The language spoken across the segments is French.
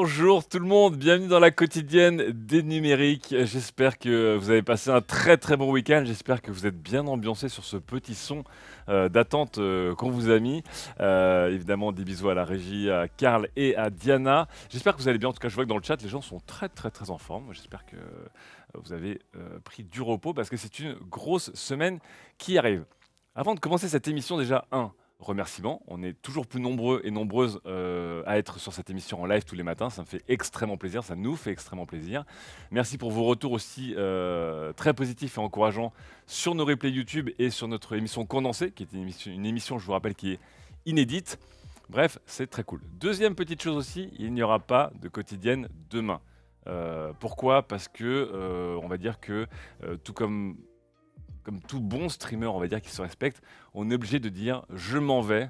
Bonjour tout le monde, bienvenue dans la quotidienne des numériques. J'espère que vous avez passé un très très bon week-end. J'espère que vous êtes bien ambiancé sur ce petit son euh, d'attente euh, qu'on vous a mis. Euh, évidemment, des bisous à la régie, à Karl et à Diana. J'espère que vous allez bien. En tout cas, je vois que dans le chat, les gens sont très très très en forme. J'espère que vous avez pris du repos parce que c'est une grosse semaine qui arrive. Avant de commencer cette émission, déjà, un, remerciement On est toujours plus nombreux et nombreuses euh, à être sur cette émission en live tous les matins. Ça me fait extrêmement plaisir, ça nous fait extrêmement plaisir. Merci pour vos retours aussi euh, très positifs et encourageants sur nos replays YouTube et sur notre émission condensée, qui est une émission, je vous rappelle, qui est inédite. Bref, c'est très cool. Deuxième petite chose aussi, il n'y aura pas de quotidienne demain. Euh, pourquoi Parce que on va dire que tout comme comme tout bon streamer, on va dire, qui se respecte, on est obligé de dire je m'en vais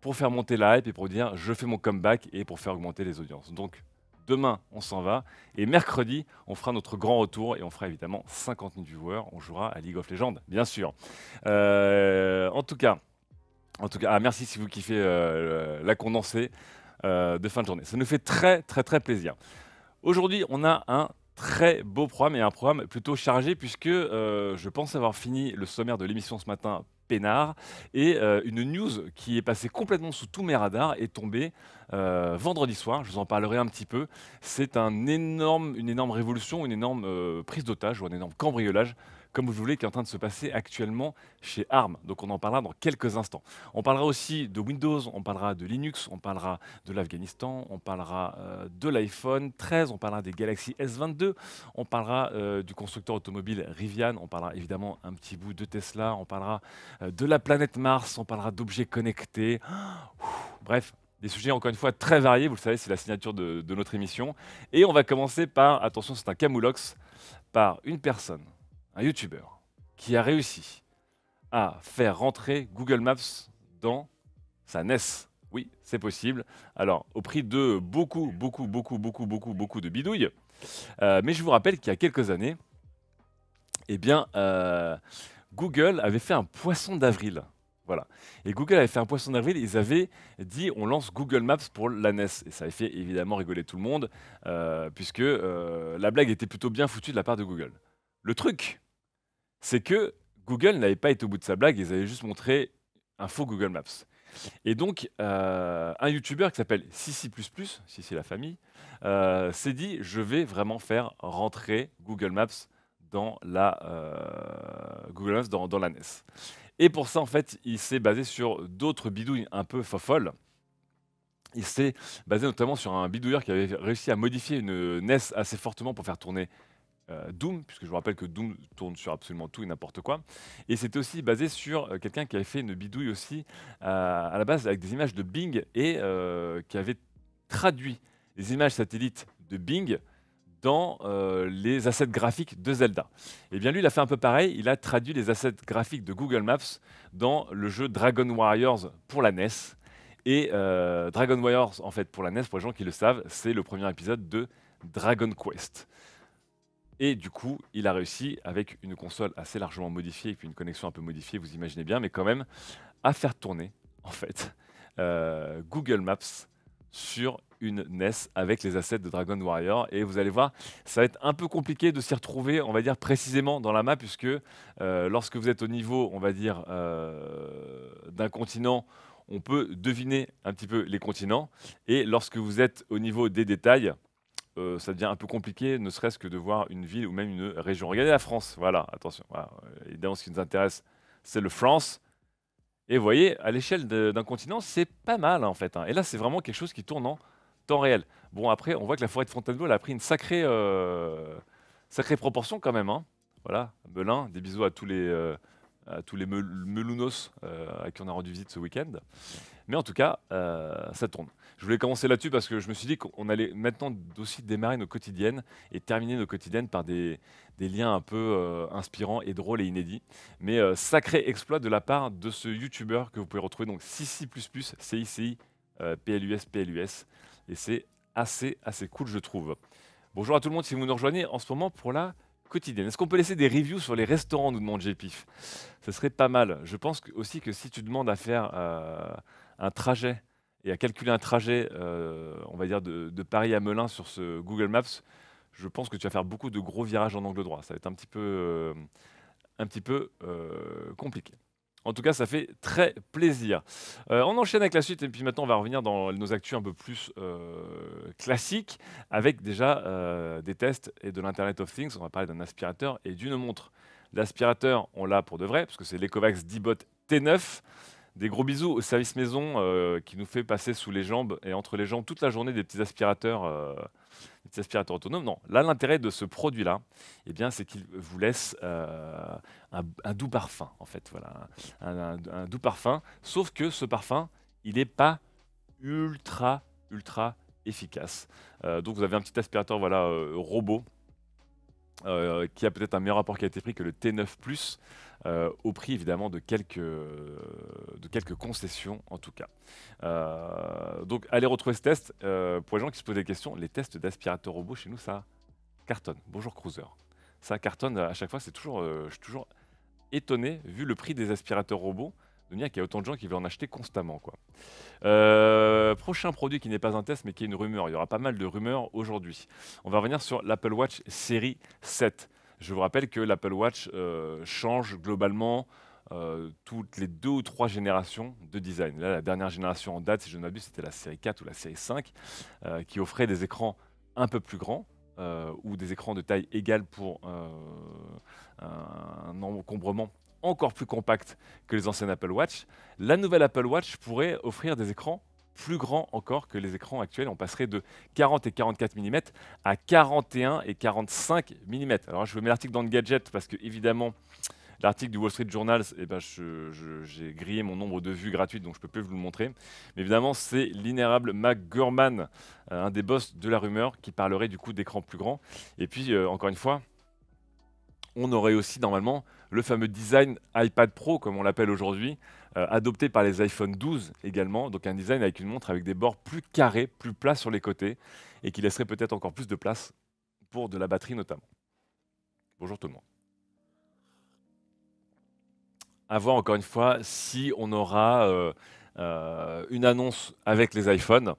pour faire monter la hype et pour dire je fais mon comeback et pour faire augmenter les audiences. Donc demain, on s'en va et mercredi, on fera notre grand retour et on fera évidemment 50 000 viewers. On jouera à League of Legends, bien sûr. Euh, en tout cas, en tout cas, ah, merci si vous kiffez euh, la condensée euh, de fin de journée. Ça nous fait très très très plaisir. Aujourd'hui, on a un très beau programme et un programme plutôt chargé puisque euh, je pense avoir fini le sommaire de l'émission ce matin peinard et euh, une news qui est passée complètement sous tous mes radars est tombée euh, vendredi soir, je vous en parlerai un petit peu, c'est une énorme révolution, une énorme prise d'otage ou un énorme cambriolage comme vous voulez, qui est en train de se passer actuellement chez ARM. Donc on en parlera dans quelques instants. On parlera aussi de Windows, on parlera de Linux, on parlera de l'Afghanistan, on parlera euh, de l'iPhone 13, on parlera des Galaxy S22, on parlera euh, du constructeur automobile Rivian, on parlera évidemment un petit bout de Tesla, on parlera euh, de la planète Mars, on parlera d'objets connectés. bref, des sujets encore une fois très variés, vous le savez, c'est la signature de, de, notre émission. Et on va commencer par, attention c'est un camoulox, par une personne un youtubeur qui a réussi à faire rentrer Google Maps dans sa NES. Oui, c'est possible. Alors, au prix de beaucoup, beaucoup, beaucoup, beaucoup, beaucoup, beaucoup de bidouilles. Euh, mais je vous rappelle qu'il y a quelques années, eh bien, euh, Google avait fait un poisson d'avril. Voilà. Et Google avait fait un poisson d'avril, ils avaient dit on lance Google Maps pour la NES. Et ça avait fait évidemment rigoler tout le monde, euh, puisque la blague était plutôt bien foutue de la part de Google. Le truc, c'est que Google n'avait pas été au bout de sa blague, ils avaient juste montré un faux Google Maps. Et donc, euh, un YouTuber qui s'appelle Sissi, Cici la famille, euh, s'est dit je vais vraiment faire rentrer Google Maps dans la, euh, Google dans, la NES. Et pour ça, en fait, il s'est basé sur d'autres bidouilles un peu fofolles. Il s'est basé notamment sur un bidouilleur qui avait réussi à modifier une NES assez fortement pour faire tourner euh, Doom, puisque je vous rappelle que Doom tourne sur absolument tout et n'importe quoi. Et c'était aussi basé sur euh, quelqu'un qui avait fait une bidouille aussi euh, à la base avec des images de Bing et qui avait traduit les images satellites de Bing dans les assets graphiques de Zelda. Et eh bien lui, il a fait un peu pareil, il a traduit les assets graphiques de Google Maps dans le jeu Dragon Warriors pour la NES. Et Dragon Warriors, en fait, pour la NES, pour les gens qui le savent, c'est le premier épisode de Dragon Quest. Et du coup, il a réussi, avec une console assez largement modifiée et puis une connexion un peu modifiée, vous imaginez bien, mais quand même, à faire tourner, en fait, euh, Google Maps sur une NES avec les assets de Dragon Warrior. Et vous allez voir, ça va être un peu compliqué de s'y retrouver, on va dire, précisément dans la map, puisque euh, lorsque vous êtes au niveau, on va dire, euh, d'un continent, on peut deviner un petit peu les continents. Et lorsque vous êtes au niveau des détails, euh, ça devient un peu compliqué, ne serait-ce que de voir une ville ou même une région. Regardez la France, voilà, attention. Évidemment, ce qui nous intéresse, c'est le France. Et vous voyez, à l'échelle d'un continent, c'est pas mal en fait. Hein. Et là, c'est vraiment quelque chose qui tourne en temps réel. Bon, après, on voit que la forêt de Fontainebleau, elle a pris une sacrée, euh, sacrée proportion quand même. Hein. Voilà, Belin, des bisous à tous les, euh, à tous les melounos euh, à qui on a rendu visite ce week-end. Mais en tout cas, euh, ça tourne. Je voulais commencer là-dessus parce que je me suis dit qu'on allait maintenant aussi démarrer nos quotidiennes et terminer nos quotidiennes par des, liens un peu euh, inspirants et drôles et inédits. Mais euh, sacré exploit de la part de ce youtubeur que vous pouvez retrouver donc CICI, CICI, PLUS, PLUS. Et c'est assez, assez cool, je trouve. Bonjour à tout le monde si vous nous rejoignez en ce moment pour la quotidienne. Est-ce qu'on peut laisser des reviews sur les restaurants, nous demande JPIF Ce serait pas mal. Je pense aussi que si tu demandes à faire un trajet et à calculer un trajet, euh, on va dire, de, Paris à Melun sur ce Google Maps, je pense que tu vas faire beaucoup de gros virages en angle droit. Ça va être un petit peu, euh, un petit peu euh, compliqué. En tout cas, ça fait très plaisir. on enchaîne avec la suite et puis maintenant, on va revenir dans nos actus un peu plus classiques avec déjà des tests et de l'Internet of Things. On va parler d'un aspirateur et d'une montre. L'aspirateur, on l'a pour de vrai, parce que c'est l'Ecovacs D-Bot T9. Des gros bisous au service maison euh, qui nous fait passer sous les jambes et entre les jambes toute la journée des petits aspirateurs, euh, des aspirateurs autonomes. Non, là, l'intérêt de ce produit-là, eh bien, c'est qu'il vous laisse euh, un, doux parfum, en fait. Voilà, un, doux parfum. Sauf que ce parfum, il n'est pas ultra, ultra efficace. donc, vous avez un petit aspirateur voilà, robot qui a peut-être un meilleur rapport qualité-prix que le T9 euh, au prix évidemment euh, de quelques, concessions en tout cas. Euh, donc allez retrouver ce test. pour les gens qui se posent des questions, les tests d'aspirateurs robots, chez nous, ça cartonne. Bonjour Cruiser. Ça cartonne à chaque fois, c'est toujours, je suis toujours étonné, vu le prix des aspirateurs robots, de dire qu'il y a autant de gens qui veulent en acheter constamment. Quoi. prochain produit qui n'est pas un test, mais qui est une rumeur. Il y aura pas mal de rumeurs aujourd'hui. On va revenir sur l'Apple Watch série 7. Je vous rappelle que l'Apple Watch euh, change globalement euh, toutes les deux ou trois générations de design. Là, la dernière génération en date, si je ne m'abuse, c'était la série 4 ou la série 5, euh, qui offrait des écrans un peu plus grands. ou des écrans de taille égale pour un encombrement encore plus compact que les anciennes Apple Watch, la nouvelle Apple Watch pourrait offrir des écrans plus grand encore que les écrans actuels. On passerait de 40 et 44 mm à 41 et 45 mm. Alors je vous mets l'article dans le gadget parce que évidemment l'article du Wall Street Journal, eh ben, j'ai grillé mon nombre de vues gratuites, donc je ne peux plus vous le montrer. Mais évidemment, c'est l'inérable McGurman, euh, un des boss de la rumeur, qui parlerait du coup d'écran plus grand. Et puis, euh, encore une fois, on aurait aussi normalement le fameux design iPad Pro, comme on l'appelle aujourd'hui, euh, adopté par les iPhone 12 également, donc un design avec une montre avec des bords plus carrés, plus plats sur les côtés, et qui laisserait peut-être encore plus de place pour de la batterie notamment. Bonjour tout le monde. À voir encore une fois si on aura euh, euh, une annonce avec les iPhone,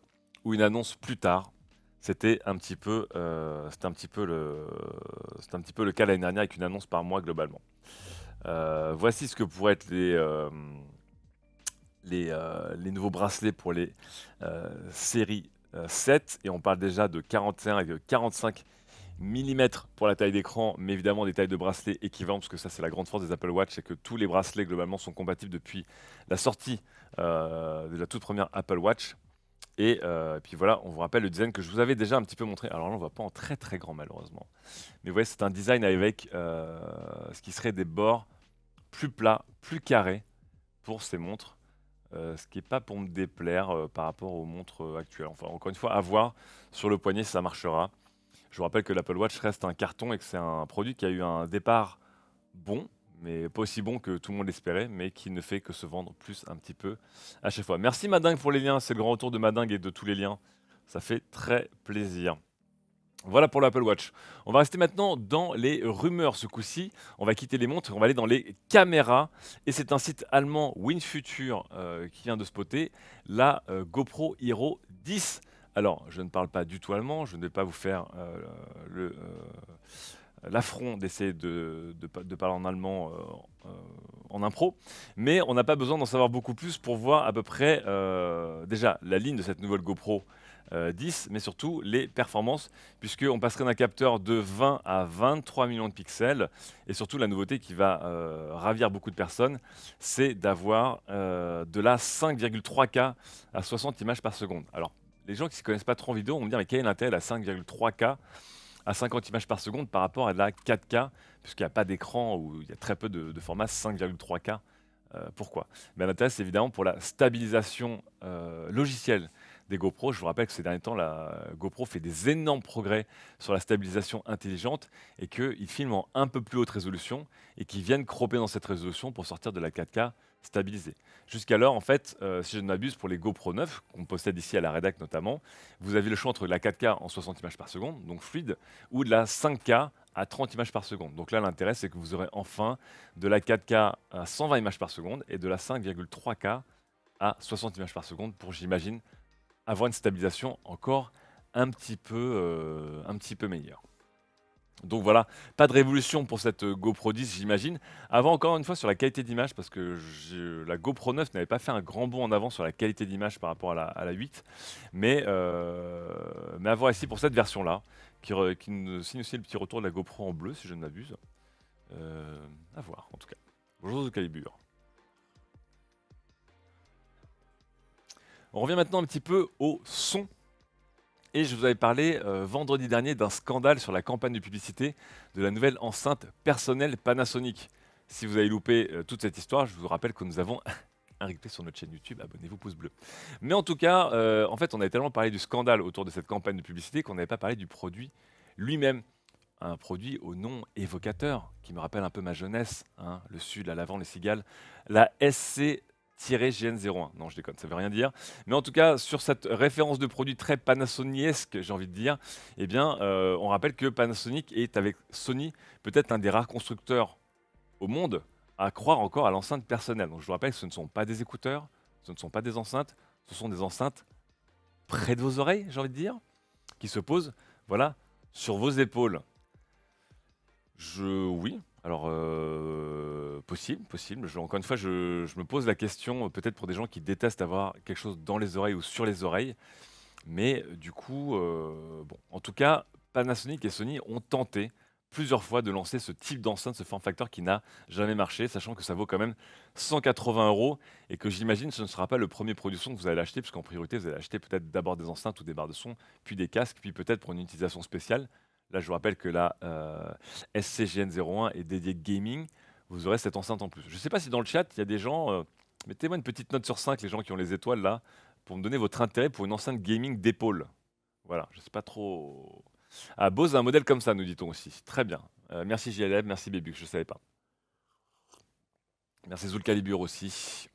ou une annonce plus tard. C'était un petit un c'était un petit peu le cas l'année dernière avec une annonce par mois globalement. voici ce que pourraient être les euh, les, nouveaux bracelets pour les euh, séries 7 euh, et on parle déjà de 41 et de 45 mm pour la taille d'écran, mais évidemment des tailles de bracelets équivalentes, parce que ça c'est la grande force des Apple Watch, et que tous les bracelets globalement sont compatibles depuis la sortie de la toute première Apple Watch. Et puis voilà, on vous rappelle le design que je vous avais déjà un petit peu montré. Alors là, on ne voit pas en très très grand malheureusement. Mais vous voyez, c'est un design avec ce qui serait des bords plus plats, plus carrés pour ces montres euh, ce qui n'est pas pour me déplaire euh, par rapport aux montres euh, actuelles. Enfin, encore une fois, à voir sur le poignet ça marchera. Je vous rappelle que l'Apple Watch reste un carton et que c'est un produit qui a eu un départ bon, mais pas aussi bon que tout le monde l'espérait, mais qui ne fait que se vendre plus un petit peu à chaque fois. Merci Madingue pour les liens, c'est le grand retour de Madingue et de tous les liens. Ça fait très plaisir. Voilà pour l'Apple Watch. On va rester maintenant dans les rumeurs ce coup-ci. On va quitter les montres, on va aller dans les caméras. Et c'est un site allemand, WinFuture, euh, qui vient de spotter la euh, GoPro Hero 10. Alors, je ne parle pas du tout allemand, je ne vais pas vous faire euh, l'affront d'essayer de, de, parler en allemand en impro, mais on n'a pas besoin d'en savoir beaucoup plus pour voir à peu près déjà la ligne de cette nouvelle GoPro 10, euh, mais surtout les performances, puisqu'on passerait d'un capteur de 20 à 23 millions de pixels. Et surtout, la nouveauté qui va euh, ravir beaucoup de personnes, c'est d'avoir euh, de la 5,3K à 60 images par seconde. Alors, les gens qui ne se connaissent pas trop en vidéo vont me dire, mais quelle est l'intérêt de 5,3K à 50 images par seconde par rapport à de la 4K, puisqu'il n'y a pas d'écran où il y a très peu de, format 5,3K pourquoi ben, L'intérêt, c'est évidemment pour la stabilisation logicielle des GoPro. Je vous rappelle que ces derniers temps, la GoPro fait des énormes progrès sur la stabilisation intelligente et qu'ils filment en un peu plus haute résolution et qu'ils viennent cropper dans cette résolution pour sortir de la 4K stabilisée. Jusqu'alors, en fait, euh, si je ne m'abuse, pour les GoPro 9, qu'on possède ici à la rédac notamment, vous avez le choix entre la 4K en 60 images par seconde, donc fluide, ou de la 5K à 30 images par seconde. Donc là, l'intérêt, c'est que vous aurez enfin de la 4K à 120 images par seconde et de la 5,3K à 60 images par seconde pour, j'imagine, avoir une stabilisation encore un petit peu, euh, un petit peu meilleure. Donc voilà, pas de révolution pour cette euh, GoPro 10 j'imagine. Avant encore une fois sur la qualité d'image, parce que la GoPro 9 n'avait pas fait un grand bond en avant sur la qualité d'image par rapport à la, 8. Mais, euh, mais ici pour cette version-là, qui, signe aussi le petit retour de la GoPro en bleu si je ne m'abuse. Euh, à voir en tout cas. Bonjour de Calibre. On revient maintenant un petit peu au son. Et je vous avais parlé euh, vendredi dernier d'un scandale sur la campagne de publicité de la nouvelle enceinte personnelle Panasonic. Si vous avez loupé euh, toute cette histoire, je vous rappelle que nous avons un replay sur notre chaîne YouTube, abonnez-vous, pouce bleu. Mais en tout cas, euh, en fait, on avait tellement parlé du scandale autour de cette campagne de publicité qu'on n'avait pas parlé du produit lui-même. Un produit au nom évocateur qui me rappelle un peu ma jeunesse, hein, le Sud, la lavande, les cigales, la SC GN01. Non, je déconne, ça veut rien dire. Mais en tout cas, sur cette référence de produit très panasoniesque, j'ai envie de dire, eh bien, euh, on rappelle que Panasonic est avec Sony peut-être un des rares constructeurs au monde à croire encore à l'enceinte personnelle. Donc je vous rappelle que ce ne sont pas des écouteurs, ce ne sont pas des enceintes, ce sont des enceintes près de vos oreilles, j'ai envie de dire, qui se posent, voilà, sur vos épaules. Je, oui, alors, euh, possible, possible. encore une fois, je, me pose la question, euh, peut-être pour des gens qui détestent avoir quelque chose dans les oreilles ou sur les oreilles. Mais euh, du coup, bon, en tout cas, Panasonic et Sony ont tenté plusieurs fois de lancer ce type d'enceinte, ce form factor qui n'a jamais marché, sachant que ça vaut quand même 180 euros et que j'imagine ce ne sera pas le premier produit son que vous allez acheter, puisqu'en priorité, vous allez acheter peut-être d'abord des enceintes ou des barres de son, puis des casques, puis peut-être pour une utilisation spéciale, Là, je vous rappelle que la euh, SCGN 01 est dédiée gaming. Vous aurez cette enceinte en plus. Je ne sais pas si dans le chat, il y a des gens. Euh, mettez-moi une petite note sur 5, les gens qui ont les étoiles là, pour me donner votre intérêt pour une enceinte gaming d'épaule. Voilà, je ne sais pas trop. Ah, Bose a un modèle comme ça, nous dit-on aussi. Très bien. Euh, merci JLM, merci Bébux, je ne savais pas. Merci Zulcalibur aussi.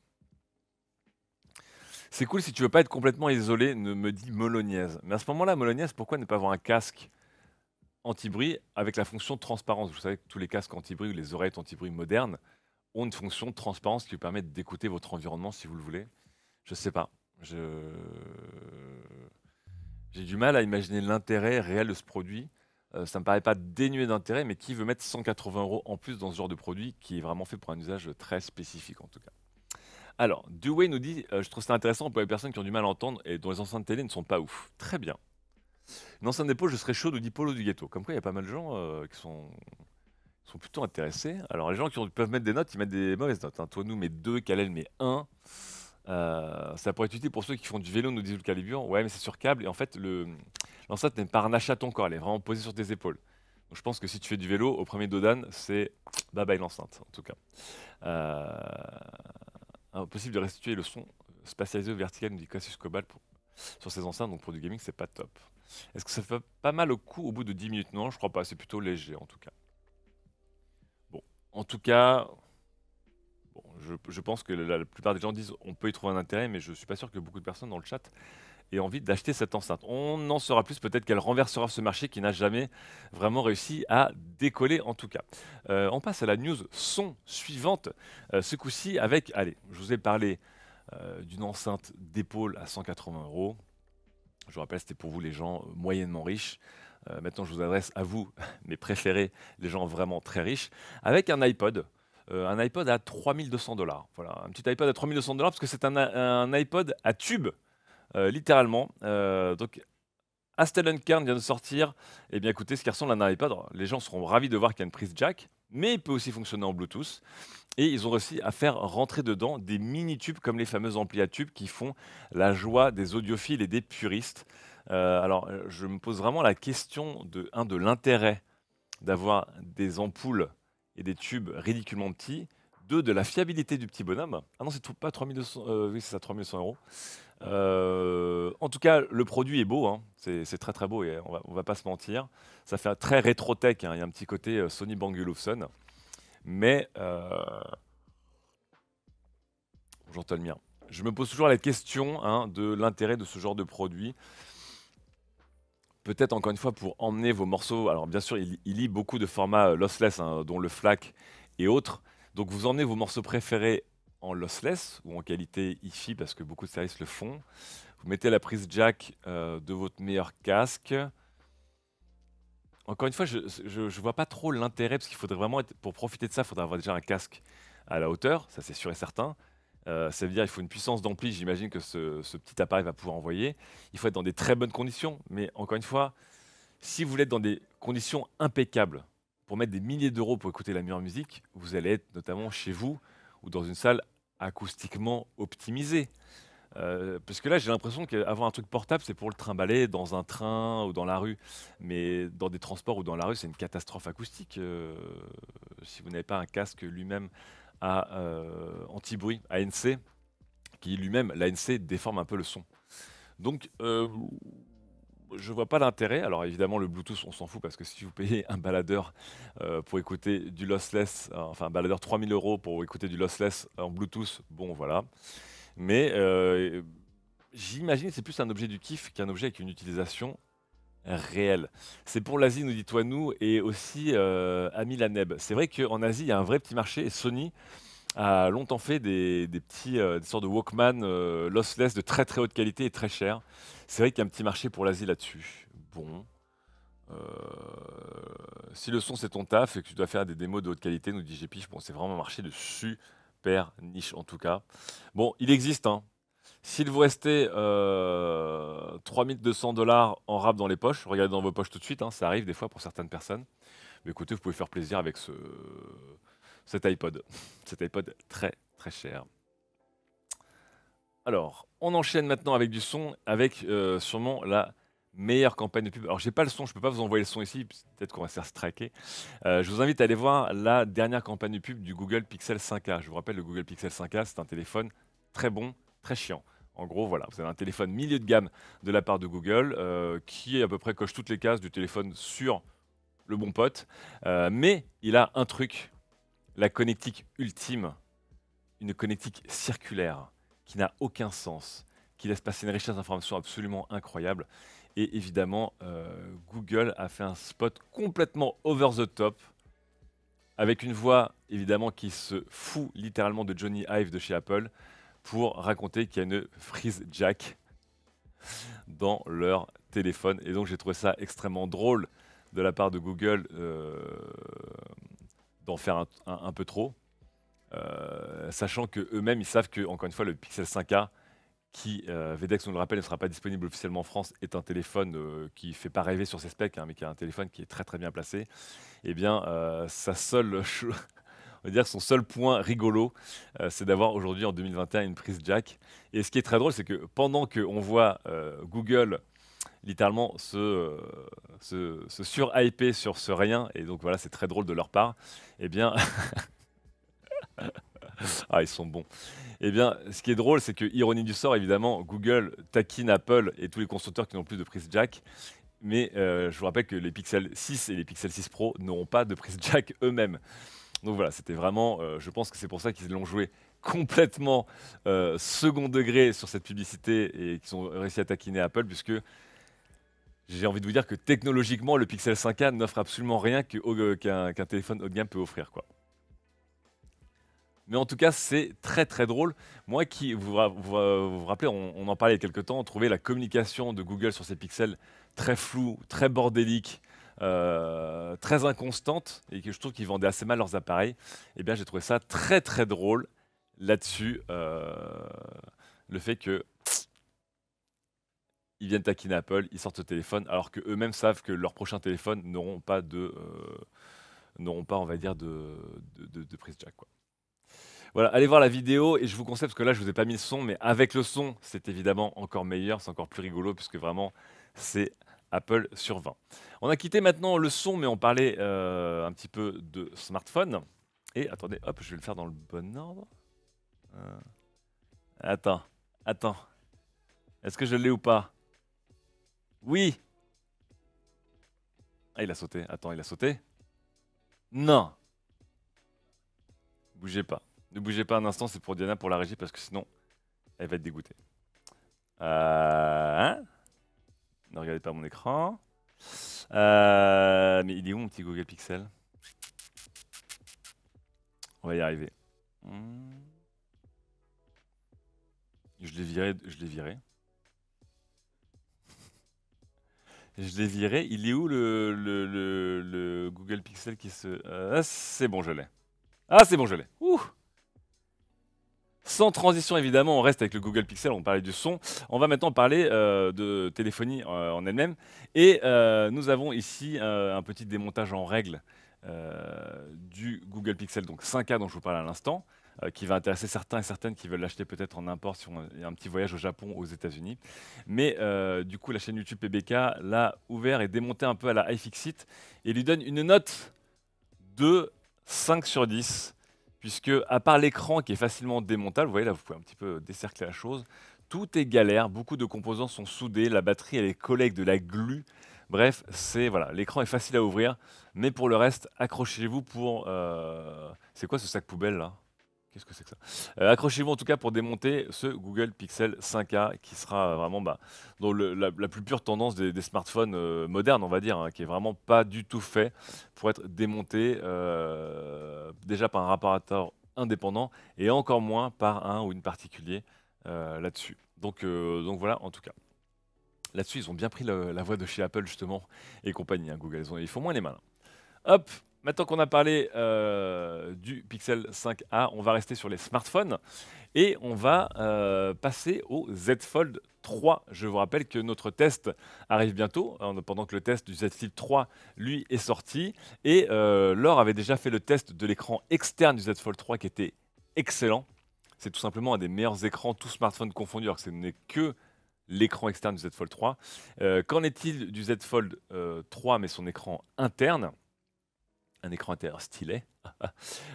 C'est cool si tu veux pas être complètement isolé, ne me dit Molognaise. Mais à ce moment-là, Molognaise, pourquoi ne pas avoir un casque anti-bruit avec la fonction de transparence. Vous savez que tous les casques anti-bruit ou les oreilles anti-bruit modernes ont une fonction de transparence qui vous permet d'écouter votre environnement si vous le voulez. Je ne sais pas. Je... J'ai du mal à imaginer l'intérêt réel de ce produit. Euh, ça ne me paraît pas dénué d'intérêt, mais qui veut mettre 180 euros en plus dans ce genre de produit qui est vraiment fait pour un usage très spécifique en tout cas. Alors, Dewey nous dit, euh, je trouve ça intéressant pour les personnes qui ont du mal à entendre et dont les enceintes télé ne sont pas ouf. Très bien. Une enceinte d'épaule, je serais chaud, de d'ipolo du Ghetto. Comme quoi, il y a pas mal de gens euh, qui sont sont plutôt intéressés. Alors, les gens qui peuvent mettre des notes, ils mettent des mauvaises notes. Hein. Toi, nous, mets 2, Kalel mets 1. Euh, ça pourrait être utile pour ceux qui font du vélo, nous disent le calibre. Ouais, mais c'est sur câble. Et en fait, l'enceinte n'est pas un achat ton corps, elle est vraiment posée sur tes épaules. Donc, je pense que si tu fais du vélo, au premier Dodan, c'est bye bye l'enceinte, en tout cas. Euh, impossible de restituer le son spatialisé vertical, nous dit Cassius Cobalt, sur ces enceintes. Donc, pour du gaming, c'est pas top. Est-ce que ça fait pas mal au coup au bout de 10 minutes Non, je crois pas. C'est plutôt léger en tout cas. Bon, en tout cas, je, pense que la, plupart des gens disent on peut y trouver un intérêt, mais je suis pas sûr que beaucoup de personnes dans le chat aient envie d'acheter cette enceinte. On en saura plus, peut-être qu'elle renversera ce marché qui n'a jamais vraiment réussi à décoller en tout cas. Euh, on passe à la news son suivante, euh, ce coup-ci avec, allez, je vous ai parlé euh, d'une enceinte d'épaule à 180 euros. Je vous rappelle, c'était pour vous les gens euh, moyennement riches. Euh, maintenant, je vous adresse à vous, mes préférés, les gens vraiment très riches, avec un iPod. Euh, un iPod à 3200 dollars. Voilà, un petit iPod à 3200 dollars parce que c'est un, iPod à tube, littéralement. donc, Astellan Kern vient de sortir, et eh bien écoutez, ce qui ressemble à un iPod. Les gens seront ravis de voir qu'il y a une prise jack, mais il peut aussi fonctionner en Bluetooth. Et ils ont réussi à faire rentrer dedans des mini-tubes comme les fameuses amplis à tubes qui font la joie des audiophiles et des puristes. Euh, alors, euh, je me pose vraiment la question de, de l'intérêt d'avoir des ampoules et des tubes ridiculement petits. Deux, de la fiabilité du petit bonhomme. Ah non, c'est pas 3200, euh, euros. Euh, en tout cas, le produit est beau, hein. c'est très très beau et on va, va pas se mentir. Ça fait un très rétro-tech, hein. il y a un petit côté Sony Bang Olufsen. Mais. Bonjour euh, Je me pose toujours la question hein, de l'intérêt de ce genre de produit. Peut-être encore une fois pour emmener vos morceaux. Alors bien sûr, il, il lit beaucoup de formats euh, lossless, hein, dont le FLAC et autres. Donc vous emmenez vos morceaux préférés en lossless ou en qualité hi-fi parce que beaucoup de services le font. Vous mettez la prise jack euh, de votre meilleur casque encore une fois, je ne vois pas trop l'intérêt, parce qu'il faudrait vraiment être, pour profiter de ça, il faudrait avoir déjà un casque à la hauteur, ça c'est sûr et certain. Euh, ça veut dire qu'il faut une puissance d'ampli, j'imagine que ce, ce, petit appareil va pouvoir envoyer. Il faut être dans des très bonnes conditions, mais encore une fois, si vous voulez être dans des conditions impeccables pour mettre des milliers d'euros pour écouter la meilleure musique, vous allez être notamment chez vous ou dans une salle acoustiquement optimisée. Euh, parce que là, j'ai l'impression qu'avoir un truc portable, c'est pour le trimballer dans un train ou dans la rue. Mais dans des transports ou dans la rue, c'est une catastrophe acoustique euh, si vous n'avez pas un casque lui-même à euh, anti-bruit, ANC, qui lui-même, l'ANC, déforme un peu le son. Donc, je vois pas l'intérêt. Alors évidemment, le Bluetooth, on s'en fout parce que si vous payez un baladeur pour écouter du lossless, enfin un baladeur 3000 euros pour écouter du lossless en Bluetooth, bon voilà. Mais euh, j'imagine que c'est plus un objet du kiff qu'un objet avec une utilisation réelle. C'est pour l'Asie, nous dit toi nous, et aussi euh, Ami Laneb. C'est vrai qu'en Asie, il y a un vrai petit marché et Sony a longtemps fait des, petits, euh, des sortes de Walkman lossless de très très haute qualité et très cher. C'est vrai qu'il y a un petit marché pour l'Asie là-dessus. Bon. si le son c'est ton taf et que tu dois faire des démos de haute qualité, nous dit Gépif, bon, c'est vraiment un marché dessus super niche en tout cas. Bon, il existe. Hein. S'il vous restait 3200 euh, dollars en rap dans les poches, regardez dans vos poches tout de suite, hein, ça arrive des fois pour certaines personnes. Mais écoutez, vous pouvez faire plaisir avec ce, cet iPod. Cet iPod très très cher. Alors, on enchaîne maintenant avec du son, avec euh, sûrement la meilleure campagne de pub. Alors, j'ai pas le son, je peux pas vous envoyer le son ici, peut-être qu'on va se faire straquer. Euh, je vous invite à aller voir la dernière campagne de pub du Google Pixel 5A. Je vous rappelle, le Google Pixel 5A, c'est un téléphone très bon, très chiant. En gros, voilà, vous avez un téléphone milieu de gamme de la part de Google euh, qui à peu près coche toutes les cases du téléphone sur le bon pote. Euh, mais il a un truc, la connectique ultime, une connectique circulaire qui n'a aucun sens, qui laisse passer une richesse d'informations absolument incroyable. Et évidemment, euh, Google a fait un spot complètement over the top, avec une voix évidemment qui se fout littéralement de Johnny Ive de chez Apple, pour raconter qu'il y a une freeze jack dans leur téléphone. Et donc j'ai trouvé ça extrêmement drôle de la part de Google euh, d'en faire un, peu trop, euh, sachant queux mêmes ils savent que encore une fois le Pixel 5a qui, euh, Vedex, on le rappelle, ne sera pas disponible officiellement en France, est un téléphone euh, qui ne fait pas rêver sur ses specs, hein, mais qui est un téléphone qui est très très bien placé, eh bien, euh, sa seule on dire son seul point rigolo, euh, c'est d'avoir aujourd'hui en 2021 une prise jack. Et ce qui est très drôle, c'est que pendant qu'on voit Google littéralement se, se, se surhyper sur ce rien, et donc voilà, c'est très drôle de leur part, eh bien... ah, ils sont bons. Eh bien, ce qui est drôle, c'est que, ironie du sort, évidemment, Google taquine Apple et tous les constructeurs qui n'ont plus de prise jack. Mais euh, je vous rappelle que les Pixel 6 et les Pixel 6 Pro n'auront pas de prise jack eux-mêmes. Donc voilà, c'était vraiment, euh, je pense que c'est pour ça qu'ils l'ont joué complètement euh, second degré sur cette publicité et qu'ils ont réussi à taquiner Apple, puisque j'ai envie de vous dire que technologiquement, le Pixel 5A n'offre absolument rien qu'un téléphone haut de gamme peut offrir. Quoi. Mais en tout cas, c'est très très drôle. Moi qui, vous vous, rappelez, on, en parlait il y a quelques temps, on trouvait la communication de Google sur ces pixels très floue, très bordélique, euh, très inconstante, et que je trouve qu'ils vendaient assez mal leurs appareils. Eh bien, j'ai trouvé ça très très drôle là-dessus, euh, le fait que ils viennent taquiner Apple, ils sortent le téléphone, alors queux mêmes savent que leurs prochains téléphones n'auront pas de, euh, n'auront pas, on va dire, de, de, de, prise jack. Quoi. Voilà, allez voir la vidéo et je vous conseille, parce que là, je vous ai pas mis le son, mais avec le son, c'est évidemment encore meilleur, c'est encore plus rigolo, puisque vraiment, c'est Apple sur 20. On a quitté maintenant le son, mais on parlait euh, un petit peu de smartphone. Et attendez, hop, je vais le faire dans le bon ordre. Euh, attends, attends. Est-ce que je l'ai ou pas Oui Ah, il a sauté. Attends, il a sauté Non Bougez pas. Ne bougez pas un instant, c'est pour Diana, pour la régie, parce que sinon, elle va être dégoûtée. Euh, hein ne regardez pas mon écran. Euh, mais il est où mon petit Google Pixel On va y arriver. Hmm. Je l'ai viré. Je l'ai viré. Je l'ai viré. Il est où le, Google Pixel qui se... Ah, c'est bon, je l'ai. Ah, c'est bon, je l'ai. Ouh sans transition évidemment, on reste avec le Google Pixel, on parlait du son. On va maintenant parler euh, de téléphonie euh, en elle-même. Et euh, nous avons ici un petit démontage en règle du Google Pixel, donc 5 k dont je vous parle à l'instant, qui va intéresser certains et certaines qui veulent l'acheter peut-être en import sur un, un, petit voyage au Japon, aux États-Unis. Mais du coup, la chaîne YouTube PBK l'a ouvert et démonté un peu à la iFixit et lui donne une note de 5 sur 10 puisque à part l'écran qui est facilement démontable, vous voyez là, vous pouvez un petit peu décercler la chose, tout est galère, beaucoup de composants sont soudés, la batterie elle est collée avec de la glu. Bref, c'est voilà, l'écran est facile à ouvrir, mais pour le reste, accrochez-vous pour. Euh, c'est quoi ce sac poubelle là Qu'est-ce que c'est que ça euh, Accrochez-vous en tout cas pour démonter ce Google Pixel 5a qui sera vraiment bah, dans la, plus pure tendance des, smartphones euh, modernes, on va dire, hein, qui est vraiment pas du tout fait pour être démonté euh, déjà par un réparateur indépendant et encore moins par un ou une particulier là-dessus. Donc, donc voilà, en tout cas. Là-dessus, ils ont bien pris la voie de chez Apple justement et compagnie, hein, Google. Ils, ils font moins les malins. Hop, Maintenant qu'on a parlé euh, du Pixel 5a, on va rester sur les smartphones et on va euh, passer au Z Fold 3. Je vous rappelle que notre test arrive bientôt, euh, pendant que le test du Z Fold 3, lui, est sorti. Et Laure avait déjà fait le test de l'écran externe du Z Fold 3 qui était excellent. C'est tout simplement un des meilleurs écrans, tout smartphones confondus, alors que ce n'est que l'écran externe du Z Fold 3. Qu'en est-il du Z Fold 3, mais son écran interne un écran interne stylé,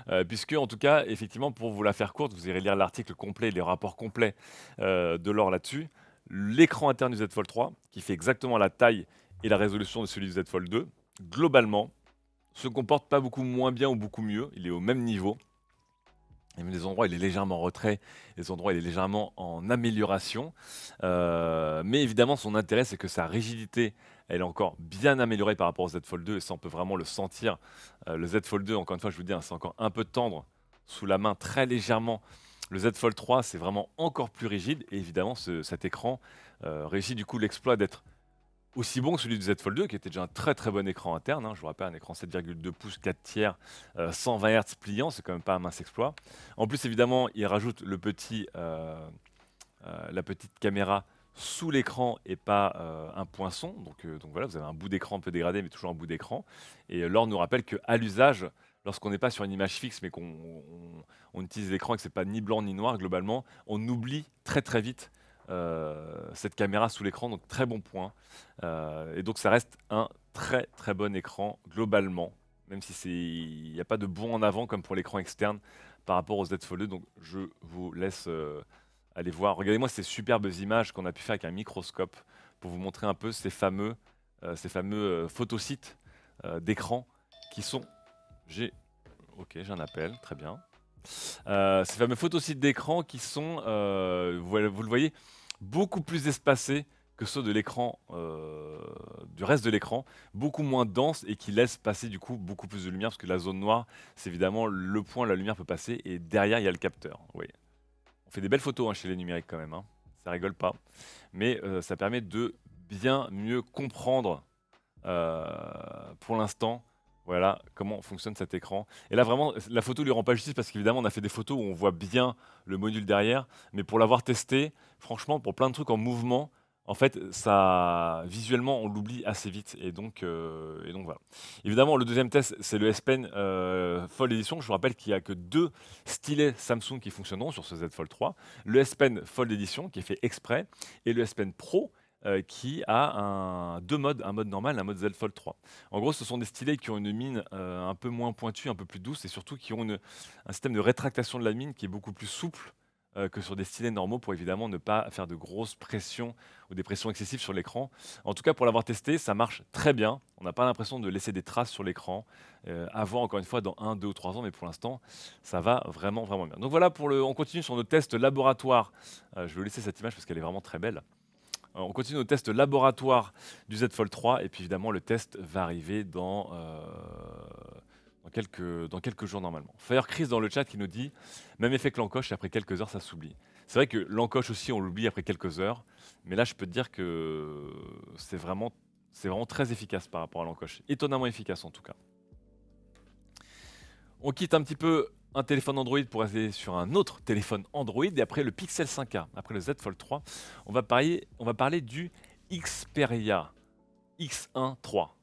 euh, puisque en tout cas, effectivement, pour vous la faire courte, vous irez lire l'article complet, les rapports complets euh, de l'or là-dessus. L'écran interne du Z Fold 3, qui fait exactement la taille et la résolution de celui du Z Fold 2, globalement, se comporte pas beaucoup moins bien ou beaucoup mieux. Il est au même niveau. les endroits, il est légèrement en retrait. Les endroits, il est légèrement en amélioration. Euh, mais évidemment, son intérêt, c'est que sa rigidité elle est encore bien améliorée par rapport au Z Fold 2 et ça, on peut vraiment le sentir. Euh, le Z Fold 2, encore une fois, je vous dis, hein, c'est encore un peu tendre sous la main très légèrement. Le Z Fold 3, c'est vraiment encore plus rigide et évidemment, cet écran euh, réussit du coup l'exploit d'être aussi bon que celui du Z Fold 2, qui était déjà un très très bon écran interne. Hein. Je vous rappelle, un écran 7,2 pouces, 4 tiers, 120 euh, Hz pliant, c'est quand même pas un mince exploit. En plus, évidemment, il rajoute le petit, la petite caméra sous l'écran et pas euh, un poinçon. Donc, euh, donc voilà, vous avez un bout d'écran un peu dégradé, mais toujours un bout d'écran. Et euh, l'or nous rappelle qu'à l'usage, lorsqu'on n'est pas sur une image fixe, mais qu'on utilise l'écran et que ce n'est pas ni blanc ni noir, globalement, on oublie très très vite cette caméra sous l'écran. Donc très bon point. et donc ça reste un très très bon écran globalement, même si il n'y a pas de bon en avant comme pour l'écran externe par rapport aux Z Fold. Donc je vous laisse allez voir. Regardez-moi ces superbes images qu'on a pu faire avec un microscope pour vous montrer un peu ces fameux, euh, ces fameux euh, photosites euh, d'écran qui sont. J'ai. Ok, j'ai un appel, très bien. ces fameux photosites d'écran qui sont, vous, le voyez, beaucoup plus espacés que ceux de l'écran, du reste de l'écran, beaucoup moins denses et qui laissent passer du coup beaucoup plus de lumière parce que la zone noire, c'est évidemment le point où la lumière peut passer et derrière il y a le capteur fait des belles photos hein, chez les numériques quand même. Hein. Ça rigole pas. Mais euh, ça permet de bien mieux comprendre euh, pour l'instant. Voilà comment fonctionne cet écran. Et là, vraiment, la photo lui rend pas justice parce qu'évidemment, on a fait des photos où on voit bien le module derrière. Mais pour l'avoir testé, franchement, pour plein de trucs en mouvement, en fait, ça, visuellement, on l'oublie assez vite. Et donc, euh, et donc voilà. Évidemment, le deuxième test, c'est le S Pen euh, Fold Edition. Je vous rappelle qu'il n'y a que deux stylets Samsung qui fonctionneront sur ce Z Fold 3. Le S Pen Fold Edition, qui est fait exprès, et le S Pen Pro, euh, qui a deux modes, un mode normal et un mode Z Fold 3. En gros, ce sont des stylets qui ont une mine euh, un peu moins pointue, un peu plus douce, et surtout qui ont un système de rétractation de la mine qui est beaucoup plus souple euh, que sur des stylets normaux pour évidemment ne pas faire de grosses pressions ou des pressions excessives sur l'écran. En tout cas, pour l'avoir testé, ça marche très bien. On n'a pas l'impression de laisser des traces sur l'écran. Euh, à voir encore une fois dans un, deux ou trois ans, mais pour l'instant, ça va vraiment, vraiment bien. Donc voilà, pour le, on continue sur nos tests laboratoires. Euh, je vais laisser cette image parce qu'elle est vraiment très belle. Euh, on continue nos tests laboratoires du Z Fold 3 et puis évidemment le test va arriver dans quelques, dans quelques jours normalement. Fire Chris dans le chat qui nous dit même effet que l'encoche, après quelques heures, ça s'oublie. C'est vrai que l'encoche aussi, on l'oublie après quelques heures, mais là, je peux te dire que c'est vraiment, très efficace par rapport à l'encoche. Étonnamment efficace en tout cas. On quitte un petit peu un téléphone Android pour aller sur un autre téléphone Android et après le Pixel 5A, après le Z Fold 3, on va, parler, on va parler du Xperia X1 3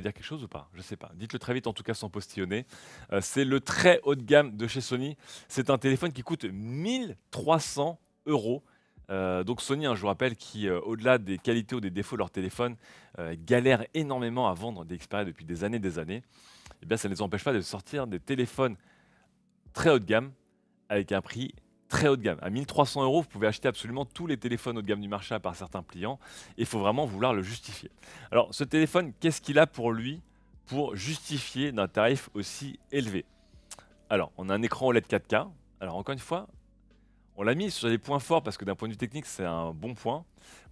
dire quelque chose ou pas Je sais pas. Dites-le très vite, en tout cas sans postillonner. Euh, c'est le très haut de gamme de chez Sony. C'est un téléphone qui coûte 1300 euros. Euh, donc Sony, hein, je vous rappelle, qui euh, au-delà des qualités ou des défauts de leur téléphone, galère énormément à vendre des Xperia depuis des années des années. Et eh bien, ça ne les empêche pas de sortir des téléphones très haut de gamme avec un prix très haut de gamme. À 1300 euros, vous pouvez acheter absolument tous les téléphones haut de gamme du marché par certains clients. Il faut vraiment vouloir le justifier. Alors, ce téléphone, qu'est-ce qu'il a pour lui pour justifier d'un tarif aussi élevé Alors, on a un écran OLED 4K. Alors, encore une fois, on l'a mis sur les points forts parce que d'un point de vue technique, c'est un bon point.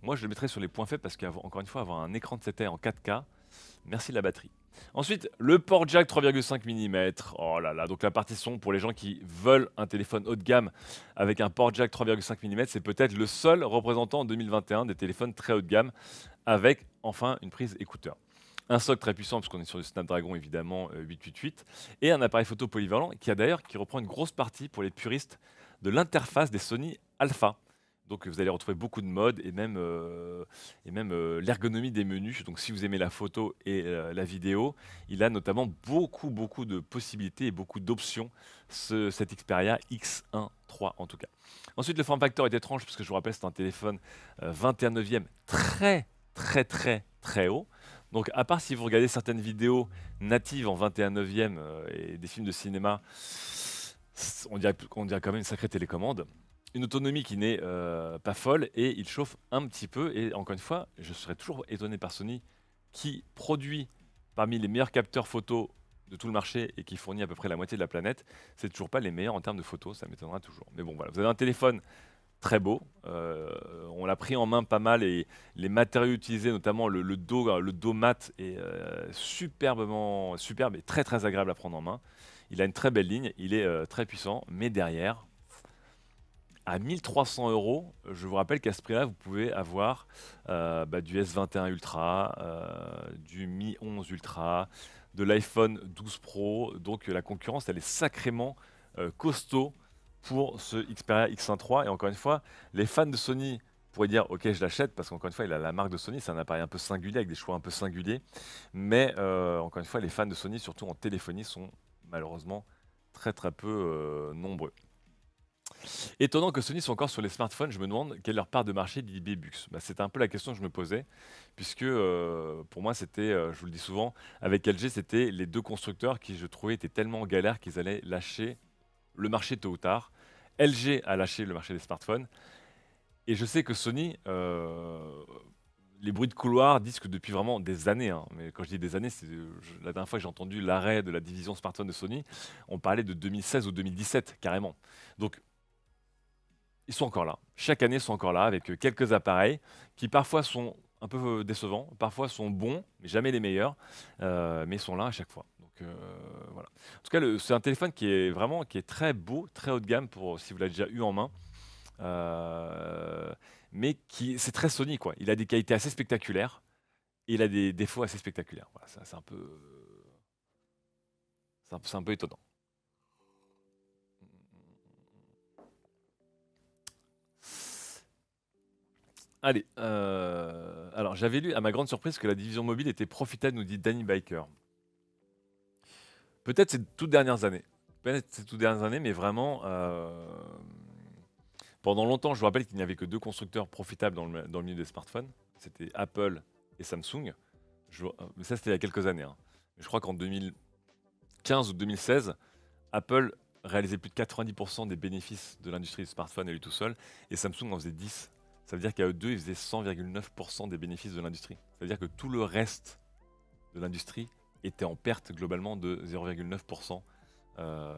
Moi, je le mettrais sur les points faibles parce qu'encore une fois, avoir un écran de cette taille en 4K, merci la batterie. Ensuite, le port jack 3,5 mm. Oh là là, donc la partie son pour les gens qui veulent un téléphone haut de gamme avec un port jack 3,5 mm, c'est peut-être le seul représentant en 2021 des téléphones très haut de gamme avec enfin une prise écouteur. Un soc très puissant puisqu'on est sur du Snapdragon évidemment 888 euh, et un appareil photo polyvalent qui a d'ailleurs qui reprend une grosse partie pour les puristes de l'interface des Sony Alpha. Donc vous allez retrouver beaucoup de modes et même, euh, même euh, l'ergonomie des menus. Donc si vous aimez la photo et euh, la vidéo, il a notamment beaucoup beaucoup de possibilités et beaucoup d'options, ce, cet Xperia X1 3 en tout cas. Ensuite le form factor est étrange parce que je vous rappelle c'est un téléphone 21 e très très très très haut. Donc à part si vous regardez certaines vidéos natives en 21 e et des films de cinéma, on on dirait quand même une sacrée télécommande une autonomie qui n'est euh, pas folle et il chauffe un petit peu. Et encore une fois, je serais toujours étonné par Sony qui produit parmi les meilleurs capteurs photo de tout le marché et qui fournit à peu près la moitié de la planète. C'est toujours pas les meilleurs en termes de photos, ça m'étonnera toujours. Mais bon, voilà, vous avez un téléphone très beau. Euh, on l'a pris en main pas mal et les matériaux utilisés, notamment le, dos, le dos mat, est euh, superbement superbe et très très agréable à prendre en main. Il a une très belle ligne, il est très puissant, mais derrière, à 1300 euros, je vous rappelle qu'à ce prix-là, vous pouvez avoir euh, bah, du S21 Ultra, euh, du Mi 11 Ultra, de l'iPhone 12 Pro. Donc la concurrence, elle est sacrément euh, costaud pour ce Xperia X1 III. Et encore une fois, les fans de Sony pourraient dire ok je l'achète parce qu'encore une fois il a la marque de Sony c'est un appareil un peu singulier avec des choix un peu singuliers mais encore une fois les fans de Sony surtout en téléphonie sont malheureusement très très peu nombreux Étonnant que Sony soit encore sur les smartphones, je me demande quelle est leur part de marché d'IBBUX. Bah, c'est un peu la question que je me posais, puisque euh, pour moi, c'était, euh, je vous le dis souvent, avec LG, c'était les deux constructeurs qui, je trouvais, étaient tellement en galère qu'ils allaient lâcher le marché tôt ou tard. LG a lâché le marché des smartphones. Et je sais que Sony, euh, les bruits de couloir disent que depuis vraiment des années, hein, mais quand je dis des années, c'est la dernière fois que j'ai entendu l'arrêt de la division smartphone de Sony, on parlait de 2016 ou 2017 carrément. Donc ils sont encore là. Chaque année, ils sont encore là avec euh, quelques appareils qui parfois sont un peu euh, décevants, parfois sont bons, mais jamais les meilleurs, euh, mais sont là à chaque fois. Donc voilà. En tout cas, c'est un téléphone qui est vraiment qui est très beau, très haut de gamme pour si vous l'avez déjà eu en main. mais qui c'est très Sony quoi. Il a des qualités assez spectaculaires et il a des défauts assez spectaculaires. c'est c'est un peu étonnant. Allez, euh, alors j'avais lu à ma grande surprise que la division mobile était profitable, nous dit Danny Biker. Peut-être ces toutes dernières années. Peut-être ces toutes dernières années, mais vraiment, euh, pendant longtemps, je vous rappelle qu'il n'y avait que deux constructeurs profitables dans le, milieu des smartphones. C'était Apple et Samsung. mais ça, c'était il y a quelques années. Hein. Je crois qu'en 2015 ou 2016, Apple réalisait plus de 90% des bénéfices de l'industrie des smartphone à lui tout seul, et Samsung en faisait 10 ça veut dire qu'à eux deux, ils faisaient 100,9% des bénéfices de l'industrie. Ça veut dire que tout le reste de l'industrie était en perte globalement de 0,9%. Euh,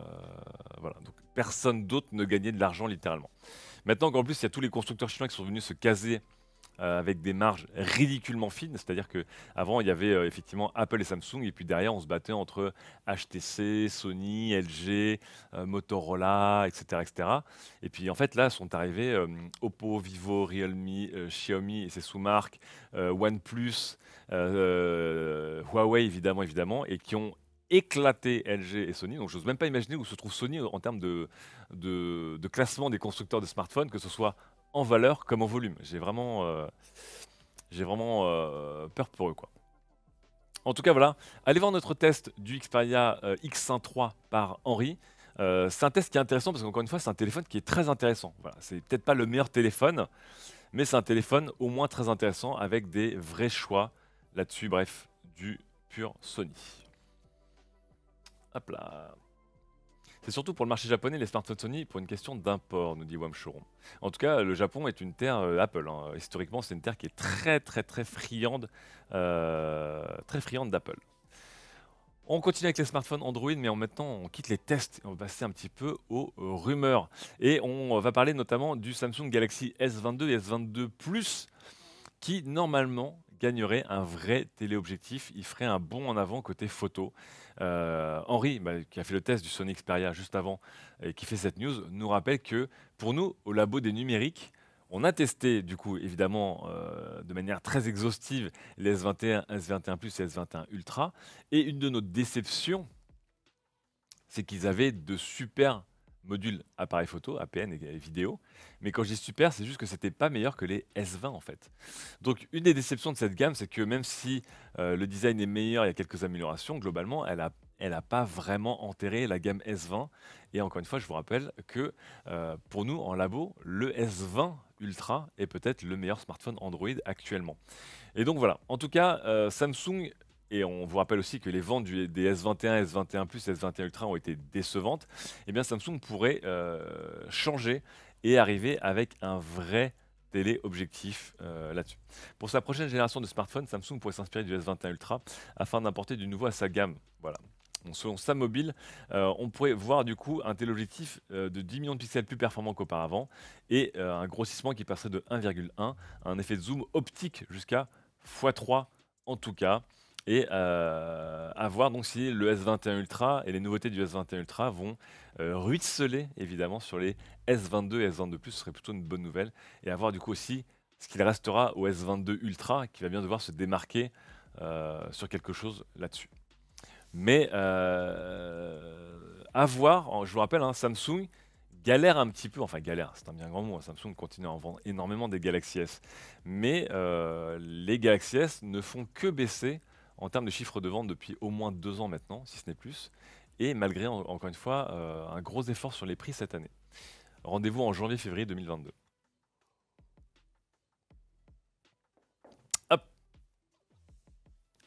voilà, donc personne d'autre ne gagnait de l'argent littéralement. Maintenant qu'en plus, il y a tous les constructeurs chinois qui sont venus se caser euh, avec des marges ridiculement fines. C'est-à-dire qu'avant, il y avait euh, effectivement Apple et Samsung, et puis derrière, on se battait entre HTC, Sony, LG, euh, Motorola, etc., etc. Et puis en fait, là, sont arrivés Oppo, Vivo, Realme, Xiaomi et ses sous-marques, OnePlus, Huawei, évidemment, évidemment, et qui ont éclaté LG et Sony. Donc, je n'ose même pas imaginer où se trouve Sony en termes de, de classement des constructeurs de smartphones, que ce soit valeur comme en volume. J'ai vraiment, euh, j'ai vraiment euh, peur pour eux. Quoi. En tout cas, voilà. Allez voir notre test du Xperia euh, x 103 III par Henri. c'est un test qui est intéressant parce qu'encore une fois, c'est un téléphone qui est très intéressant. Voilà, c'est peut-être pas le meilleur téléphone, mais c'est un téléphone au moins très intéressant avec des vrais choix là-dessus. Bref, du pur Sony. Hop là. C'est surtout pour le marché japonais les smartphones Sony pour une question d'import, nous dit Wam En tout cas, le Japon est une terre euh, Apple. Hein. Historiquement, c'est une terre qui est très très très friande, euh, très d'Apple. On continue avec les smartphones Android, mais en maintenant on quitte les tests et on va passer un petit peu aux euh, rumeurs. Et on va parler notamment du Samsung Galaxy S22 et S22 Plus, qui normalement gagnerait un vrai téléobjectif. Il ferait un bond en avant côté photo. Euh, Henri, bah, qui a fait le test du Sony Xperia juste avant et qui fait cette news, nous rappelle que pour nous, au labo des numériques, on a testé, du coup, évidemment, euh, de manière très exhaustive, les S21, S21 Plus et S21 Ultra. Et une de nos déceptions, c'est qu'ils avaient de super module appareil photo, APN et vidéo. Mais quand je dis super, c'est juste que c'était pas meilleur que les S20 en fait. Donc une des déceptions de cette gamme, c'est que même si euh, le design est meilleur, il y a quelques améliorations, globalement, elle a elle n'a pas vraiment enterré la gamme S20. Et encore une fois, je vous rappelle que euh, pour nous, en labo, le S20 Ultra est peut-être le meilleur smartphone Android actuellement. Et donc voilà, en tout cas, euh, Samsung et on vous rappelle aussi que les ventes des S21, S21 Plus, S21 Ultra ont été décevantes, eh bien Samsung pourrait euh, changer et arriver avec un vrai téléobjectif euh, là-dessus. Pour sa prochaine génération de smartphones, Samsung pourrait s'inspirer du S21 Ultra afin d'importer du nouveau à sa gamme. Voilà. selon sa mobile, euh, on pourrait voir du coup un téléobjectif de 10 millions de pixels plus performant qu'auparavant et un grossissement qui passerait de 1,1 à un effet de zoom optique jusqu'à x3 en tout cas. Et euh, à voir donc si le S21 Ultra et les nouveautés du S21 Ultra vont euh, ruisseler évidemment sur les S22 et S22 Plus, ce serait plutôt une bonne nouvelle. Et à voir du coup aussi ce qu'il restera au S22 Ultra qui va bien devoir se démarquer euh, sur quelque chose là-dessus. Mais à voir, je vous rappelle, hein, Samsung galère un petit peu, enfin galère, c'est un bien grand mot, hein, Samsung continue à en vendre énormément des Galaxy S, mais les Galaxy S ne font que baisser en termes de chiffres de vente depuis au moins deux ans maintenant, si ce n'est plus, et malgré, encore une fois, euh, un gros effort sur les prix cette année. Rendez-vous en janvier-février 2022.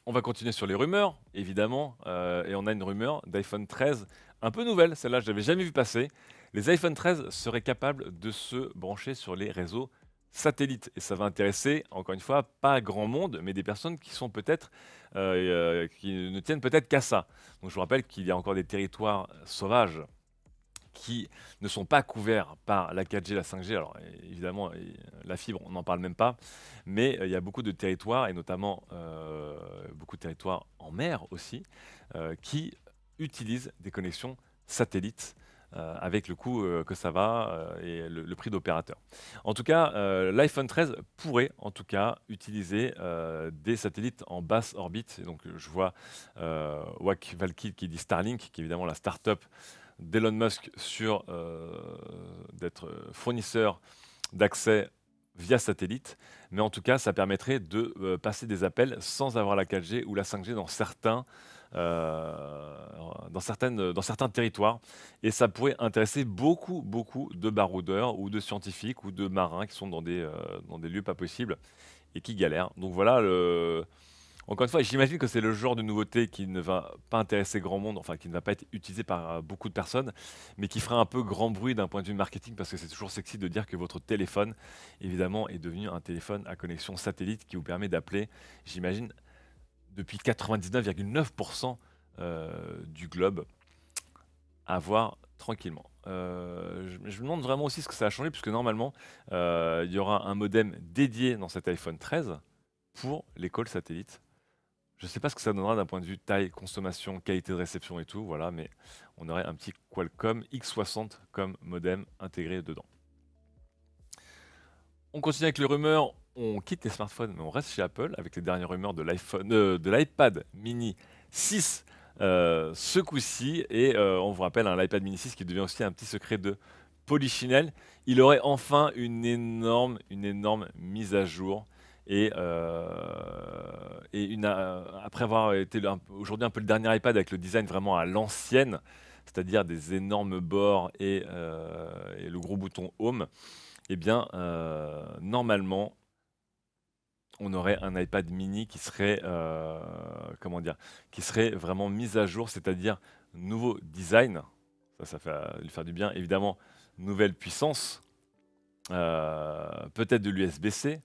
On va continuer sur les rumeurs, évidemment, euh, et on a une rumeur d'iPhone 13, un peu nouvelle, celle-là je n'avais jamais vu passer. Les iPhone 13 seraient capables de se brancher sur les réseaux satellite. Et ça va intéresser, encore une fois, pas grand monde, mais des personnes qui sont peut-être, euh, euh, qui ne tiennent peut-être qu'à ça. Donc je vous rappelle qu'il y a encore des territoires sauvages qui ne sont pas couverts par la 4G, la 5G. Alors évidemment, la fibre, on n'en parle même pas, mais euh, il y a beaucoup de territoires, et notamment beaucoup de territoires en mer aussi, qui utilisent des connexions satellites euh, avec le coût euh, que ça va euh, et le, prix d'opérateur. En tout cas, l'iPhone 13 pourrait en tout cas utiliser des satellites en basse orbite. Et donc je vois Wack Valkyrie qui dit Starlink, qui est évidemment la start-up d'Elon Musk sur d'être fournisseur d'accès via satellite, mais en tout cas ça permettrait de passer des appels sans avoir la 4G ou la 5G dans certains euh, dans, certaines, dans certains territoires. Et ça pourrait intéresser beaucoup, beaucoup de baroudeurs ou de scientifiques ou de marins qui sont dans des, euh, dans des lieux pas possibles et qui galèrent. Donc voilà, le... encore une fois, j'imagine que c'est le genre de nouveauté qui ne va pas intéresser grand monde, enfin qui ne va pas être utilisé par euh, beaucoup de personnes, mais qui fera un peu grand bruit d'un point de vue marketing, parce que c'est toujours sexy de dire que votre téléphone, évidemment, est devenu un téléphone à connexion satellite qui vous permet d'appeler, j'imagine, depuis 99,9% euh, du globe à voir tranquillement. Euh, je, me demande vraiment aussi ce que ça a changé, puisque normalement, euh, il y aura un modem dédié dans cet iPhone 13 pour les calls satellites. Je ne sais pas ce que ça donnera d'un point de vue taille, consommation, qualité de réception et tout, voilà, mais on aurait un petit Qualcomm X60 comme modem intégré dedans. On continue avec les rumeurs on quitte les smartphones, mais on reste chez Apple avec les dernières rumeurs de l'iPhone, euh, de l'iPad Mini 6 euh, ce coup-ci. Et euh, on vous rappelle un hein, iPad Mini 6 qui devient aussi un petit secret de polychinelle, Il aurait enfin une énorme, une énorme mise à jour. Et, et une, après avoir été aujourd'hui un peu le dernier iPad avec le design vraiment à l'ancienne, c'est-à-dire des énormes bords et, et, le gros bouton Home, eh bien, normalement, on aurait un iPad mini qui serait, euh, comment dire, qui serait vraiment mis à jour, c'est-à-dire nouveau design, ça, fait euh, lui faire du bien, évidemment, nouvelle puissance, euh, peut-être de l'USB-C,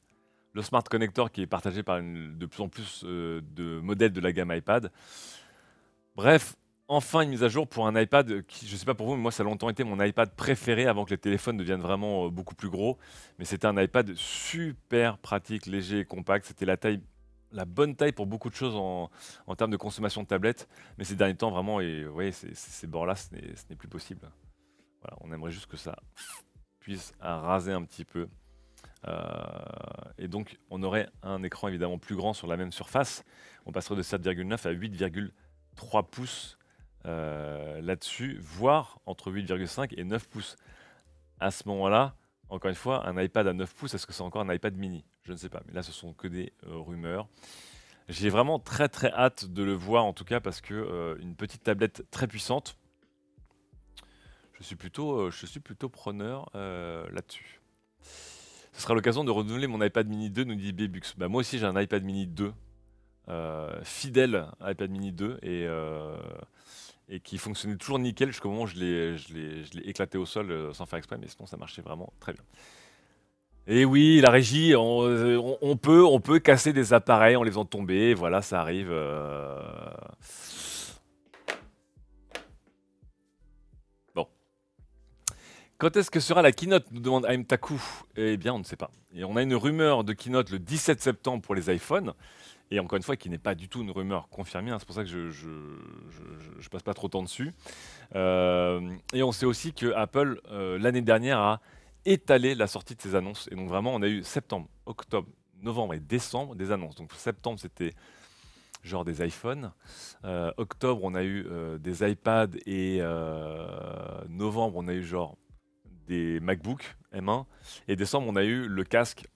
le smart connector qui est partagé par de plus en plus de modèles de la gamme iPad. Bref, enfin une mise à jour pour un iPad qui, je ne sais pas pour vous, mais moi ça a longtemps été mon iPad préféré avant que les téléphones deviennent vraiment euh, beaucoup plus gros. Mais c'était un iPad super pratique, léger et compact. C'était la taille, la bonne taille pour beaucoup de choses en, termes de consommation de tablette. Mais ces derniers temps, vraiment, vous ces, bords-là, ce n'est plus possible. on aimerait juste que ça puisse raser un petit peu. Euh, et donc, on aurait un écran évidemment plus grand sur la même surface. On passerait de 7,9 à 8,3 pouces euh, là-dessus, voire entre 8,5 et 9 pouces. À ce moment-là, encore une fois, un iPad à 9 pouces, est-ce que c'est encore un iPad mini Je ne sais pas, mais là ce sont que des euh, rumeurs. J'ai vraiment très très hâte de le voir en tout cas parce que euh, une petite tablette très puissante. Je suis plutôt, je suis plutôt preneur là-dessus. Ce sera l'occasion de renouveler mon iPad mini 2, nous dit Bebux. Bah, moi aussi j'ai un iPad mini 2, fidèle iPad mini 2 et et qui fonctionnait toujours nickel jusqu'au moment où je l'ai éclaté au sol euh, sans faire exprès, mais sinon ça marchait vraiment très bien. Et oui, la régie, on, euh, peut, on peut casser des appareils en les faisant tomber, voilà, ça arrive. Euh. Bon. Quand est-ce que sera la keynote nous demande Takou. Eh bien, on ne sait pas. Et on a une rumeur de keynote le 17 septembre pour les iPhones et encore une fois qui n'est pas du tout une rumeur confirmée, hein. c'est pour ça que je je, passe pas trop de temps dessus. Euh, et on sait aussi que Apple, euh, l'année dernière, a étalé la sortie de ses annonces, et donc vraiment on a eu septembre, octobre, novembre et décembre des annonces. Donc septembre c'était genre des iPhones, euh, octobre on a eu des iPads, et novembre on a eu genre des MacBooks M1, et décembre on a eu le casque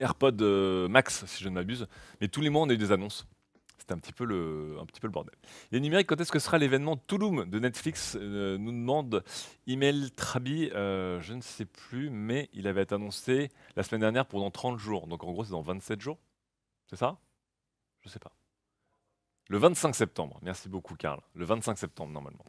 AirPod euh, Max, si je ne m'abuse. Mais tous les mois, on a eu des annonces. C'était un, petit peu le, un petit peu le bordel. Les numériques, quand est-ce que sera l'événement Touloum de Netflix euh, Nous demande Email Trabi, euh, je ne sais plus, mais il avait été annoncé la semaine dernière pour dans 30 jours. Donc en gros, c'est dans 27 jours. C'est ça Je ne sais pas. Le 25 septembre. Merci beaucoup, Karl. Le 25 septembre, normalement.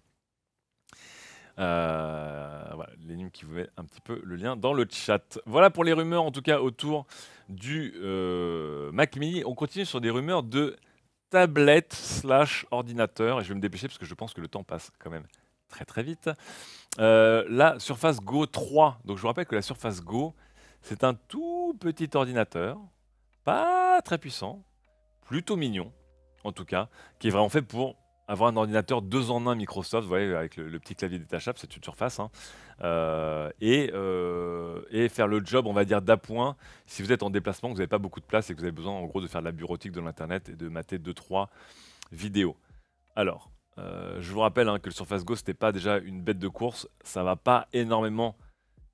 Euh, voilà, l'énigme qui vous met un petit peu le lien dans le chat. Voilà pour les rumeurs, en tout cas autour du euh, Mac Mini. On continue sur des rumeurs de tablette slash ordinateur. Et je vais me dépêcher parce que je pense que le temps passe quand même très très vite. Euh, la Surface Go 3. Donc je vous rappelle que la Surface Go, c'est un tout petit ordinateur, pas très puissant, plutôt mignon en tout cas, qui est vraiment fait pour avoir un ordinateur deux en un Microsoft, vous voyez, avec le, petit clavier détachable, c'est une surface, hein. euh, euh, et, faire le job, on va dire, d'appoint. Si vous êtes en déplacement, que vous n'avez pas beaucoup de place et que vous avez besoin, en gros, de faire de la bureautique de l'Internet et de mater 2-3 vidéos. Alors, euh, je vous rappelle hein, que le Surface Go, ce n'était pas déjà une bête de course. Ça ne va pas énormément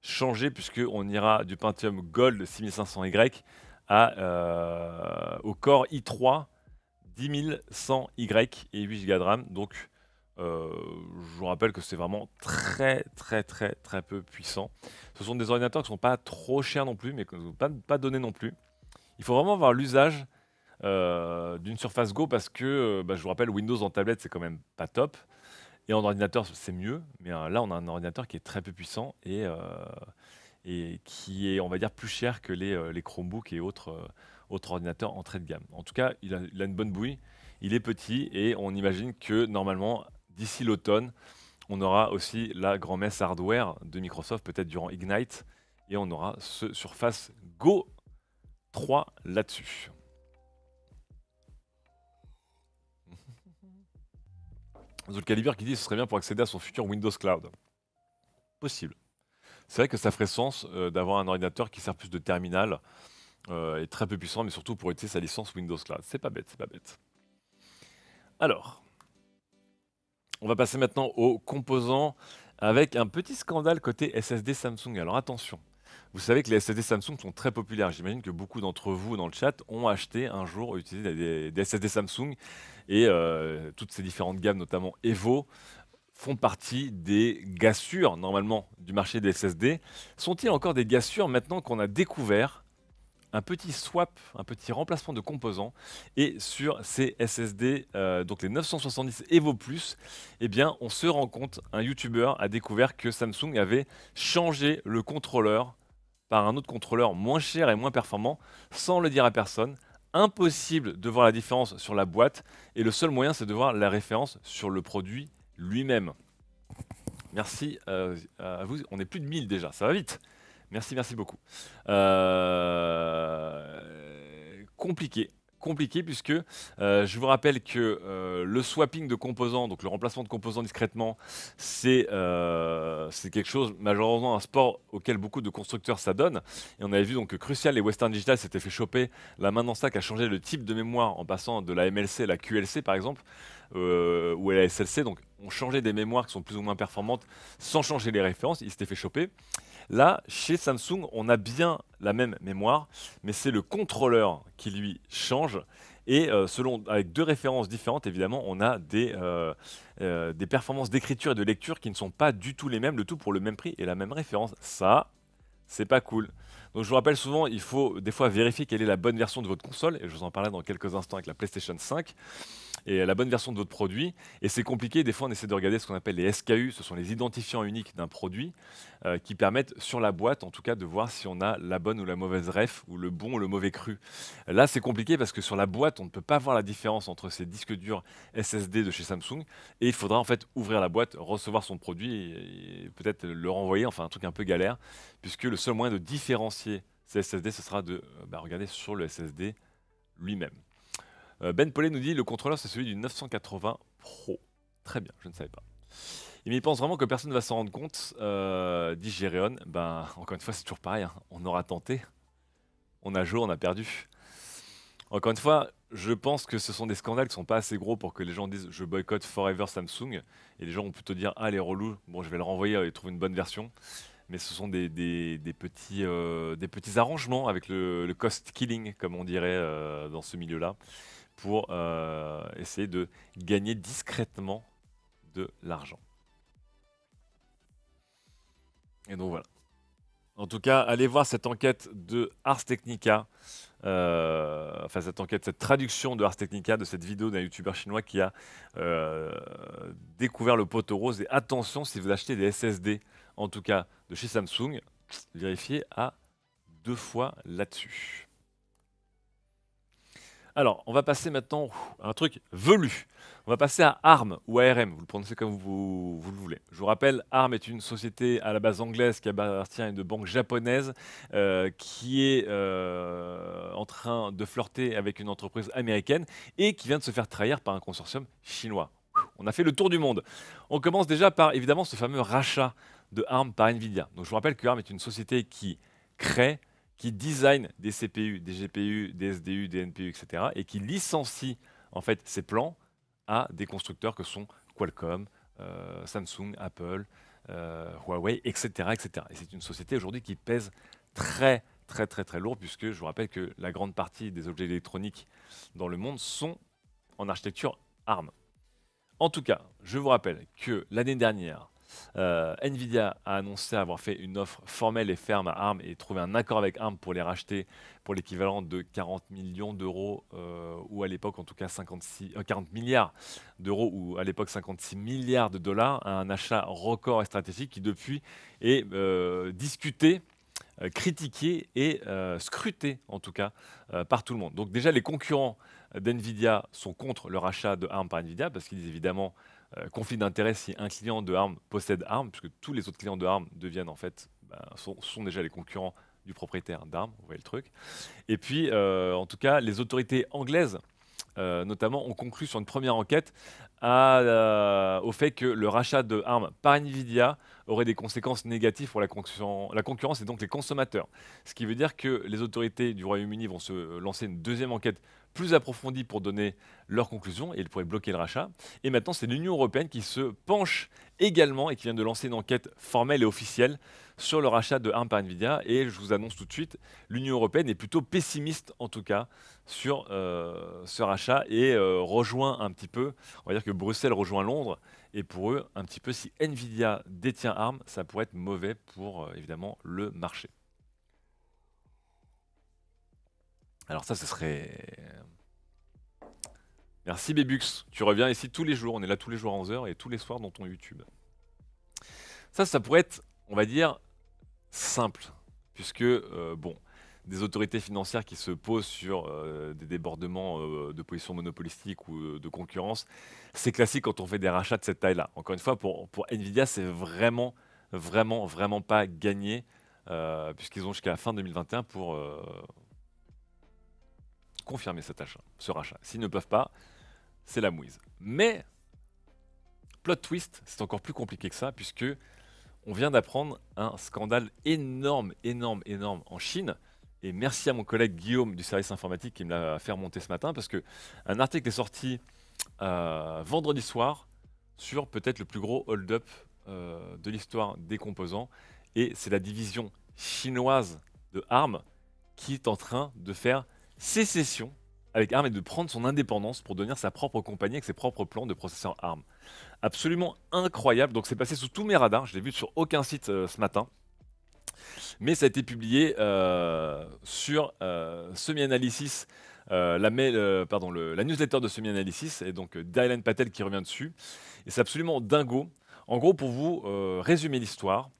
changer, puisqu'on ira du Pentium Gold 6500Y à, au Core i3 10100 Y et 8 Go de RAM. Donc, euh, je vous rappelle que c'est vraiment très, très, très, très peu puissant. Ce sont des ordinateurs qui ne sont pas trop chers non plus, mais qui ne sont pas, donnés non plus. Il faut vraiment avoir l'usage euh, d'une Surface Go parce que, euh, bah, je vous rappelle, Windows en tablette, c'est quand même pas top. Et en ordinateur, c'est mieux. Mais là, on a un ordinateur qui est très peu puissant et, qui est, on va dire, plus cher que les, les Chromebooks et autres autre ordinateur entrée de gamme. En tout cas, il a, une bonne bouille, il est petit et on imagine que normalement, d'ici l'automne, on aura aussi la grand-messe hardware de Microsoft, peut-être durant Ignite, et on aura ce Surface Go 3 là-dessus. calibre qui dit ce serait bien pour accéder à son futur Windows Cloud. Possible. C'est vrai que ça ferait sens euh, d'avoir un ordinateur qui sert plus de terminal est euh, très peu puissant, mais surtout pour utiliser sa licence Windows Cloud. C'est pas bête, c'est pas bête. Alors, on va passer maintenant aux composants avec un petit scandale côté SSD Samsung. Alors attention, vous savez que les SSD Samsung sont très populaires. J'imagine que beaucoup d'entre vous dans le chat ont acheté un jour, utilisé des, SSD Samsung et euh, toutes ces différentes gammes, notamment Evo, font partie des gassures normalement du marché des SSD. Sont-ils encore des gassures maintenant qu'on a découvert un petit swap, un petit remplacement de composants. Et sur ces SSD, euh, donc les 970 Evo Plus, eh bien, on se rend compte, un YouTuber a découvert que Samsung avait changé le contrôleur par un autre contrôleur moins cher et moins performant, sans le dire à personne. Impossible de voir la différence sur la boîte, et le seul moyen, c'est de voir la référence sur le produit lui-même. Merci euh, à vous, on est plus de 1000 déjà, ça va vite. Merci, merci beaucoup. Euh, compliqué, compliqué puisque euh, je vous rappelle que euh, le swapping de composants, donc le remplacement de composants discrètement, c'est quelque chose, majoritairement un sport auquel beaucoup de constructeurs s'adonnent. Et on avait vu donc que Crucial et Western Digital s'étaient fait choper. La main dans stack a changé le type de mémoire en passant de la MLC à la QLC par exemple, ou à la SLC. Donc on changeait des mémoires qui sont plus ou moins performantes sans changer les références. Ils s'étaient fait choper. Là, chez Samsung, on a bien la même mémoire, mais c'est le contrôleur qui lui change. Et euh, selon, avec deux références différentes, évidemment, on a des, euh, euh, des performances d'écriture et de lecture qui ne sont pas du tout les mêmes, le tout pour le même prix et la même référence. Ça, c'est pas cool. Donc je vous rappelle souvent, il faut des fois vérifier quelle est la bonne version de votre console, et je vous en parlerai dans quelques instants avec la PlayStation 5 et la bonne version de votre produit. Et c'est compliqué. Des fois, on essaie de regarder ce qu'on appelle les SKU. Ce sont les identifiants uniques d'un produit euh, qui permettent sur la boîte, en tout cas, de voir si on a la bonne ou la mauvaise ref ou le bon ou le mauvais cru. Là, c'est compliqué parce que sur la boîte, on ne peut pas voir la différence entre ces disques durs SSD de chez Samsung et il faudra en fait ouvrir la boîte, recevoir son produit et, peut-être le renvoyer. Enfin, un truc un peu galère puisque le seul moyen de différencier ces SSD, ce sera de euh, bah, regarder sur le SSD lui-même. Euh, ben Paulet nous dit le contrôleur c'est celui du 980 Pro. Très bien, je ne savais pas. il pense vraiment que personne ne va s'en rendre compte, euh, dit Géréon. Ben, encore une fois, c'est toujours pareil. Hein. On aura tenté, on a joué, on a perdu. Encore une fois, je pense que ce sont des scandales qui sont pas assez gros pour que les gens disent je boycotte Forever Samsung. Et les gens vont plutôt dire ah, Relou, bon, je vais le renvoyer euh, et trouver une bonne version. Mais ce sont des, petits, des petits arrangements avec le, cost killing, comme on dirait dans ce milieu-là pour euh, essayer de gagner discrètement de l'argent. Et donc voilà. En tout cas, allez voir cette enquête de Ars Technica, euh, enfin cette enquête, cette traduction de Ars Technica, de cette vidéo d'un YouTuber chinois qui a euh, découvert le poteau rose. Et attention, si vous achetez des SSD, en tout cas de chez Samsung, vérifiez à deux fois là-dessus. Alors, on va passer maintenant à un truc velu. On va passer à ARM ou ARM, vous le prononcez comme vous, le voulez. Je vous rappelle, ARM est une société à la base anglaise qui appartient à une banque japonaise euh, qui est euh, en train de flirter avec une entreprise américaine et qui vient de se faire trahir par un consortium chinois. On a fait le tour du monde. On commence déjà par évidemment ce fameux rachat de ARM par Nvidia. Donc je vous rappelle que ARM est une société qui crée, qui design des CPU, des GPU, des SDU, des NPU, etc. et qui licencie en fait ces plans à des constructeurs que sont Qualcomm, euh, Samsung, Apple, euh, Huawei, etc. etc. Et c'est une société aujourd'hui qui pèse très très très très lourd puisque je vous rappelle que la grande partie des objets électroniques dans le monde sont en architecture ARM. En tout cas, je vous rappelle que l'année dernière, euh, Nvidia a annoncé avoir fait une offre formelle et ferme à ARM et trouvé un accord avec ARM pour les racheter pour l'équivalent de 40 millions d'euros, euh, ou à l'époque en tout cas 40 euh, milliards d'euros, ou à l'époque 56 milliards de dollars, un achat record et stratégique qui depuis est discuté critiqué et scruté en tout cas par tout le monde. Donc déjà les concurrents d'NVIDIA sont contre le rachat de ARM par NVIDIA parce qu'ils disent évidemment euh, conflit d'intérêt si un client de armes possède ARM, puisque tous les autres clients de armes deviennent en fait, ben, sont, déjà les concurrents du propriétaire d'armes, vous voyez le truc. Et puis, euh, en tout cas, les autorités anglaises, euh, notamment, ont conclu sur une première enquête au fait que le rachat de armes par NVIDIA aurait des conséquences négatives pour la, concurrence et donc les consommateurs. Ce qui veut dire que les autorités du Royaume-Uni vont se lancer une deuxième enquête plus approfondie pour donner leurs conclusions et ils pourraient bloquer le rachat. Et maintenant, c'est l'Union européenne qui se penche également et qui vient de lancer une enquête formelle et officielle sur le rachat de ARM par Nvidia. Et je vous annonce tout de suite, l'Union européenne est plutôt pessimiste en tout cas sur euh, ce rachat et euh, rejoint un petit peu, on va dire que Bruxelles rejoint Londres et pour eux, un petit peu, si Nvidia détient armes, ça pourrait être mauvais pour euh, évidemment le marché. Alors ça, ce serait... Euh, Merci Bébux, tu reviens ici tous les jours, on est là tous les jours à 11h et tous les soirs dans ton YouTube. Ça, ça pourrait être, on va dire, simple, puisque, euh, bon, des autorités financières qui se posent sur euh, des débordements euh, de position monopolistique ou euh, de concurrence, c'est classique quand on fait des rachats de cette taille-là. Encore une fois, pour, Nvidia, c'est vraiment, vraiment, vraiment pas gagné, puisqu'ils ont jusqu'à la fin 2021 pour confirmer cet achat, ce rachat. S'ils ne peuvent pas, c'est la mouise. Mais, plot twist, c'est encore plus compliqué que ça, puisque on vient d'apprendre un scandale énorme, énorme, énorme en Chine et merci à mon collègue Guillaume du service informatique qui me l'a fait remonter ce matin parce qu'un article est sorti euh, vendredi soir sur peut-être le plus gros hold-up euh, de l'histoire des composants. Et c'est la division chinoise de ARM qui est en train de faire sécession avec ARM et de prendre son indépendance pour devenir sa propre compagnie avec ses propres plans de processeurs ARM. Absolument incroyable. Donc c'est passé sous tous mes radars. Je l'ai vu sur aucun site euh, ce matin mais ça a été publié euh, sur euh, Semi-Analysis. Euh, la, newsletter de semi-analysis, et donc Dylan Patel qui revient dessus. Et c'est absolument dingo. En gros, pour vous résumer l'histoire,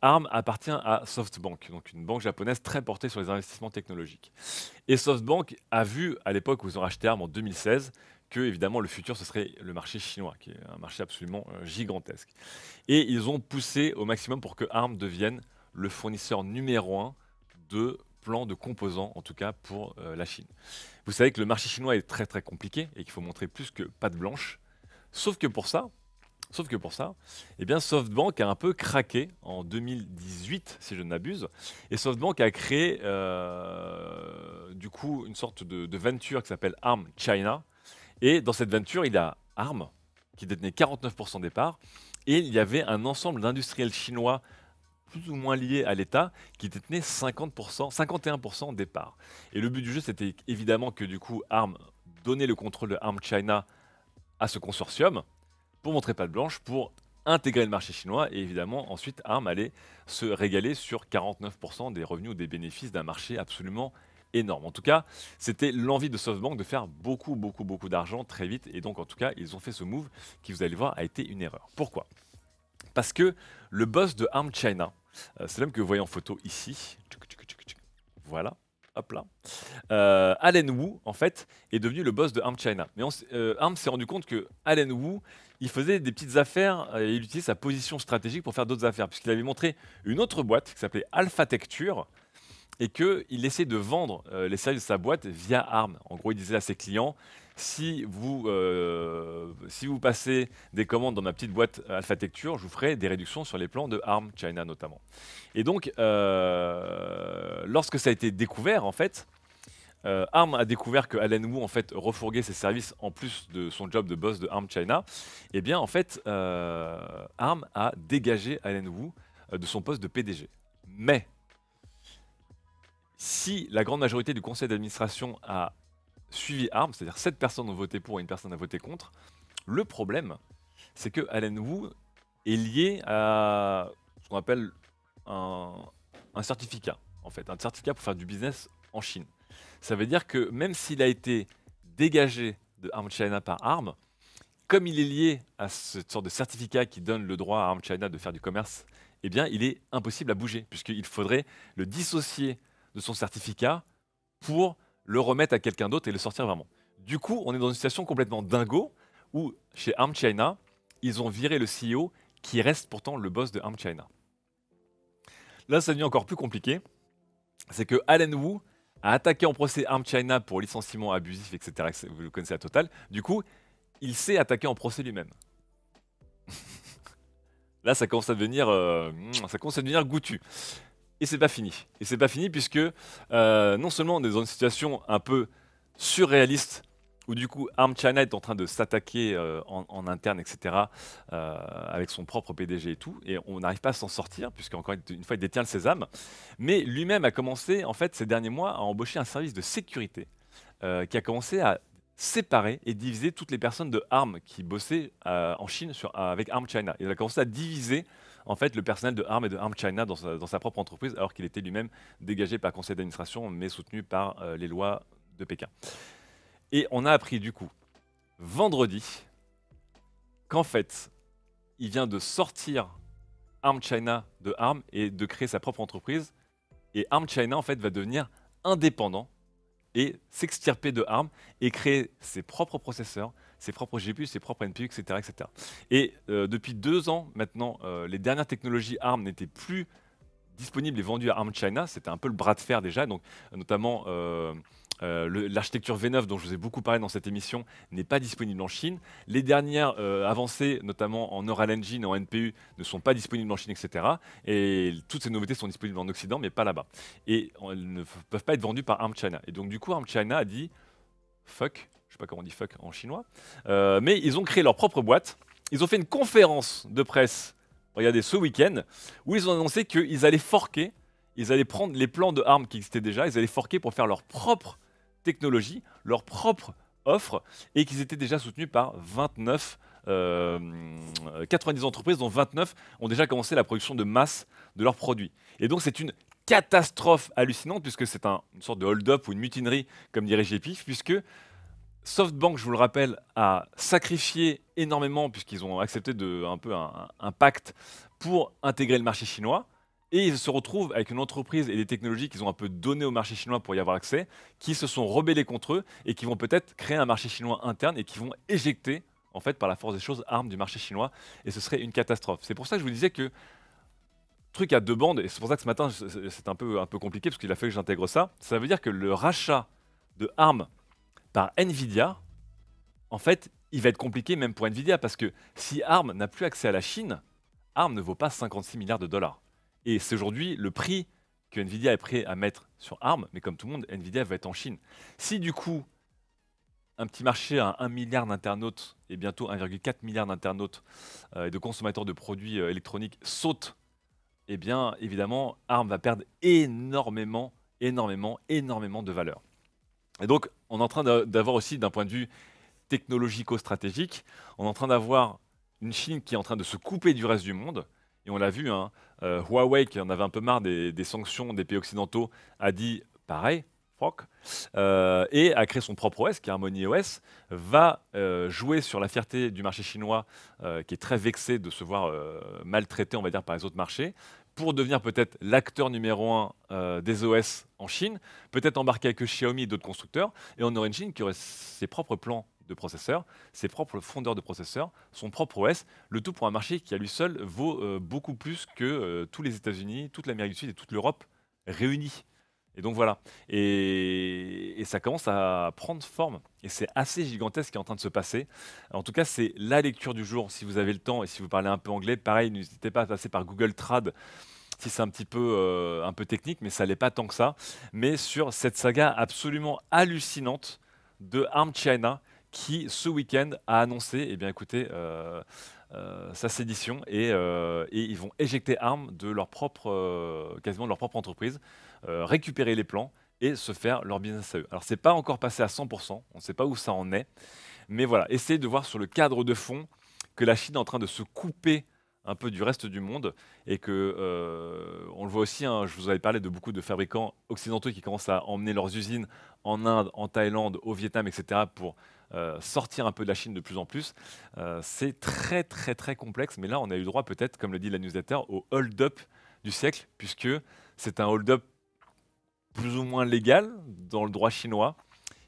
ARM appartient à SoftBank, donc une banque japonaise très portée sur les investissements technologiques. Et SoftBank a vu, à l'époque où ils ont racheté ARM en 2016, que évidemment le futur ce serait le marché chinois, qui est un marché absolument gigantesque. Et ils ont poussé au maximum pour que ARM devienne le fournisseur numéro un de plans de composants, en tout cas pour euh, la Chine. Vous savez que le marché chinois est très très compliqué et qu'il faut montrer plus que patte blanche. Sauf que pour ça, Sauf que pour ça, eh bien SoftBank a un peu craqué en 2018, si je ne m'abuse. Et SoftBank a créé euh, du coup une sorte de, de venture qui s'appelle Arm China. Et dans cette venture, il y a Arm qui détenait 49% des parts. Et il y avait un ensemble d'industriels chinois plus ou moins lié à l'État qui détenait 50%, 51% des parts. Et le but du jeu, c'était évidemment que du coup, ARM donnait le contrôle de ARM China à ce consortium pour montrer pas de blanche, pour intégrer le marché chinois et évidemment ensuite ARM allait se régaler sur 49% des revenus ou des bénéfices d'un marché absolument énorme. En tout cas, c'était l'envie de SoftBank de faire beaucoup, beaucoup, beaucoup d'argent très vite. Et donc, en tout cas, ils ont fait ce move qui, vous allez voir, a été une erreur. Pourquoi parce que le boss de Arm China, euh, c'est l'homme que vous voyez en photo ici, voilà, hop là, euh, Allen Wu, en fait, est devenu le boss de Arm China. Mais euh, Arm s'est rendu compte que Allen Wu, il faisait des petites affaires euh, et il utilisait sa position stratégique pour faire d'autres affaires, puisqu'il avait montré une autre boîte qui s'appelait Alpha Texture et qu'il essayait de vendre les services de sa boîte via ARM. En gros, il disait à ses clients, si vous, euh, si vous passez des commandes dans ma petite boîte Alpha Texture, je vous ferai des réductions sur les plans de ARM China notamment. Et donc, euh, lorsque ça a été découvert, en fait, euh, ARM a découvert que Allen Wu en fait refourguait ses services en plus de son job de boss de ARM China. Et eh bien, en fait, ARM a dégagé Allen Wu de son poste de PDG. Mais si la grande majorité du conseil d'administration a suivi arme, c'est-à-dire 7 personnes ont voté pour et une personne a voté contre. Le problème, c'est que Allen Wu est lié à ce qu'on appelle un, certificat, en fait, un certificat pour faire du business en Chine. Ça veut dire que même s'il a été dégagé de Arm China par Arm, comme il est lié à cette sorte de certificat qui donne le droit à Arm China de faire du commerce, eh bien, il est impossible à bouger, puisqu'il faudrait le dissocier de son certificat pour le remettre à quelqu'un d'autre et le sortir vraiment. Du coup, on est dans une situation complètement dingo où chez Arm China, ils ont viré le CEO qui reste pourtant le boss de Arm China. Là, ça devient encore plus compliqué. C'est que Allen Wu a attaqué en procès Arm China pour licenciement abusif, etc. Vous le connaissez à Total. Du coup, il s'est attaqué en procès lui-même. Là, ça commence à devenir, euh, ça commence à devenir goûtu. Et c'est pas fini. Et c'est pas fini puisque euh, non seulement on est dans une situation un peu surréaliste où du coup Arm China est en train de s'attaquer euh, en, interne, etc., euh, avec son propre PDG et tout, et on n'arrive pas à s'en sortir, puisqu'encore une fois, il détient le sésame, mais lui-même a commencé, en fait, ces derniers mois, à embaucher un service de sécurité, qui a commencé à séparer et diviser toutes les personnes de Arm qui bossaient en Chine sur, avec Arm China. Il a commencé à diviser en fait le personnel de ARM et de ARM China dans sa, propre entreprise, alors qu'il était lui-même dégagé par conseil d'administration, mais soutenu par euh, les lois de Pékin. Et on a appris du coup, vendredi, qu'en fait, il vient de sortir ARM China de ARM et de créer sa propre entreprise. Et ARM China, en fait, va devenir indépendant et s'extirper de ARM et créer ses propres processeurs, ses propres GPU, ses propres NPU, etc. etc. Et euh, depuis deux ans maintenant, euh, les dernières technologies ARM n'étaient plus disponibles et vendues à ARM China. C'était un peu le bras de fer déjà, donc notamment. Euh, l'architecture V9 dont je vous ai beaucoup parlé dans cette émission n'est pas disponible en Chine. Les dernières avancées, notamment en Neural Engine en NPU, ne sont pas disponibles en Chine, etc. Et toutes ces nouveautés sont disponibles en Occident, mais pas là-bas. Et elles ne peuvent pas être vendues par Arm China. Et donc du coup, Arm China a dit, fuck, je sais pas comment on dit fuck en chinois, euh, mais ils ont créé leur propre boîte. Ils ont fait une conférence de presse, regardez, ce week-end, où ils ont annoncé qu'ils allaient forquer, ils allaient prendre les plans de armes qui existaient déjà, ils allaient forquer pour faire leur propre technologie, leur propre offre, et qu'ils étaient déjà soutenus par 29, 90 euh, entreprises, dont 29 ont déjà commencé la production de masse de leurs produits. Et donc c'est une catastrophe hallucinante, puisque c'est un, une sorte de hold-up ou une mutinerie, comme dirait Gépif, puisque SoftBank, je vous le rappelle, a sacrifié énormément puisqu'ils ont accepté de, un peu un, pacte pour intégrer le marché chinois. Et ils se retrouvent avec une entreprise et des technologies qu'ils ont un peu données au marché chinois pour y avoir accès, qui se sont rebellés contre eux et qui vont peut-être créer un marché chinois interne et qui vont éjecter, en fait, par la force des choses, armes du marché chinois. Et ce serait une catastrophe. C'est pour ça que je vous disais que truc à deux bandes, et c'est pour ça que ce matin, c'est un peu, un peu compliqué parce qu'il a fallu que j'intègre ça. Ça veut dire que le rachat de armes par Nvidia, en fait, il va être compliqué même pour Nvidia parce que si ARM n'a plus accès à la Chine, ARM ne vaut pas 56 milliards de dollars. Et c'est aujourd'hui le prix que Nvidia est prêt à mettre sur ARM, mais comme tout le monde, Nvidia va être en Chine. Si du coup, un petit marché à 1 milliard d'internautes et bientôt 1,4 milliard d'internautes euh, et de consommateurs de produits euh, électroniques saute, eh bien évidemment, ARM va perdre énormément, énormément, énormément de valeur. Et donc, on est en train d'avoir aussi, d'un point de vue technologico-stratégique, on est en train d'avoir une Chine qui est en train de se couper du reste du monde. Et on l'a vu, hein, euh, Huawei, qui en avait un peu marre des, sanctions des pays occidentaux, a dit pareil, froc, euh, et a créé son propre OS, qui est Harmony OS, va euh, jouer sur la fierté du marché chinois, qui est très vexé de se voir maltraité, on va dire, par les autres marchés, pour devenir peut-être l'acteur numéro un euh, des OS en Chine, peut-être embarquer avec Xiaomi et d'autres constructeurs, et en aurait qui aurait ses propres plans de processeurs, ses propres fondeurs de processeurs, son propre OS, le tout pour un marché qui à lui seul vaut euh, beaucoup plus que euh, tous les États-Unis, toute l'Amérique du Sud et toute l'Europe réunis. Et donc voilà. Et, ça commence à prendre forme. Et c'est assez gigantesque ce qui est en train de se passer. En tout cas, c'est la lecture du jour. Si vous avez le temps et si vous parlez un peu anglais, pareil, n'hésitez pas à passer par Google Trad si c'est un petit peu, euh, un peu technique, mais ça l'est pas tant que ça. Mais sur cette saga absolument hallucinante de Arm China qui, ce week-end, a annoncé, et eh bien écoutez, euh, euh, sa sédition et, ils vont éjecter Arm de leur propre, quasiment de leur propre entreprise. Euh, récupérer les plans et se faire leur business à eux. Alors, ce n'est pas encore passé à 100%, on ne sait pas où ça en est, mais voilà, essayez de voir sur le cadre de fond que la Chine est en train de se couper un peu du reste du monde et que euh, on le voit aussi. Hein, je vous avais parlé de beaucoup de fabricants occidentaux qui commencent à emmener leurs usines en Inde, en Thaïlande, au Vietnam, etc. pour euh, sortir un peu de la Chine de plus en plus. c'est très très très complexe, mais là on a eu droit peut-être, comme le dit la newsletter, au hold-up du siècle puisque c'est un hold-up plus ou moins légal dans le droit chinois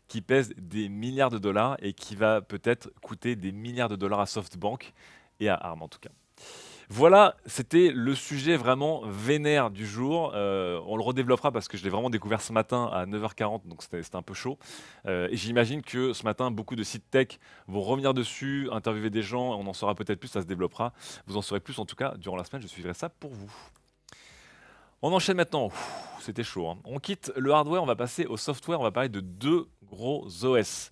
qui pèse des milliards de dollars et qui va peut-être coûter des milliards de dollars à SoftBank et à ARM en tout cas. Voilà, c'était le sujet vraiment vénère du jour. Euh, on le redéveloppera parce que je l'ai vraiment découvert ce matin à 9h40, donc c'était un peu chaud. Euh, et j'imagine que ce matin, beaucoup de sites tech vont revenir dessus, interviewer des gens, on en saura peut-être plus, ça se développera. Vous en saurez plus en tout cas durant la semaine, je suivrai ça pour vous. On enchaîne maintenant. C'était chaud. Hein. On quitte le hardware, on va passer au software. On va parler de deux gros OS.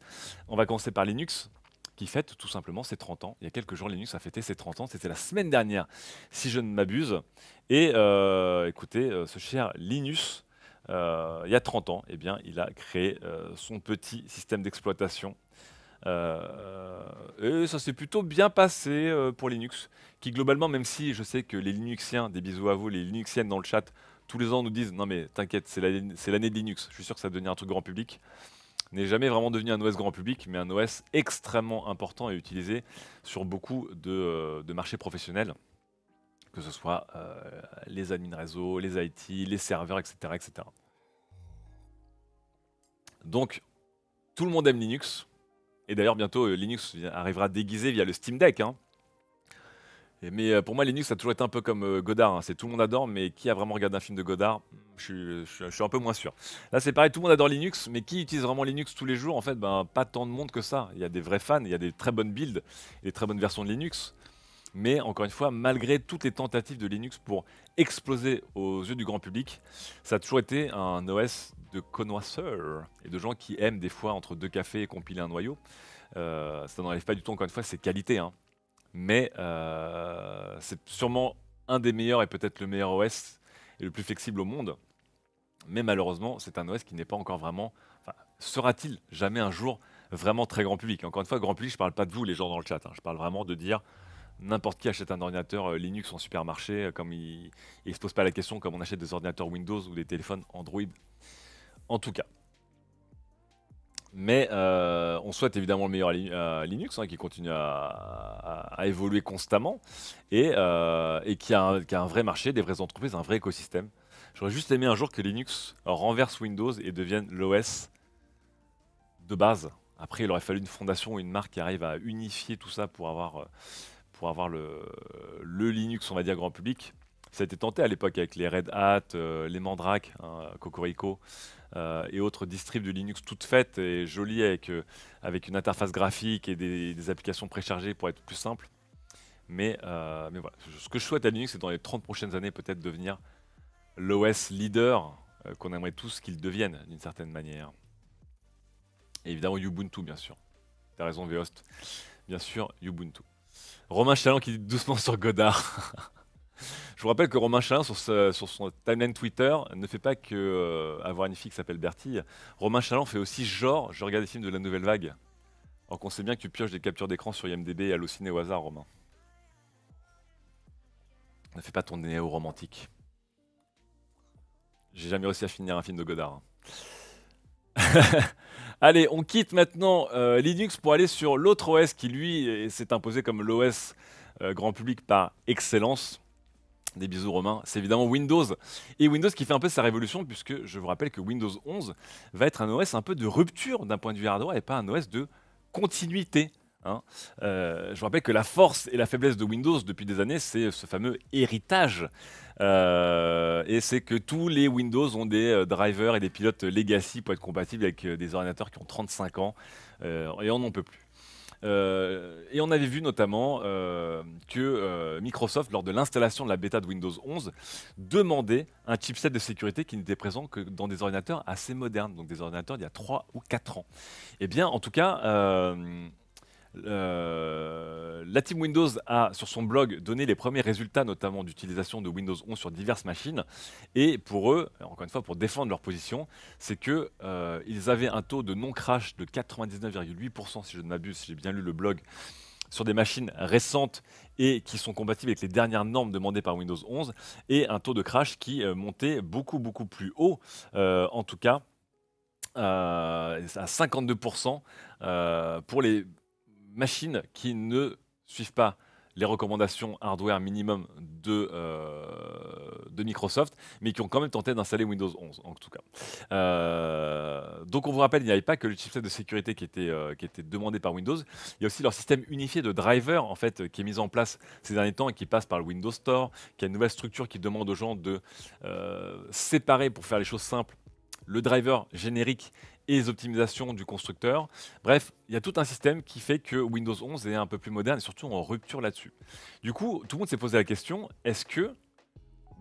On va commencer par Linux, qui fête tout simplement ses 30 ans. Il y a quelques jours, Linux a fêté ses 30 ans. C'était la semaine dernière, si je ne m'abuse. Et euh, écoutez, euh, ce cher Linus, euh, il y a 30 ans, eh bien, il a créé son petit système d'exploitation euh, et ça s'est plutôt bien passé euh, pour Linux, qui globalement, même si je sais que les Linuxiens, des bisous à vous, les Linuxiennes dans le chat, tous les ans nous disent non mais t'inquiète, c'est l'année de Linux, je suis sûr que ça va devenir un truc grand public. N'est jamais vraiment devenu un OS grand public, mais un OS extrêmement important et utilisé sur beaucoup de, euh, marchés professionnels, que ce soit les admin réseau, les IT, les serveurs, etc., etc. Donc, tout le monde aime Linux, et d'ailleurs, bientôt, euh, Linux arrivera déguisé via le Steam Deck. Hein. Mais euh, pour moi, Linux a toujours été un peu comme euh, Godard. Hein. C'est tout le monde adore, mais qui a vraiment regardé un film de Godard je suis, un peu moins sûr. Là, c'est pareil, tout le monde adore Linux, mais qui utilise vraiment Linux tous les jours En fait, ben, pas tant de monde que ça. Il y a des vrais fans, il y a des très bonnes builds, des très bonnes versions de Linux. Mais encore une fois, malgré toutes les tentatives de Linux pour exploser aux yeux du grand public, ça a toujours été un OS de connoisseurs et de gens qui aiment des fois entre deux cafés compiler un noyau. Euh, ça n'enlève pas du tout, encore une fois, ses qualités. Hein. Mais euh, c'est sûrement un des meilleurs et peut-être le meilleur OS et le plus flexible au monde. Mais malheureusement, c'est un OS qui n'est pas encore vraiment. Sera-t-il jamais un jour vraiment très grand public Encore une fois, grand public, je ne parle pas de vous, les gens dans le chat. Hein. Je parle vraiment de dire n'importe qui achète un ordinateur euh, Linux en supermarché, euh, comme il ne se pose pas la question comme on achète des ordinateurs Windows ou des téléphones Android, en tout cas. Mais euh, on souhaite évidemment le meilleur Linux, hein, qui continue à, évoluer constamment et, qui, a un, qui, a un, vrai marché, des vraies entreprises, un vrai écosystème. J'aurais juste aimé un jour que Linux renverse Windows et devienne l'OS de base. Après, il aurait fallu une fondation ou une marque qui arrive à unifier tout ça pour avoir pour avoir le, Linux, on va dire, grand public, ça a été tenté à l'époque avec les Red Hat, euh, les Mandrake, hein, Cocorico euh, et autres distribs de Linux toutes faites et jolies avec, euh, avec une interface graphique et des, applications préchargées pour être plus simple. Mais, voilà, ce que je souhaite à Linux, c'est dans les 30 prochaines années peut-être devenir l'OS leader qu'on aimerait tous qu'il devienne d'une certaine manière. évidemment Ubuntu, bien sûr. T'as raison, Vhost. Bien sûr, Ubuntu. Romain Chalant qui dit doucement sur Godard. Je vous rappelle que Romain Chalin, sur, sur son timeline Twitter, ne fait pas que euh, avoir une fille qui s'appelle Bertille. Romain Chalin fait aussi genre, je regarde des films de la nouvelle vague. Alors qu'on sait bien que tu pioches des captures d'écran sur IMDB et Allociné au hasard, Romain. Ne fais pas ton néo-romantique. J'ai jamais réussi à finir un film de Godard. Hein. Allez, on quitte maintenant euh, Linux pour aller sur l'autre OS qui, lui, s'est imposé comme l'OS euh, grand public par excellence. Des bisous romains, c'est évidemment Windows. Et Windows qui fait un peu sa révolution, puisque je vous rappelle que Windows 11 va être un OS un peu de rupture d'un point de vue hardware et pas un OS de continuité. Hein. Euh, je vous rappelle que la force et la faiblesse de Windows depuis des années, c'est ce fameux héritage euh, et c'est que tous les Windows ont des euh, drivers et des pilotes legacy pour être compatibles avec euh, des ordinateurs qui ont 35 ans et on n'en peut plus. et on avait vu notamment que Microsoft, lors de l'installation de la bêta de Windows 11, demandait un chipset de sécurité qui n'était présent que dans des ordinateurs assez modernes, donc des ordinateurs d'il y a 3 ou 4 ans. Eh bien, en tout cas, euh, la team Windows a, sur son blog, donné les premiers résultats, notamment d'utilisation de Windows 11 sur diverses machines. Et pour eux, encore une fois, pour défendre leur position, c'est qu'ils euh, avaient un taux de non-crash de 99,8%, si je ne m'abuse, si j'ai bien lu le blog, sur des machines récentes et qui sont compatibles avec les dernières normes demandées par Windows 11, et un taux de crash qui euh, montait beaucoup, beaucoup plus haut, en tout cas. à 52% pour les machines qui ne suivent pas les recommandations hardware minimum de, euh, de Microsoft, mais qui ont quand même tenté d'installer Windows 11, en tout cas. Euh, donc on vous rappelle, il n'y avait pas que le chipset de sécurité qui était, euh, qui était demandé par Windows, il y a aussi leur système unifié de driver en fait, qui est mis en place ces derniers temps et qui passe par le Windows Store, qui a une nouvelle structure qui demande aux gens de séparer, pour faire les choses simples, le driver générique et les optimisations du constructeur. Bref, il y a tout un système qui fait que Windows 11 est un peu plus moderne et surtout en rupture là-dessus. Du coup, tout le monde s'est posé la question, est-ce que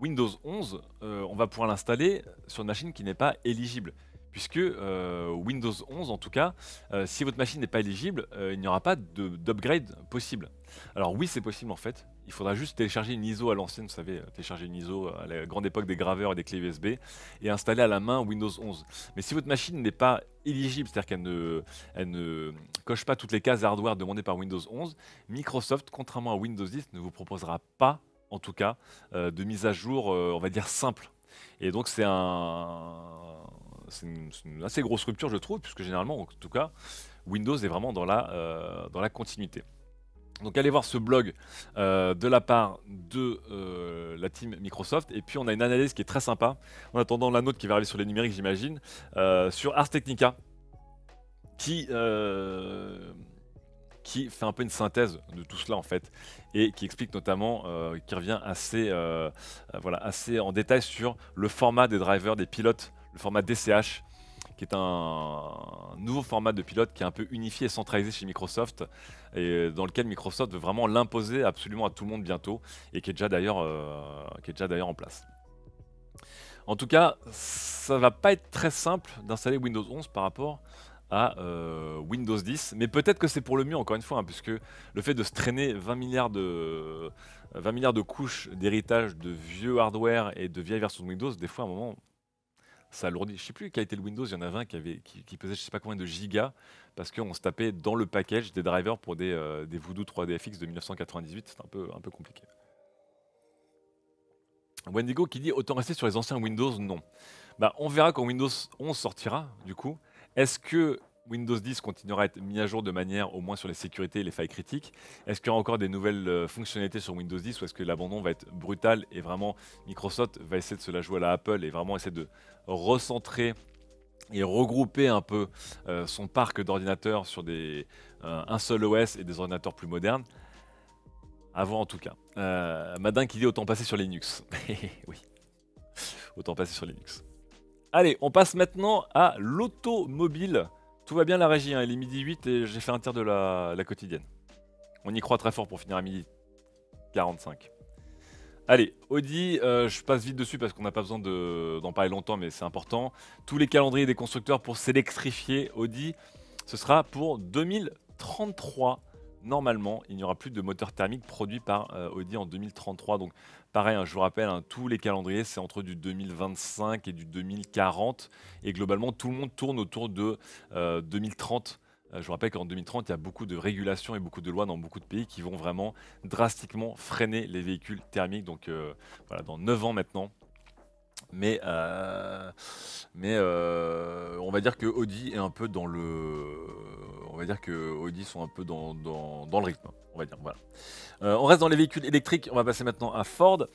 Windows 11, euh, on va pouvoir l'installer sur une machine qui n'est pas éligible puisque euh, Windows 11, en tout cas, euh, si votre machine n'est pas éligible, euh, il n'y aura pas d'upgrade possible. Alors oui, c'est possible en fait. Il faudra juste télécharger une ISO à l'ancienne, vous savez, télécharger une ISO à la grande époque des graveurs et des clés USB, et installer à la main Windows 11. Mais si votre machine n'est pas éligible, c'est-à-dire qu'elle ne, ne coche pas toutes les cases hardware demandées par Windows 11, Microsoft, contrairement à Windows 10, ne vous proposera pas, en tout cas, de mise à jour, on va dire, simple. Et donc c'est un c'est une, assez grosse rupture, je trouve, puisque généralement, en tout cas, Windows est vraiment dans la, euh, dans la continuité. Donc allez voir ce blog euh, de la part de euh, la team Microsoft. Et puis on a une analyse qui est très sympa, en attendant la nôtre qui va arriver sur les numériques j'imagine, sur Ars Technica, qui, qui fait un peu une synthèse de tout cela en fait, et qui explique notamment, qui revient assez, voilà, assez en détail sur le format des drivers, des pilotes le format DCH, qui est un nouveau format de pilote qui est un peu unifié et centralisé chez Microsoft, et dans lequel Microsoft veut vraiment l'imposer absolument à tout le monde bientôt, et qui est déjà d'ailleurs euh, en place. En tout cas, ça ne va pas être très simple d'installer Windows 11 par rapport à euh, Windows 10, mais peut-être que c'est pour le mieux encore une fois, hein, puisque le fait de se traîner 20 milliards de, 20 milliards de couches d'héritage de vieux hardware et de vieilles versions de Windows, des fois à un moment, ça alourdit. Je sais plus quel était le Windows, il y en a un qui, avait, qui, qui pesait sais pas combien de gigas, parce qu'on se tapait dans le package des drivers pour des, euh, Voodoo 3DFX de 1998, c'est un peu, un peu compliqué. Wendigo qui dit autant rester sur les anciens Windows, non. Bah, on verra quand Windows 11 sortira, du coup. Est-ce que Windows 10 continuera à être mis à jour de manière au moins sur les sécurités et les failles critiques. Est-ce qu'il y aura encore des nouvelles euh, fonctionnalités sur Windows 10 ou est-ce que l'abandon va être brutal et vraiment Microsoft va essayer de se la jouer à la Apple et vraiment essayer de recentrer et regrouper un peu euh, son parc d'ordinateurs sur des, euh, un seul OS et des ordinateurs plus modernes Avant en tout cas. Madin qui dit autant passer sur Linux. oui, autant passer sur Linux. Allez, on passe maintenant à l'automobile. Tout va bien la régie, elle hein. il est midi 8 et j'ai fait un tiers de la, quotidienne. On y croit très fort pour finir à midi 45. Allez, Audi, euh, je passe vite dessus parce qu'on n'a pas besoin d'en parler longtemps, mais c'est important. Tous les calendriers des constructeurs pour s'électrifier Audi, ce sera pour 2033 normalement, il n'y aura plus de moteur thermique produit par euh, Audi en 2033. Donc, pareil, hein, je vous rappelle, hein, tous les calendriers, c'est entre du 2025 et du 2040. Et globalement, tout le monde tourne autour de 2030. Euh, euh, je vous rappelle qu'en 2030, il y a beaucoup de régulations et beaucoup de lois dans beaucoup de pays qui vont vraiment drastiquement freiner les véhicules thermiques. Donc voilà, dans 9 ans maintenant, mais, mais on va dire que Audi est un peu dans le on va dire que Audi sont un peu dans, le rythme, on va dire. Voilà. Euh, on reste dans les véhicules électriques, on va passer maintenant à Ford.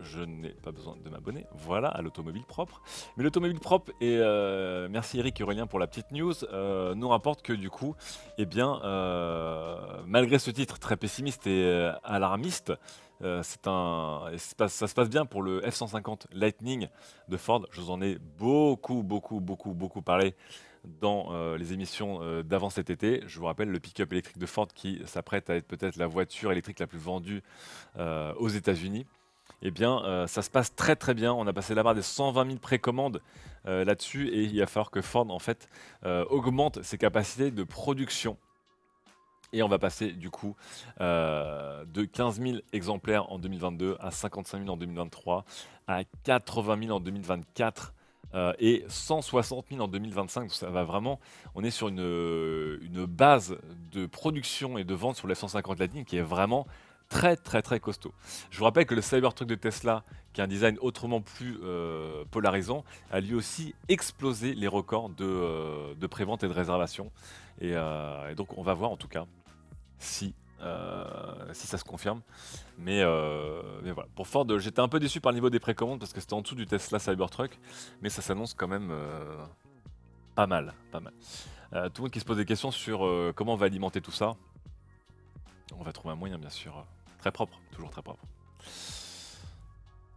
Je n'ai pas besoin de m'abonner, voilà, à l'automobile propre. Mais l'automobile propre, et euh, merci Eric et Aurélien pour la petite news, euh, nous rapporte que du coup, eh bien, malgré ce titre très pessimiste et alarmiste, un, ça, ça se passe bien pour le F-150 Lightning de Ford. Je vous en ai beaucoup, beaucoup, beaucoup, beaucoup parlé dans euh, les émissions euh, d'avant cet été. Je vous rappelle le pick-up électrique de Ford qui s'apprête à être peut-être la voiture électrique la plus vendue euh, aux États-Unis. Eh bien, ça se passe très très bien. On a passé la barre des 120 000 précommandes là-dessus et il va falloir que Ford en fait augmente ses capacités de production. Et on va passer du coup de 15 000 exemplaires en 2022 à 55 000 en 2023, à 80 000 en 2024. Euh, et 160 000 en 2025. ça va vraiment. On est sur euh, une, base de production et de vente sur les 150 Lightning qui est vraiment très très très costaud. Je vous rappelle que le Cybertruck de Tesla, qui a un design autrement plus euh, polarisant, a lui aussi explosé les records de, pré de prévente et de réservation. et donc on va voir en tout cas si euh, si ça se confirme. Euh, mais, voilà. Pour Ford, j'étais un peu déçu par le niveau des précommandes parce que c'était en dessous du Tesla Cybertruck, mais ça s'annonce quand même euh, pas mal, pas mal. tout le monde qui se pose des questions sur comment on va alimenter tout ça. On va trouver un moyen, bien sûr. Très propre, toujours très propre.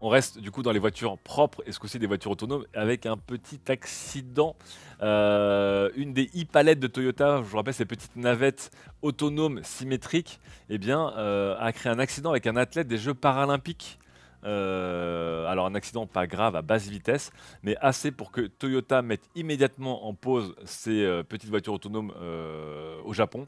On reste du coup dans les voitures propres et ce coup-ci des voitures autonomes avec un petit accident. Euh, une des e-palettes de Toyota, je vous rappelle ces petites navettes autonomes symétriques, eh bien, euh, a créé un accident avec un athlète des Jeux paralympiques. Euh, alors un accident pas grave à basse vitesse, mais assez pour que Toyota mette immédiatement en pause ces petites voitures autonomes au Japon.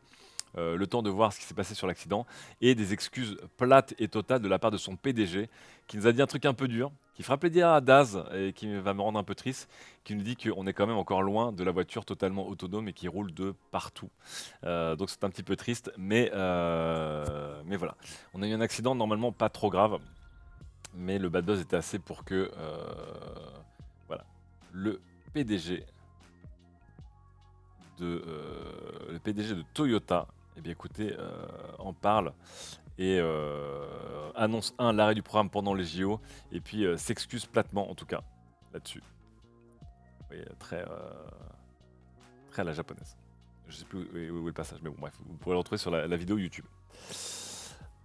Euh, le temps de voir ce qui s'est passé sur l'accident, et des excuses plates et totales de la part de son PDG, qui nous a dit un truc un peu dur, qui fera plaisir à Daz, et qui va me rendre un peu triste, qui nous dit qu'on est quand même encore loin de la voiture totalement autonome et qui roule de partout. Euh, donc c'est un petit peu triste, mais, euh, mais voilà. On a eu un accident normalement pas trop grave, mais le bad buzz était assez pour que... voilà. Le PDG de le PDG de Toyota eh bien écoutez, en euh, parle et euh, annonce un l'arrêt du programme pendant les JO et puis euh, s'excuse platement en tout cas là-dessus. Oui, très très à la japonaise. Je sais plus où est, le passage, mais bon bref, vous pourrez le retrouver sur la, la vidéo YouTube.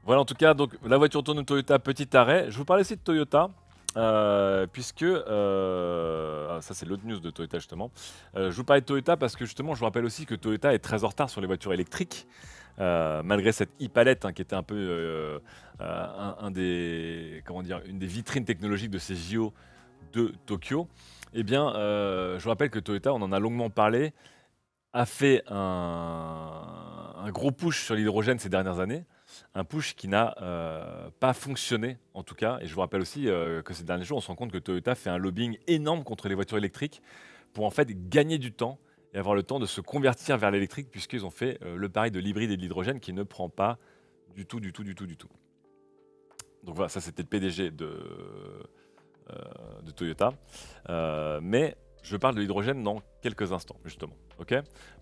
Voilà en tout cas, donc la voiture tourne Toyota, petit arrêt. Je vous parlais aussi de Toyota. Euh, puisque euh, ah, ça c'est l'autre news de Toyota justement. Euh, je vous parlais de Toyota parce que justement je vous rappelle aussi que Toyota est très en retard sur les voitures électriques. malgré cette e-palette hein, qui était un peu une des vitrines technologiques de ces JO de Tokyo, eh bien je vous rappelle que Toyota, on en a longuement parlé, a fait un gros push sur l'hydrogène ces dernières années un push qui n'a euh, pas fonctionné en tout cas. Et je vous rappelle aussi euh, que ces derniers jours, on se rend compte que Toyota fait un lobbying énorme contre les voitures électriques pour en fait gagner du temps et avoir le temps de se convertir vers l'électrique puisqu'ils ont fait euh, le pari de l'hybride et de l'hydrogène qui ne prend pas du tout, du tout, du tout, du tout. Donc voilà, ça c'était le PDG de, Toyota. mais je parle de l'hydrogène dans quelques instants justement,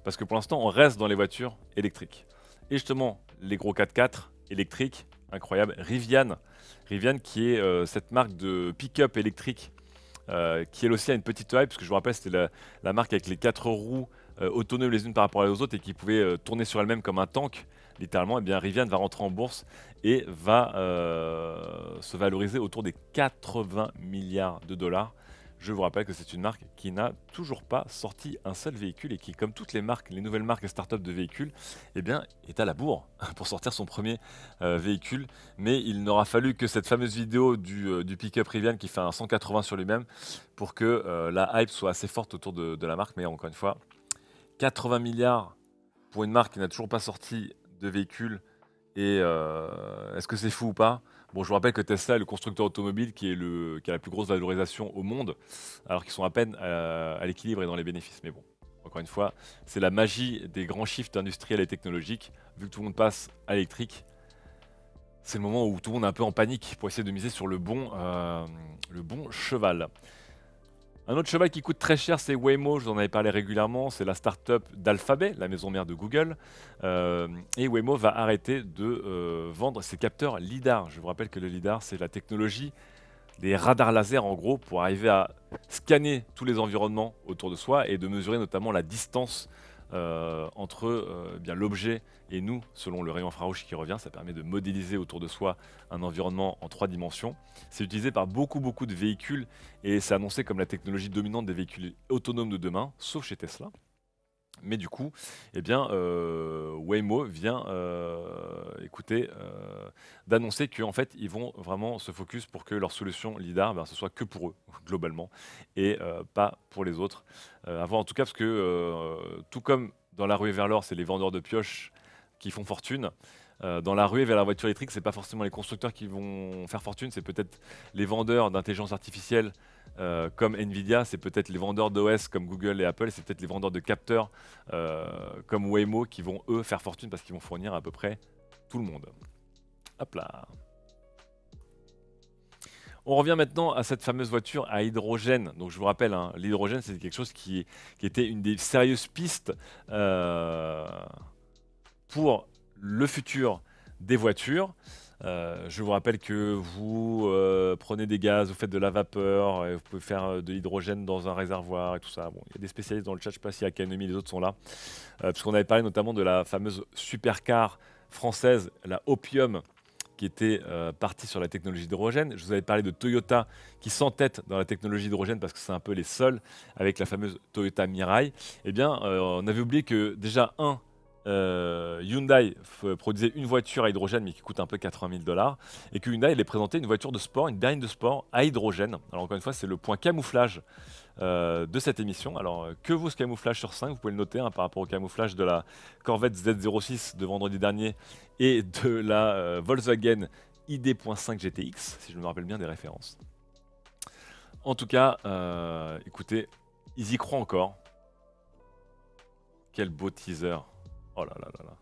Parce que pour l'instant, on reste dans les voitures électriques. Et justement, les gros 4x4 électriques, incroyable. Rivian, Rivian qui est euh, cette marque de pick-up électrique euh, qui elle aussi a une petite taille puisque que je vous rappelle, c'était la, marque avec les quatre roues euh, autonomes les unes par rapport aux autres et qui pouvait tourner sur elle-même comme un tank, littéralement. Et eh bien Rivian va rentrer en bourse et va se valoriser autour des 80 milliards de dollars. Je vous rappelle que c'est une marque qui n'a toujours pas sorti un seul véhicule et qui, comme toutes les marques, les nouvelles marques et startups de véhicules, eh bien, est à la bourre pour sortir son premier euh, véhicule. Mais il n'aura fallu que cette fameuse vidéo du, euh, pick-up Rivian qui fait un 180 sur lui-même pour que euh, la hype soit assez forte autour de, la marque. Mais encore une fois, 80 milliards pour une marque qui n'a toujours pas sorti de véhicule. Et est-ce que c'est fou ou pas Bon, je vous rappelle que Tesla est le constructeur automobile qui, est le, qui a la plus grosse valorisation au monde, alors qu'ils sont à peine euh, à, l'équilibre et dans les bénéfices. Mais bon, encore une fois, c'est la magie des grands shifts industriels et technologiques. Vu que tout le monde passe à l'électrique, c'est le moment où tout le monde est un peu en panique pour essayer de miser sur le bon, euh, le bon cheval. Un autre cheval qui coûte très cher, c'est Waymo, je vous en avais parlé régulièrement, c'est la start-up d'Alphabet, la maison mère de Google. Euh, et Waymo va arrêter de euh, vendre ses capteurs LIDAR. Je vous rappelle que le LIDAR, c'est la technologie des radars laser en gros pour arriver à scanner tous les environnements autour de soi et de mesurer notamment la distance euh, entre euh, eh bien l'objet et nous, selon le rayon infrarouge qui revient, ça permet de modéliser autour de soi un environnement en trois dimensions. C'est utilisé par beaucoup beaucoup de véhicules et c'est annoncé comme la technologie dominante des véhicules autonomes de demain, sauf chez Tesla. Mais du coup, eh bien, euh, Waymo vient, euh, euh, d'annoncer qu'en fait, ils vont vraiment se focus pour que leur solution LIDAR, ben, ce soit que pour eux, globalement, et pas pour les autres. avant, en tout cas, parce que tout comme dans la rue vers l'or, c'est les vendeurs de pioches qui font fortune, euh, dans la rue, vers la voiture électrique, c'est pas forcément les constructeurs qui vont faire fortune, c'est peut-être les vendeurs d'intelligence artificielle euh, comme Nvidia, c'est peut-être les vendeurs d'OS comme Google et Apple, c'est peut-être les vendeurs de capteurs euh, comme Waymo qui vont eux faire fortune parce qu'ils vont fournir à peu près tout le monde. Hop là. On revient maintenant à cette fameuse voiture à hydrogène. Donc je vous rappelle, hein, l'hydrogène c'est quelque chose qui, était une des sérieuses pistes pour le futur des voitures. Euh, je vous rappelle que vous euh, prenez des gaz, vous faites de la vapeur, vous pouvez faire euh, de l'hydrogène dans un réservoir et tout ça. Bon, il y a des spécialistes dans le chat, je ne sais pas si Academy, les autres sont là. Parce Puisqu'on avait parlé notamment de la fameuse supercar française, la Opium, qui était partie sur la technologie d'hydrogène. Je vous avais parlé de Toyota qui s'entête dans la technologie d'hydrogène parce que c'est un peu les seuls avec la fameuse Toyota Mirai. Eh bien, on avait oublié que déjà, un, euh, Hyundai euh, produisait une voiture à hydrogène mais qui coûte un peu 80 000 dollars et que Hyundai allait présenter une voiture de sport, une berline de sport à hydrogène. Alors encore une fois, c'est le point camouflage euh, de cette émission. Alors que vaut ce camouflage sur 5 Vous pouvez le noter hein, par rapport au camouflage de la Corvette Z06 de vendredi dernier et de la Volkswagen ID.5 GTX, si je me rappelle bien des références. En tout cas, écoutez, ils y croient encore. Quel beau teaser Oh là là là là.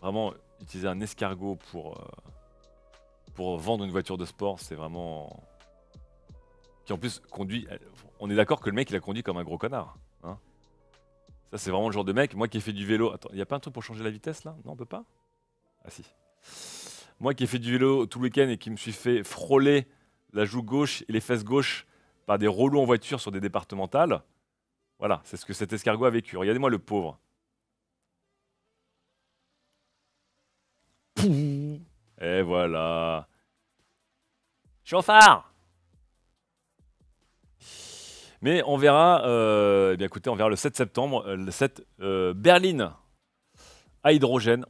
Vraiment, utiliser un escargot pour, euh, pour vendre une voiture de sport, c'est vraiment. Qui en plus conduit. Euh, on est d'accord que le mec, il a conduit comme un gros connard. Hein. Ça, c'est vraiment le genre de mec. Moi qui ai fait du vélo. Attends, il n'y a pas un truc pour changer la vitesse là Non, on peut pas Ah si. Moi qui ai fait du vélo tout le week-end et qui me suis fait frôler la joue gauche et les fesses gauches par des relous en voiture sur des départementales. Voilà, c'est ce que cet escargot a vécu. Regardez-moi le pauvre. Et voilà. Chauffard mais on verra, euh, eh bien écoutez, on verra le 7 septembre, euh, le 7 euh, berline à hydrogène.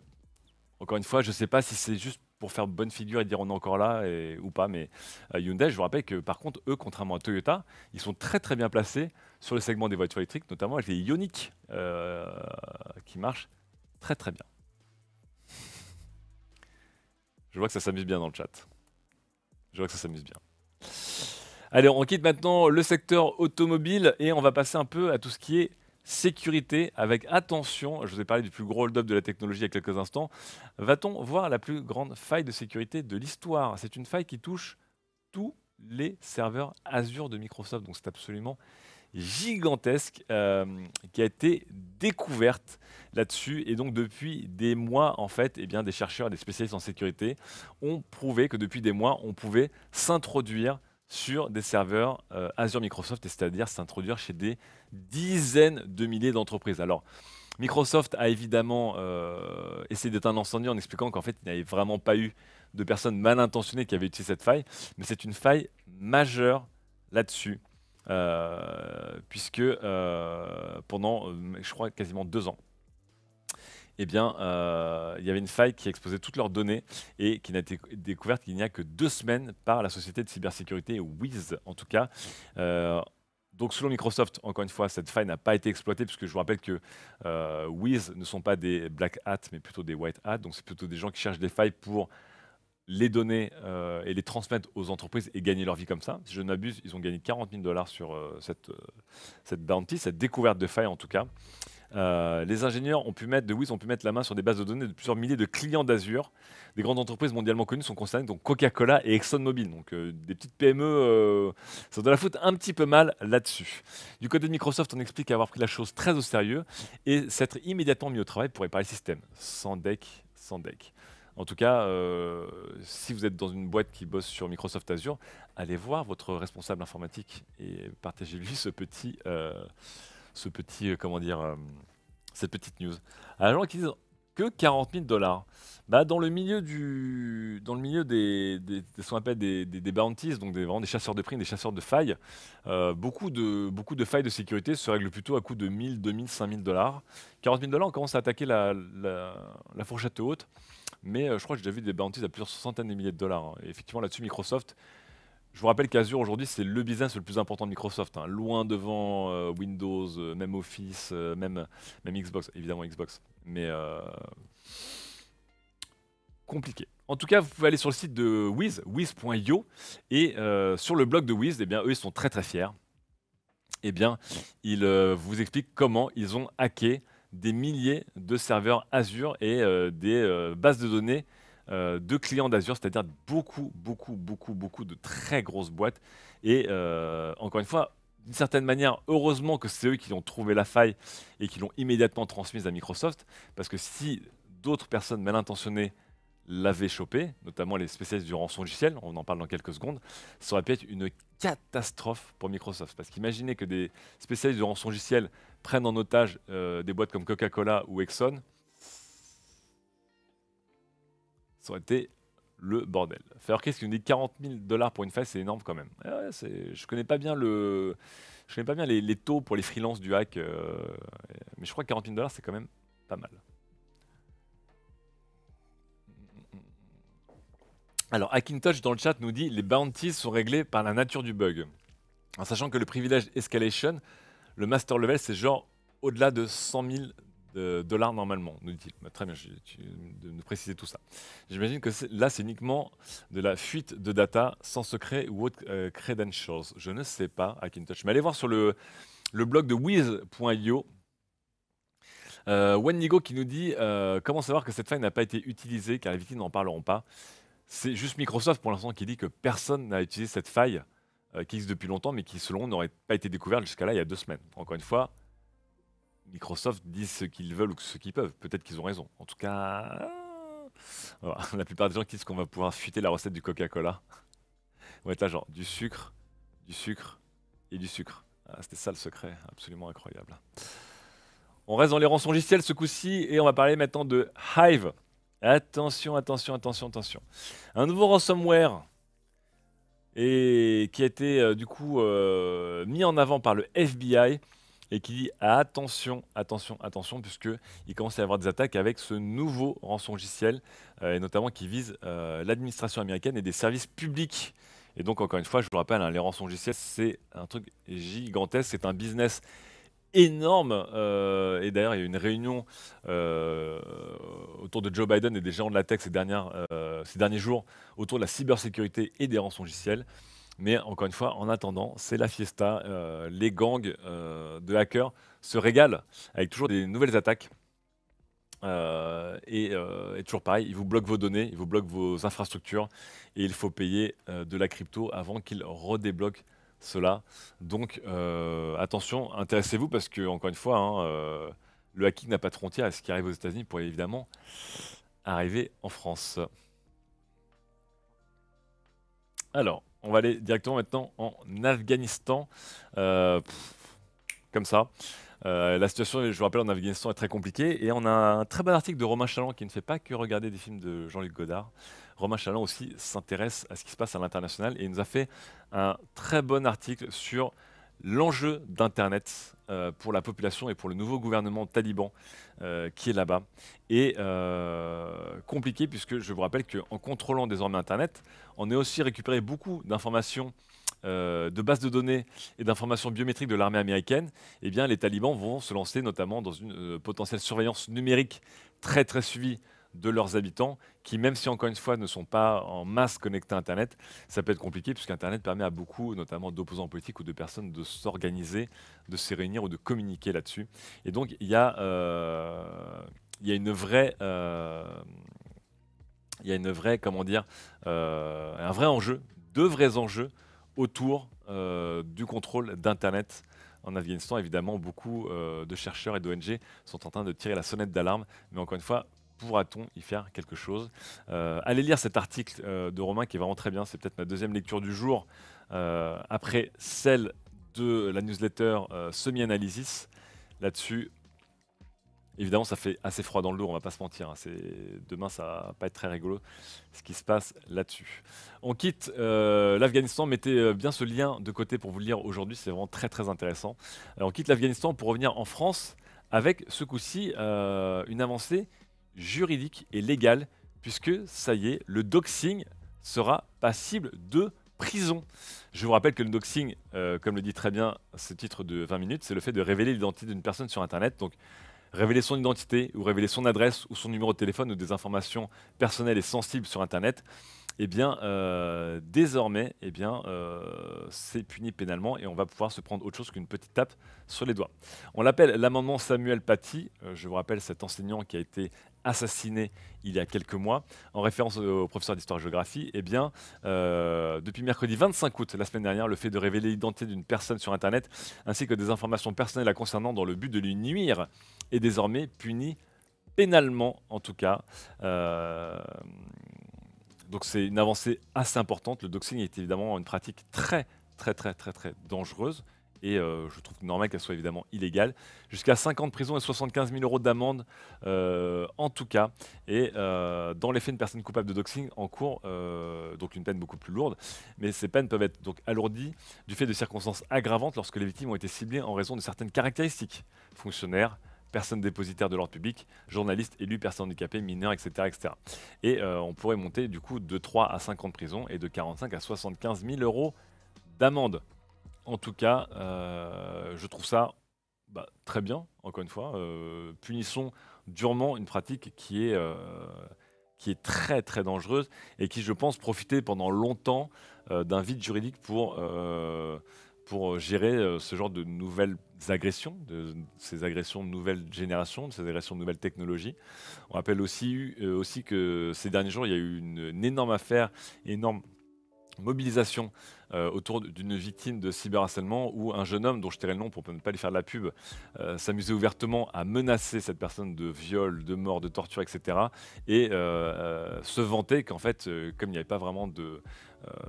Encore une fois, je ne sais pas si c'est juste pour faire bonne figure et dire on est encore là ou pas, mais Hyundai, je vous rappelle que par contre, eux, contrairement à Toyota, ils sont très très bien placés sur le segment des voitures électriques, notamment avec les Ioniq qui marchent très très bien. Je vois que ça s'amuse bien dans le chat. Je vois que ça s'amuse bien. Allez, on quitte maintenant le secteur automobile et on va passer un peu à tout ce qui est sécurité avec attention. Je vous ai parlé du plus gros hold-up de la technologie il y a quelques instants. Va-t-on voir la plus grande faille de sécurité de l'histoire C'est une faille qui touche tous les serveurs Azure de Microsoft, donc c'est absolument gigantesque euh, qui a été découverte là-dessus. Et donc depuis des mois, en fait, et eh bien, des chercheurs des spécialistes en sécurité ont prouvé que depuis des mois, on pouvait s'introduire sur des serveurs euh, Azure Microsoft, c'est-à-dire s'introduire chez des dizaines de milliers d'entreprises. Alors, Microsoft a évidemment euh, essayé d'éteindre l'incendie en expliquant qu'en fait, il n'y avait vraiment pas eu de personnes mal intentionnées qui avaient utilisé cette faille, mais c'est une faille majeure là-dessus. Euh, puisque euh, pendant, euh, je crois, quasiment deux ans, eh bien, il y avait une faille qui exposait toutes leurs données et qui n'a été découverte qu'il n'y a que deux semaines par la société de cybersécurité Wiz, en tout cas. donc, selon Microsoft, encore une fois, cette faille n'a pas été exploitée, puisque je vous rappelle que Wiz ne sont pas des black hats, mais plutôt des white hats. Donc, c'est plutôt des gens qui cherchent des failles pour les données euh, et les transmettre aux entreprises et gagner leur vie comme ça. Si je ne m'abuse, ils ont gagné 40 000 dollars sur euh, cette, euh, cette bounty, cette découverte de faille en tout cas. les ingénieurs ont pu mettre, de Wiz ont pu mettre la main sur des bases de données de plusieurs milliers de clients d'Azure. Des grandes entreprises mondialement connues sont concernées, donc Coca-Cola et ExxonMobil. Donc des petites PME, sont de la faute un petit peu mal là-dessus. Du côté de Microsoft, on explique avoir pris la chose très au sérieux et s'être immédiatement mis au travail pour réparer le système. Sans deck, sans deck. En tout cas, euh, si vous êtes dans une boîte qui bosse sur Microsoft Azure, allez voir votre responsable informatique et partagez-lui ce petit, euh, ce petit, euh, comment dire, euh, cette petite news. Alors gens qui disent que 40 000 dollars. Bah, dans le milieu du, dans le milieu des, des, ce qu'on appelle des, des, des, bounties, donc des, des chasseurs de primes, des chasseurs de failles, beaucoup de, beaucoup de failles de sécurité se règlent plutôt à coût de 1000, 2000, 5000 dollars. 40 000 dollars, on commence à attaquer la, la fourchette haute. Mais euh, je crois que j'ai déjà vu des bounties à plusieurs centaines de milliers de dollars. Hein. effectivement, là-dessus, Microsoft, je vous rappelle qu'Azure aujourd'hui, c'est le business le plus important de Microsoft, hein. loin devant euh, Windows, euh, même Office, même, Xbox, évidemment Xbox. Mais compliqué. En tout cas, vous pouvez aller sur le site de Wiz, wiz.io, et sur le blog de Wiz, eh bien, eux, ils sont très très fiers. Eh bien, ils vous expliquent comment ils ont hacké des milliers de serveurs Azure et euh, des euh, bases de données euh, de clients d'Azure, c'est-à-dire beaucoup, beaucoup, beaucoup, beaucoup de très grosses boîtes. Et encore une fois, d'une certaine manière, heureusement que c'est eux qui ont trouvé la faille et qui l'ont immédiatement transmise à Microsoft, parce que si d'autres personnes mal intentionnées l'avaient chopé, notamment les spécialistes du rançon logiciel, on en parle dans quelques secondes, ça aurait pu être une catastrophe pour Microsoft. Parce qu'imaginez que des spécialistes du rançon logiciel prennent en otage euh, des boîtes comme Coca-Cola ou Exxon, ça aurait été le bordel. quest qui nous dit 40 000 dollars pour une fête, c'est énorme quand même. Ah je connais pas bien le, je connais pas bien les, taux pour les freelances du hack, euh, mais je crois que 40 000 dollars c'est quand même pas mal. Alors, Hackintosh dans le chat nous dit les bounties sont réglées par la nature du bug, en sachant que le privilège escalation le master level, c'est genre au-delà de 100 000 de dollars normalement, nous dit-il. Bah, très bien, je, de nous préciser tout ça. J'imagine que là, c'est uniquement de la fuite de data sans secret ou autre euh, credentials. Je ne sais pas, Hackintosh. Mais allez voir sur le, le blog de Wiz.io. Euh, Wendigo qui nous dit euh, comment savoir que cette faille n'a pas été utilisée car les victimes n'en parleront pas. C'est juste Microsoft pour l'instant qui dit que personne n'a utilisé cette faille euh, qui existe depuis longtemps, mais qui, selon, n'aurait pas été découvertes jusqu'à là, il y a deux semaines. Encore une fois, Microsoft dit ce qu'ils veulent ou ce qu'ils peuvent. Peut-être qu'ils ont raison. En tout cas, euh, la plupart des gens qui disent qu'on va pouvoir fuiter la recette du Coca-Cola. On va être là, genre, du sucre, du sucre et du sucre. Ah, c'était ça le secret, absolument incroyable. On reste dans les rançons ce coup-ci et on va parler maintenant de Hive. Attention, attention, attention, attention. Un nouveau ransomware et qui a été euh, du coup euh, mis en avant par le FBI et qui dit attention, attention, attention, puisque il commence à y avoir des attaques avec ce nouveau rançon logiciel, euh, et notamment qui vise l'administration américaine et des services publics. Et donc, encore une fois, je vous le rappelle, hein, les rançons logiciels, c'est un truc gigantesque, c'est un business énorme. Euh, et d'ailleurs, il y a eu une réunion euh, autour de Joe Biden et des géants de la tech ces, dernières, euh, ces derniers jours autour de la cybersécurité et des rançons logicielles. Mais encore une fois, en attendant, c'est la fiesta. les gangs de hackers se régalent avec toujours des nouvelles attaques. et, toujours pareil, ils vous bloquent vos données, ils vous bloquent vos infrastructures et il faut payer de la crypto avant qu'ils redébloquent cela. Donc euh, attention, intéressez-vous parce que, encore une fois, hein, euh, le hacking n'a pas de frontières et ce qui arrive aux États-Unis pourrait évidemment arriver en France. Alors, on va aller directement maintenant en Afghanistan. Euh, comme ça. la situation, je vous rappelle, en Afghanistan est très compliquée. Et on a un très bon article de Romain Chaland qui ne fait pas que regarder des films de Jean-Luc Godard, Romain Chaland aussi s'intéresse à ce qui se passe à l'international et il nous a fait un très bon article sur l'enjeu d'Internet euh, pour la population et pour le nouveau gouvernement taliban euh, qui est là-bas Et euh, compliqué puisque je vous rappelle qu'en contrôlant désormais Internet, on est aussi récupéré beaucoup d'informations de bases de données et d'informations biométriques de l'armée américaine. Eh bien, les talibans vont se lancer notamment dans une potentielle surveillance numérique très très suivie de leurs habitants, qui même si encore une fois ne sont pas en masse connectés à Internet, ça peut être compliqué puisque Internet permet à beaucoup, notamment d'opposants politiques ou de personnes, de s'organiser, de se réunir ou de communiquer là-dessus. Et donc il y a, euh, y une vraie... Euh, il y a une vraie, comment dire, euh, un vrai enjeu, deux vrais enjeux autour du contrôle d'Internet en Afghanistan. Évidemment, beaucoup de chercheurs et d'ONG sont en train de tirer la sonnette d'alarme, mais encore une fois, pourra-t-on y faire quelque chose euh, Allez lire cet article euh, de Romain qui est vraiment très bien. C'est peut-être ma deuxième lecture du jour euh, après celle de la newsletter Semi-Analysis. Là-dessus, évidemment, ça fait assez froid dans le dos, on va pas se mentir. Hein. Demain, ça va pas être très rigolo ce qui se passe là-dessus. On quitte l'Afghanistan. Mettez bien ce lien de côté pour vous le lire aujourd'hui. C'est vraiment très très intéressant. Alors, on quitte l'Afghanistan pour revenir en France avec ce coup-ci une avancée juridique et légal puisque ça y est, le doxing sera passible de prison. Je vous rappelle que le doxing, euh, comme le dit très bien ce titre de 20 minutes, c'est le fait de révéler l'identité d'une personne sur Internet. Donc, révéler son identité ou révéler son adresse ou son numéro de téléphone ou des informations personnelles et sensibles sur Internet, eh bien, euh, désormais, eh bien, euh, c'est puni pénalement et on va pouvoir se prendre autre chose qu'une petite tape sur les doigts. On l'appelle l'amendement Samuel Paty. je vous rappelle cet enseignant qui a été assassiné il y a quelques mois, en référence au professeur d'histoire-géographie, et eh et bien, euh, depuis mercredi 25 août, la semaine dernière, le fait de révéler l'identité d'une personne sur Internet, ainsi que des informations personnelles la concernant dans le but de lui nuire, est désormais puni pénalement, en tout cas. Euh, donc c'est une avancée assez importante. Le doxing est évidemment une pratique très, très, très, très, très dangereuse et euh, je trouve normal qu'elle soit évidemment illégale. Jusqu'à 50 prisons et 75 000 euros d'amende euh, en tout cas. Et euh, dans les faits, une personne coupable de doxing en cours, donc une peine beaucoup plus lourde. Mais ces peines peuvent être donc alourdies du fait de circonstances aggravantes lorsque les victimes ont été ciblées en raison de certaines caractéristiques fonctionnaires, personnes dépositaires de l'ordre public, journalistes, élus, personnes handicapées, mineurs, etc. etc. Et on pourrait monter du coup de 3 à 50 ans de prison et de 45 à 75 000 euros d'amende en tout cas, euh, je trouve ça bah, très bien, encore une fois. Euh, punissons durement une pratique qui est, euh, qui est très très dangereuse et qui, je pense, profitait pendant longtemps d'un vide juridique pour, pour gérer ce genre de nouvelles agressions, de ces agressions de nouvelles générations, de ces agressions de nouvelles technologies. On rappelle aussi, aussi que ces derniers jours, il y a eu une énorme affaire, énorme mobilisation euh, autour d'une victime de cyberharcèlement où un jeune homme, dont je tairai le nom pour ne pas lui faire de la pub, euh, s'amusait ouvertement à menacer cette personne de viol, de mort, de torture, etc. Et euh, se vantait qu'en fait, comme il n'y avait pas vraiment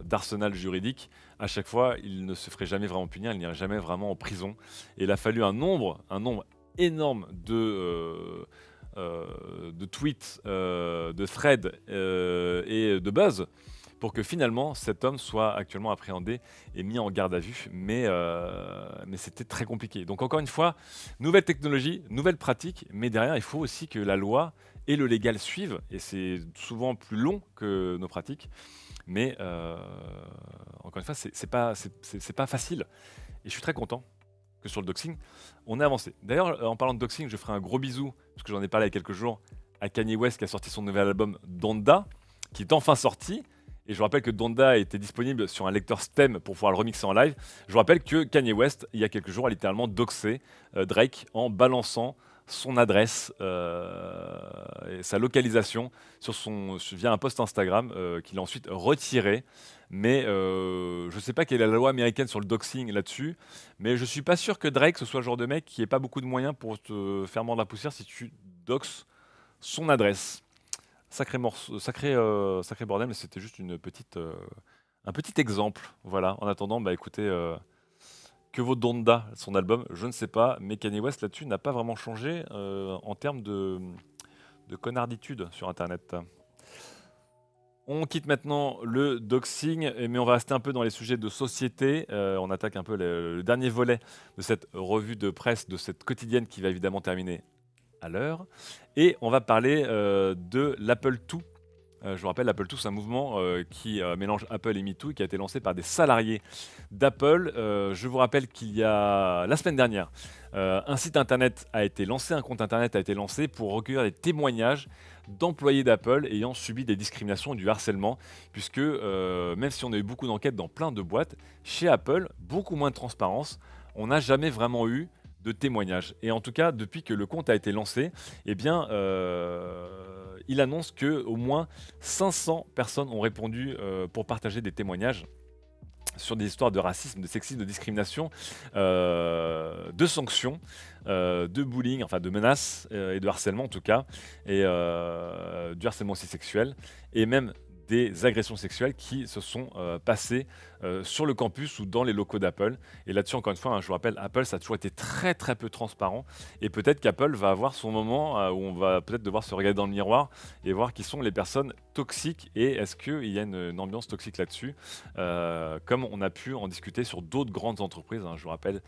d'arsenal juridique, à chaque fois, il ne se ferait jamais vraiment punir, il n'irait jamais vraiment en prison. Et il a fallu un nombre, un nombre énorme de... de tweets, de threads et de buzz pour que finalement cet homme soit actuellement appréhendé et mis en garde à vue. Mais, euh, mais c'était très compliqué. Donc encore une fois, nouvelle technologie, nouvelle pratique, mais derrière, il faut aussi que la loi et le légal suivent, et c'est souvent plus long que nos pratiques. Mais euh, encore une fois, c'est pas, c'est pas facile. Et je suis très content que sur le doxing, on ait avancé. D'ailleurs, euh, en parlant de doxing, je ferai un gros bisou, parce que j'en ai parlé il y a quelques jours, à Kanye West qui a sorti son nouvel album Donda, qui est enfin sorti. Et je rappelle que Donda était disponible sur un lecteur STEM pour pouvoir le remixer en live. Je rappelle que Kanye West, il y a quelques jours, a littéralement doxé euh, Drake en balançant son adresse euh, et sa localisation sur son, via un post Instagram euh, qu'il a ensuite retiré. Mais je ne sais pas quelle est la loi américaine sur le doxing là-dessus, mais je ne suis pas sûr que Drake, ce soit le genre de mec qui n'ait pas beaucoup de moyens pour te faire mordre la poussière si tu doxes son adresse. Sacré sacré, euh, sacré bordel, mais c'était juste une petite, euh, un petit exemple. Voilà. En attendant, bah écoutez, euh, que vaut Donda, son album Je ne sais pas, mais Kanye West là-dessus n'a pas vraiment changé en termes de, de connarditude sur Internet. On quitte maintenant le doxing, eh, mais on va rester un peu dans les sujets de société. on attaque un peu le, dernier volet de cette revue de presse, de cette quotidienne qui va évidemment terminer l'heure. Et on va parler euh, de l'Apple 2. Euh, je vous rappelle, l'Apple 2 c'est un mouvement euh, qui mélange Apple et MeToo, qui a été lancé par des salariés d'Apple. je vous rappelle qu'il y a, la semaine dernière, un site internet a été lancé, un compte internet a été lancé pour recueillir des témoignages d'employés d'Apple ayant subi des discriminations du harcèlement, puisque même si on a eu beaucoup d'enquêtes dans plein de boîtes, chez Apple, beaucoup moins de transparence, on n'a jamais vraiment eu de témoignages. Et en tout cas, depuis que le compte a été lancé, et eh bien, euh, il annonce que au moins 500 personnes ont répondu euh, pour partager des témoignages sur des histoires de racisme, de sexisme, de discrimination, euh, de sanctions, de bullying, enfin de menaces et de harcèlement en tout cas, et du harcèlement aussi sexuel, et même des agressions sexuelles qui se sont euh, passées euh, sur le campus ou dans les locaux d'Apple. Et là-dessus, encore une fois, hein, je vous rappelle, Apple, ça a toujours été très très peu transparent. Et peut-être qu'Apple va avoir son moment euh, où on va peut-être devoir se regarder dans le miroir et voir qui sont les personnes toxiques et est-ce qu'il y a une, ambiance toxique là-dessus, comme on a pu en discuter sur d'autres grandes entreprises. Hein, je vous rappelle,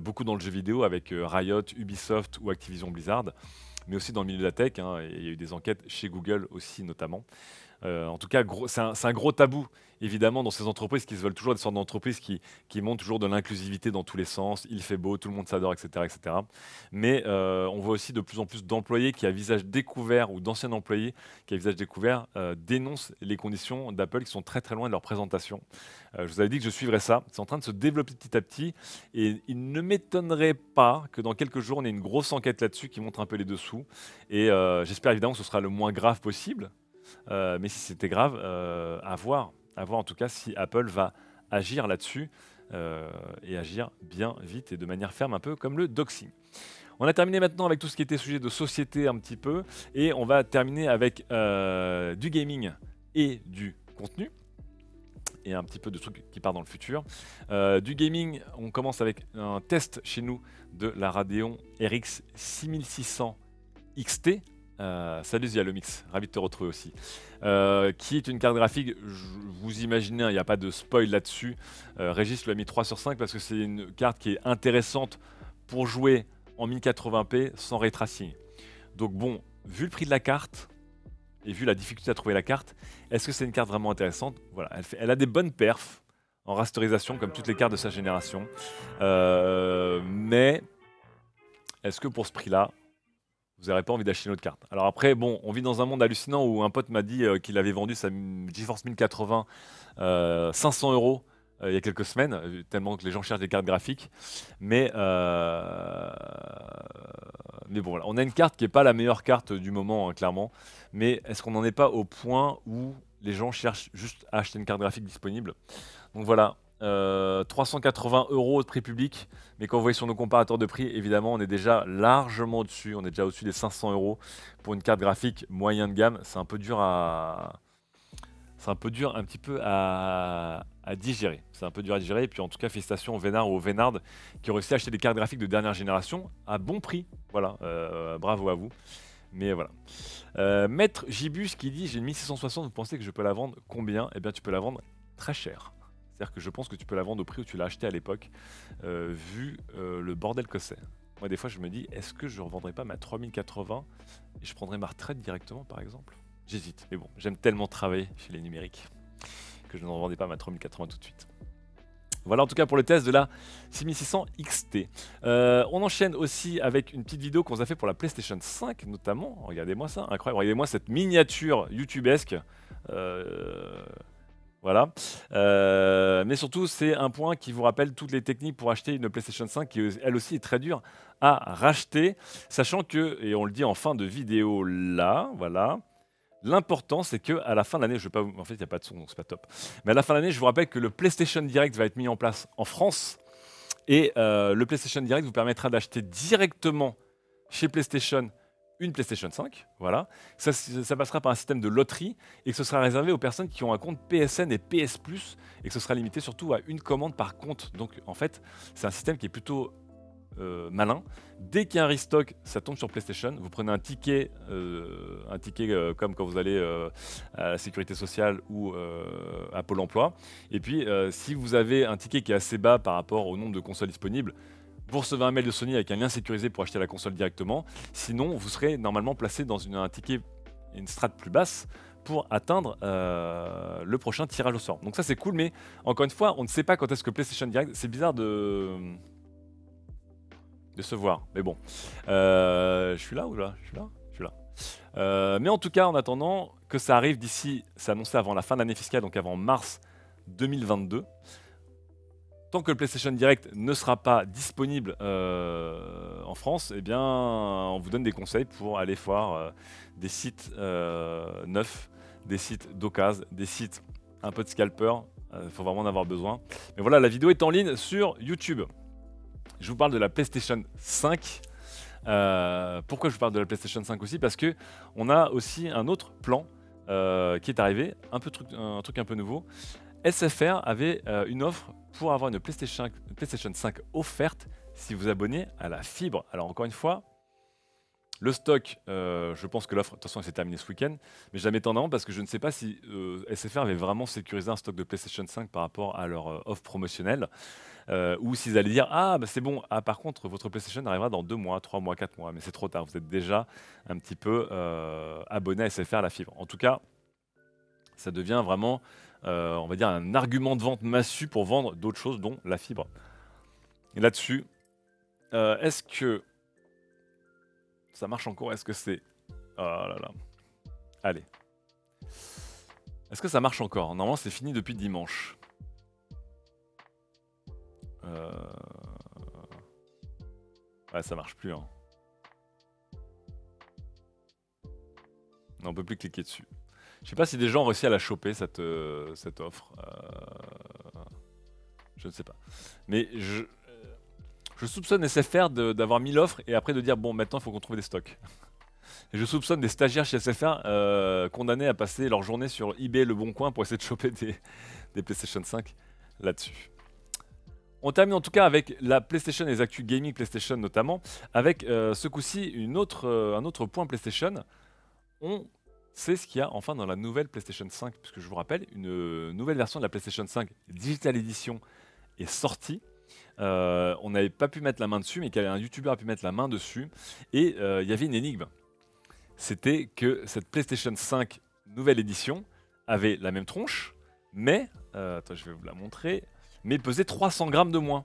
beaucoup dans le jeu vidéo avec Riot, Ubisoft ou Activision Blizzard mais aussi dans le milieu de la tech. Hein, il y a eu des enquêtes chez Google aussi notamment. Euh, en tout cas, c'est un, gros tabou, évidemment, dans ces entreprises qui se veulent toujours des sortes d'entreprises qui, qui montrent toujours de l'inclusivité dans tous les sens. Il fait beau, tout le monde s'adore, etc., etc. Mais euh, on voit aussi de plus en plus d'employés qui, à visage découvert, ou d'anciens employés qui, à visage découvert, euh, dénoncent les conditions d'Apple qui sont très très loin de leur présentation. je vous avais dit que je suivrais ça. C'est en train de se développer petit à petit. Et il ne m'étonnerait pas que dans quelques jours, on ait une grosse enquête là-dessus qui montre un peu les dessous. Et j'espère évidemment que ce sera le moins grave possible euh, mais si c'était grave, euh, à voir. en tout cas si Apple va agir là-dessus euh, et agir bien vite et de manière ferme, un peu comme le doxing. On a terminé maintenant avec tout ce qui était sujet de société un petit peu, et on va terminer avec du gaming et du contenu, et un petit peu de trucs qui partent dans le futur. du gaming, on commence avec un test chez nous de la Radeon RX 6600 XT, euh, salut Zialomix, ravi de te retrouver aussi. Euh, qui est une carte graphique, vous imaginez, il hein, n'y a pas de spoil là-dessus. Euh, Régis l'a mis 3 sur 5 parce que c'est une carte qui est intéressante pour jouer en 1080p sans ray Donc bon, vu le prix de la carte et vu la difficulté à trouver la carte, est-ce que c'est une carte vraiment intéressante Voilà, elle, elle, a des bonnes perfs en rasterisation comme toutes les cartes de sa génération. Euh, mais est-ce que pour ce prix-là, vous n'aurez pas envie d'acheter une autre carte. Alors après, bon, on vit dans un monde hallucinant où un pote m'a dit euh, qu'il avait vendu sa GeForce 1080 500 euh, euros euh, il y a quelques semaines, tellement que les gens cherchent des cartes graphiques. Mais, mais bon, on a une carte qui n'est pas la meilleure carte du moment, hein, clairement. Mais est-ce qu'on n'en est pas au point où les gens cherchent juste à acheter une carte graphique disponible Donc voilà, 380 euh, euros de prix public, mais quand vous voyez sur nos comparateurs de prix, évidemment, on est déjà largement au-dessus. On est déjà au-dessus des 500 euros pour une carte graphique moyen de gamme. C'est un peu dur à. C'est un peu dur, un petit peu à, digérer. C'est un peu dur à digérer. Et puis en tout cas, félicitations au Vénard ou au qui ont réussi à acheter des cartes graphiques de dernière génération à bon prix. Voilà, euh, bravo à vous. Mais voilà. Euh, Maître Gibus qui dit J'ai une 1660, vous pensez que je peux la vendre combien Eh bien, tu peux la vendre très cher. C'est-à-dire que je pense que tu peux la vendre au prix où tu l'as acheté à l'époque, euh, vu euh, le bordel que c'est. Moi, des fois, je me dis, est-ce que je ne revendrai pas ma 3080 et je prendrai ma retraite directement, par exemple J'hésite, mais bon, j'aime tellement travailler chez les numériques que je ne revendais pas ma 3080 tout de suite. Voilà en tout cas pour le test de la 6600 XT. Euh, on enchaîne aussi avec une petite vidéo qu'on a fait pour la PlayStation 5 notamment. Regardez-moi ça, incroyable. Regardez-moi cette miniature YouTube-esque. Euh, voilà. Euh, mais surtout, c'est un point qui vous rappelle toutes les techniques pour acheter une PlayStation 5 qui, elle aussi, est très dure à racheter, sachant que, et on le dit en fin de vidéo là, voilà. L'important, c'est que à la fin de l'année, je ne vais pas, vous... en fait, il n'y a pas de son, donc c'est pas top. Mais à la fin de l'année, je vous rappelle que le PlayStation Direct va être mis en place en France, et euh, le PlayStation Direct vous permettra d'acheter directement chez PlayStation une PlayStation 5, voilà. Ça, passera par un système de loterie et que ce sera réservé aux personnes qui ont un compte PSN et PS Plus et que ce sera limité surtout à une commande par compte. Donc en fait, c'est un système qui est plutôt euh, malin. Dès qu'il y a un restock, ça tombe sur PlayStation. Vous prenez un ticket, euh, un ticket euh, comme quand vous allez à la sécurité sociale ou à Pôle Emploi. Et puis, si vous avez un ticket qui est assez bas par rapport au nombre de consoles disponibles, vous recevez un mail de Sony avec un lien sécurisé pour acheter la console directement. Sinon, vous serez normalement placé dans une, un ticket, une strate plus basse pour atteindre euh, le prochain tirage au sort. Donc ça c'est cool, mais encore une fois, on ne sait pas quand est-ce que PlayStation Direct. C'est bizarre de de se voir. Mais bon, euh, je suis là ou là Je suis là, je suis là. Euh, mais en tout cas, en attendant que ça arrive d'ici, c'est annoncé avant la fin de l'année fiscale, donc avant mars 2022 tant que le PlayStation Direct ne sera pas disponible euh, en France, et eh bien, on vous donne des conseils pour aller voir euh, des sites euh, neufs, des sites d'occasion, des sites un peu de scalper. Il faut vraiment en avoir besoin. Mais voilà, la vidéo est en ligne sur YouTube. Je vous parle de la PlayStation 5. pourquoi je parle de la PlayStation 5 aussi Parce que on a aussi un autre plan qui est arrivé, un, peu un truc un peu nouveau. SFR avait euh, une offre pour avoir une PlayStation, 5 offerte si vous abonnez à la fibre. Alors encore une fois, le stock, euh, je pense que l'offre, de toute façon, elle s'est terminée ce week-end, mais jamais tendance parce que je ne sais pas si euh, SFR avait vraiment sécurisé un stock de PlayStation 5 par rapport à leur offre promotionnelle, ou s'ils allaient dire Ah, bah, c'est bon, ah, par contre, votre PlayStation arrivera dans 2 mois, 3 mois, 4 mois, mais c'est trop tard, vous êtes déjà un petit peu abonné à SFR à la fibre. En tout cas, ça devient vraiment euh, on va dire, un argument de vente massue pour vendre d'autres choses, dont la fibre. Et là-dessus, euh, est-ce que ça marche encore Est-ce que c'est... Oh là là. Allez. Est-ce que ça marche encore Normalement, c'est fini depuis dimanche. Euh, ouais, ça marche plus. Hein. On peut plus cliquer dessus. Je sais pas si des gens ont réussi à la choper, cette, euh, cette offre. Euh, je ne sais pas. Mais je, euh, soupçonne SFR d'avoir mis l'offre et après de dire bon, maintenant il faut qu'on trouve des stocks. Et je soupçonne des stagiaires chez SFR condamnés à passer leur journée sur eBay Le Bon Coin pour essayer de choper des, des PlayStation 5 là-dessus. On termine en tout cas avec la PlayStation et les actus gaming PlayStation notamment, avec ce coup-ci un autre point PlayStation. On c'est ce qu'il y a enfin dans la nouvelle PlayStation 5, puisque je vous rappelle, une euh, nouvelle version de la PlayStation 5 Digital Edition est sortie. Euh, on n'avait pas pu mettre la main dessus, mais qu'un youtuber a pu mettre la main dessus. Et euh, il y avait une énigme. C'était que cette PlayStation 5 nouvelle édition avait la même tronche, mais, je vais vous la montrer, mais pesait 300 grammes de moins.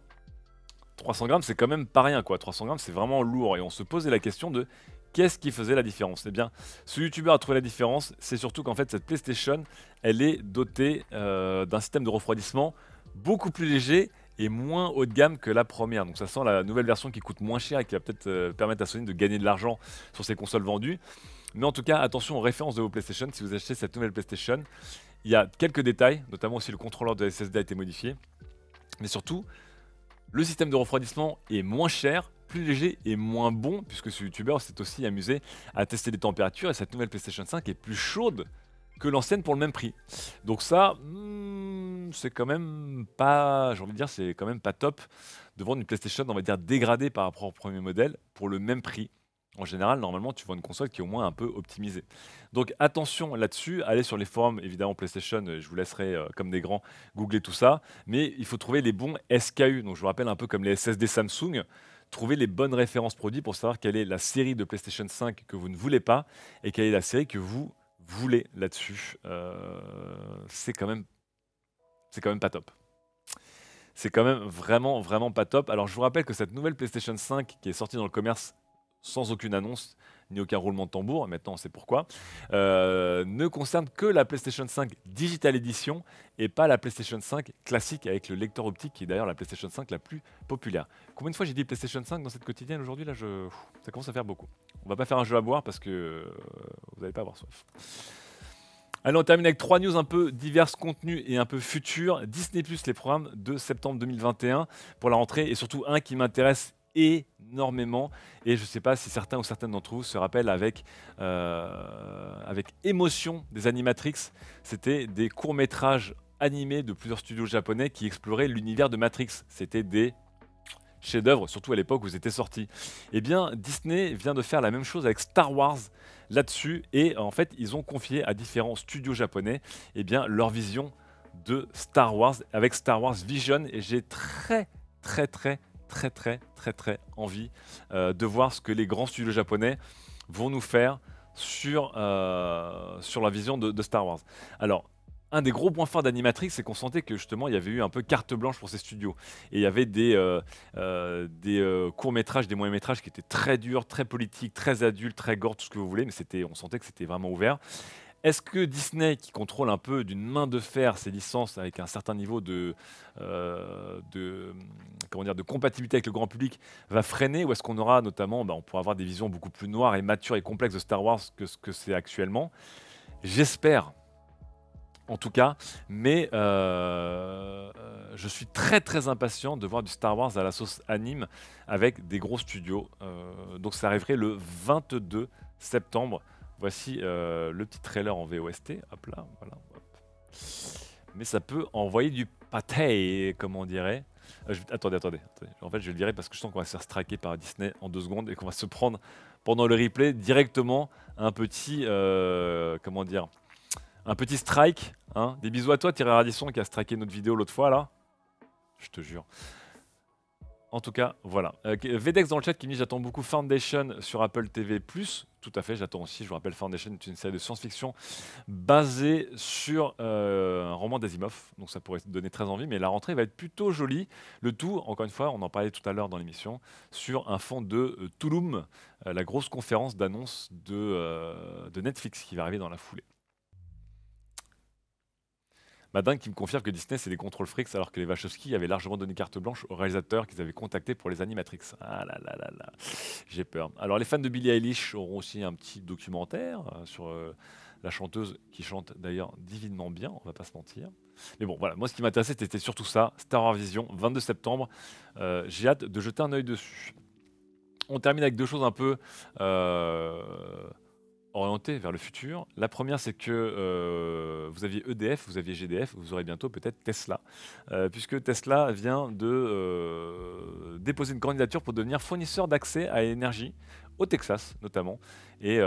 300 grammes, c'est quand même pas rien, quoi. 300 grammes, c'est vraiment lourd. Et on se posait la question de Qu'est-ce qui faisait la différence Eh bien, ce youtubeur a trouvé la différence, c'est surtout qu'en fait cette PlayStation, elle est dotée euh, d'un système de refroidissement beaucoup plus léger et moins haut de gamme que la première. Donc ça sent la nouvelle version qui coûte moins cher et qui va peut-être euh, permettre à Sony de gagner de l'argent sur ses consoles vendues. Mais en tout cas, attention aux références de vos PlayStation. Si vous achetez cette nouvelle PlayStation, il y a quelques détails, notamment si le contrôleur de SSD a été modifié. Mais surtout, le système de refroidissement est moins cher, plus léger et moins bon, puisque ce youtubeur s'est aussi amusé à tester les températures et cette nouvelle PlayStation 5 est plus chaude que l'ancienne pour le même prix. Donc ça, hmm, c'est quand même pas, j'ai envie de dire, c'est quand même pas top de vendre une PlayStation, on va dire, dégradée par rapport au premier modèle pour le même prix. En général, normalement, tu vois une console qui est au moins un peu optimisée. Donc attention là-dessus, allez sur les forums, évidemment PlayStation, je vous laisserai euh, comme des grands googler tout ça, mais il faut trouver les bons SKU, donc je vous rappelle un peu comme les SSD Samsung trouver les bonnes références produits pour savoir quelle est la série de PlayStation 5 que vous ne voulez pas et quelle est la série que vous voulez là-dessus. Euh, c'est quand même, c'est quand même pas top. C'est quand même vraiment, vraiment pas top. Alors je vous rappelle que cette nouvelle PlayStation 5 qui est sortie dans le commerce sans aucune annonce, ni aucun roulement de tambour, et maintenant on sait pourquoi, euh, ne concerne que la PlayStation 5 Digital Edition et pas la PlayStation 5 classique avec le lecteur optique qui est d'ailleurs la PlayStation 5 la plus populaire. Combien de fois j'ai dit PlayStation 5 dans cette quotidienne aujourd'hui Là, je... ça commence à faire beaucoup. On va pas faire un jeu à boire parce que euh, vous n'allez pas avoir soif. Allez, on termine avec trois news un peu diverses, contenus et un peu futurs. Disney Plus, les programmes de septembre 2021 pour la rentrée, et surtout un qui m'intéresse énormément. Et je ne sais pas si certains ou certaines d'entre vous se rappellent avec, euh, avec émotion des Animatrix. C'était des courts-métrages animés de plusieurs studios japonais qui exploraient l'univers de Matrix. C'était des chefs-d'œuvre, surtout à l'époque où ils étaient sortis. Eh bien, Disney vient de faire la même chose avec Star Wars là-dessus, et en fait, ils ont confié à différents studios japonais eh bien, leur vision de Star Wars avec Star Wars Vision, et j'ai très, très, très, très très très très envie euh, de voir ce que les grands studios japonais vont nous faire sur, euh, sur la vision de, Star Wars. Alors, un des gros points forts d'Animatrix, c'est qu'on sentait que justement il y avait eu un peu carte blanche pour ces studios. Et il y avait des, euh, des courts-métrages, des moyens-métrages qui étaient très durs, très politiques, très adultes, très gore, tout ce que vous voulez, mais on sentait que c'était vraiment ouvert. Est-ce que Disney, qui contrôle un peu d'une main de fer ses licences avec un certain niveau de, euh, comment de compatibilité avec le grand public, va freiner Ou est-ce qu'on aura notamment, bah, on pourra avoir des visions beaucoup plus noires et matures et complexes de Star Wars que ce que c'est actuellement J'espère, en tout cas, mais euh, je suis très très impatient de voir du Star Wars à la sauce anime avec des gros studios. Euh, donc ça arriverait le 22 septembre Voici euh, le petit trailer en VOST. Hop là, voilà. Mais ça peut envoyer du pâté, comme on dirait. Euh, je... attendez, attendez, En fait, je le dirai parce que je sens qu'on va se faire straquer par Disney en deux secondes et qu'on va se prendre pendant le replay directement un petit. Euh, comment dire Un petit strike. Hein. Des bisous à toi, Thierry Radisson, qui a straqué notre vidéo l'autre fois là. Je te jure. En tout cas, voilà. Euh, euh, Vedex dans le chat qui me dit J'attends beaucoup Foundation sur Apple TV. Tout à fait, j'attends aussi. Je vous rappelle, Foundation est une série de science-fiction basée sur euh, un roman d'Asimov. Donc ça pourrait donner très envie, mais la rentrée va être plutôt jolie. Le tout, encore une fois, on en parlait tout à l'heure dans l'émission, sur un fond de Tulum, la grosse conférence d'annonce de Netflix qui va arriver dans la foulée. Madame qui me confirme que Disney, c'est des contrôles freaks, alors que les Wachowski avaient largement donné carte blanche aux réalisateurs qu'ils avaient contactés pour les Animatrix. Ah là là là là, j'ai peur. Alors, les fans de Billie Eilish auront aussi un petit documentaire euh, sur euh, la chanteuse qui chante d'ailleurs divinement bien, on va pas se mentir. Mais bon, voilà, moi ce qui m'intéressait, c'était surtout ça Star Wars Vision, 22 septembre. Euh, j'ai hâte de jeter un œil dessus. On termine avec deux choses un peu orienté vers le futur. La première, c'est que euh, vous aviez EDF, vous aviez GDF, vous aurez bientôt peut-être Tesla, euh, puisque Tesla vient de euh, déposer une candidature pour devenir fournisseur d'accès à l'énergie au Texas notamment, et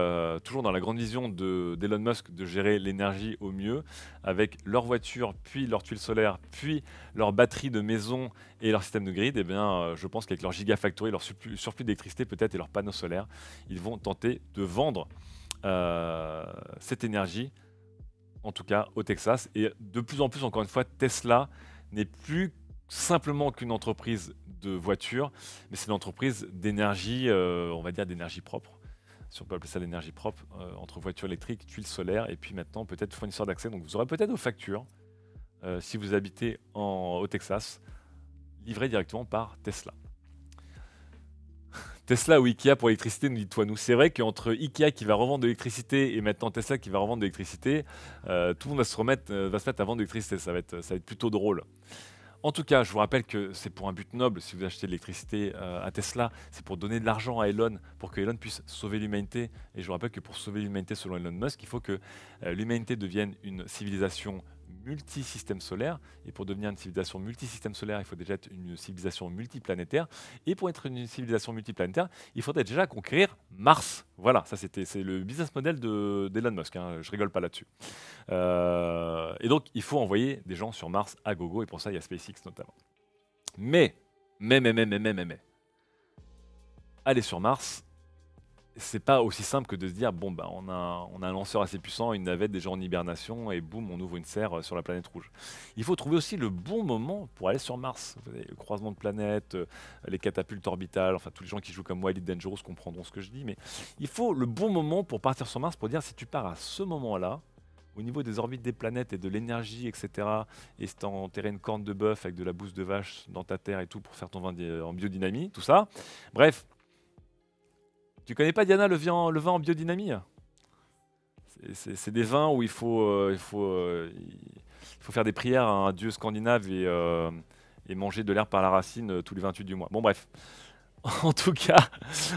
toujours dans la grande vision d'Elon Musk de gérer l'énergie au mieux, avec leur voiture, puis leurs tuiles solaires, puis leur batterie de maison et leur système de grid, et eh bien, je pense qu'avec leur gigafactory, leur surplus d'électricité peut-être et leurs panneaux solaires, ils vont tenter de vendre euh, cette énergie, en tout cas au Texas. Et de plus en plus, encore une fois, Tesla n'est plus simplement qu'une entreprise de voitures, mais c'est une entreprise d'énergie, euh, on va dire d'énergie propre. Si on peut appeler ça d'énergie propre, euh, entre voitures électriques, tuiles solaires, et puis maintenant peut-être fournisseur d'accès. Donc vous aurez peut-être vos factures, si vous habitez en, au Texas, livrées directement par Tesla. Tesla ou Ikea pour l'électricité, nous dit toi nous. C'est vrai qu'entre Ikea qui va revendre de l'électricité et maintenant Tesla qui va revendre de l'électricité, euh, tout le monde va se, remettre, euh, va se mettre à vendre de l'électricité. Ça, va être, ça va être plutôt drôle. En tout cas, je vous rappelle que c'est pour un but noble. Si vous achetez de l'électricité euh, à Tesla, c'est pour donner de l'argent à Elon, pour que Elon puisse sauver l'humanité. Et je vous rappelle que pour sauver l'humanité, selon Elon Musk, il faut que l'humanité devienne une civilisation multisystème solaire. Et pour devenir une civilisation multisystème solaire, il faut déjà être une civilisation multiplanétaire. Et pour être une civilisation multiplanétaire, il faudrait déjà conquérir Mars. Voilà, ça c'était c'est le business model d'Elon de, Musk. Hein, je rigole pas là-dessus. Euh, et donc, il faut envoyer des gens sur Mars à gogo. Et pour ça, il y a SpaceX notamment. Mais, mais, mais, mais, mais, mais, mais, mais. Aller sur Mars, c'est pas aussi simple que de se dire bon bah on a, on a un lanceur assez puissant, une navette déjà en hibernation et boum on ouvre une serre euh, sur la planète rouge. Il faut trouver aussi le bon moment pour aller sur Mars. le croisement de planètes, euh, les catapultes orbitales, enfin tous les gens qui jouent comme moi Elite Dangerous comprendront ce que je dis, mais il faut le bon moment pour partir sur Mars pour dire si tu pars à ce moment-là, au niveau des orbites des planètes et de l'énergie, etc., et si enterré une corne de bœuf avec de la bouse de vache dans ta terre et tout pour faire ton vin euh, en biodynamie, tout ça. Bref, tu connais pas, Diana, le vin, le vin en biodynamie C'est des vins où il faut, euh, il, faut, euh, il faut faire des prières à un dieu scandinave et, euh, manger de l'herbe par la racine tous les 28 du mois. Bon, bref. En tout cas,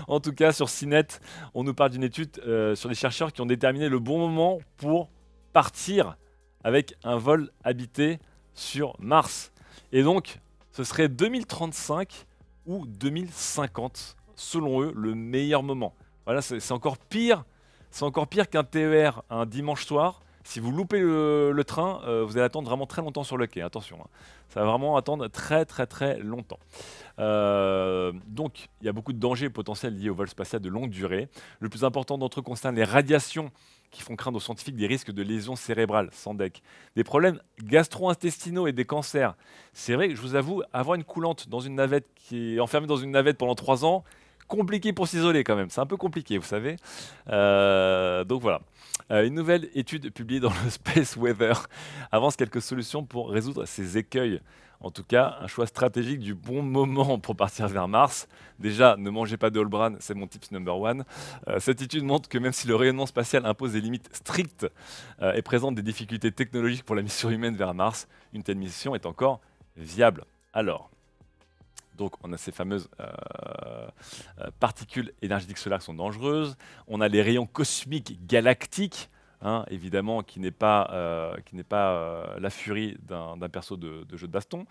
en tout cas sur Cinet on nous parle d'une étude sur des chercheurs qui ont déterminé le bon moment pour partir avec un vol habité sur Mars. Et donc, ce serait 2035 ou 2050 selon eux, le meilleur moment. Voilà, c'est encore pire, c'est encore pire qu'un TER un dimanche soir. Si vous loupez le, train, euh, vous allez attendre vraiment très longtemps sur le quai. Attention, hein. ça va vraiment attendre très très très longtemps. Euh, donc, il y a beaucoup de dangers potentiels liés au vol spatial de longue durée. Le plus important d'entre eux concerne les radiations qui font craindre aux scientifiques des risques de lésions cérébrales, sans deck, des problèmes gastro-intestinaux et des cancers. C'est vrai je vous avoue, avoir une coulante dans une navette qui est enfermée dans une navette pendant trois ans, compliqué pour s'isoler quand même. C'est un peu compliqué, vous savez. Euh, donc voilà. Euh, une nouvelle étude publiée dans le Space Weather avance quelques solutions pour résoudre ces écueils. En tout cas, un choix stratégique du bon moment pour partir vers Mars. Déjà, ne mangez pas de Holbran, c'est mon tips number one. Euh, cette étude montre que même si le rayonnement spatial impose des limites strictes et présente des difficultés technologiques pour la mission humaine vers Mars, une telle mission est encore viable. Alors, donc on a ces fameuses euh, euh, particules énergétiques solaires qui sont dangereuses. On a les rayons cosmiques galactiques, hein, évidemment, qui n'est pas, euh, la furie d'un perso de, jeu de baston,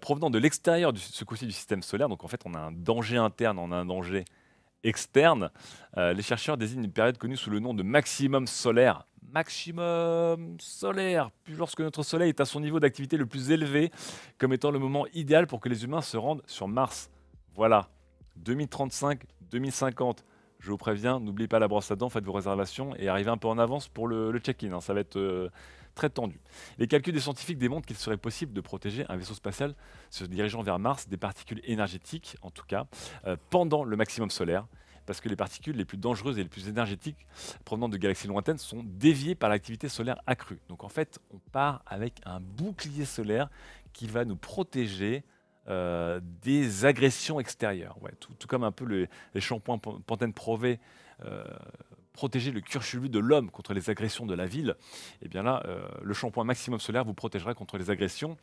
provenant de l'extérieur, ce coup du système solaire. Donc en fait, on a un danger interne, on a un danger externe. les chercheurs désignent une période connue sous le nom de maximum solaire maximum solaire, lorsque notre Soleil est à son niveau d'activité le plus élevé, comme étant le moment idéal pour que les humains se rendent sur Mars. Voilà, 2035, 2050. Je vous préviens, n'oubliez pas la brosse à dents, faites vos réservations et arrivez un peu en avance pour le, check-in. Hein. ça va être euh, très tendu. Les calculs des scientifiques démontrent qu'il serait possible de protéger un vaisseau spatial se dirigeant vers Mars des particules énergétiques, en tout cas, euh, pendant le maximum solaire parce que les particules les plus dangereuses et les plus énergétiques provenant de galaxies lointaines sont déviées par l'activité solaire accrue. Donc en fait, on part avec un bouclier solaire qui va nous protéger euh, des agressions extérieures. tout, comme un peu le, les shampoings Pantene Prové euh, protéger le chevelu de l'homme contre les agressions de la ville, et eh bien là, euh, le shampoing maximum solaire vous protégera contre les agressions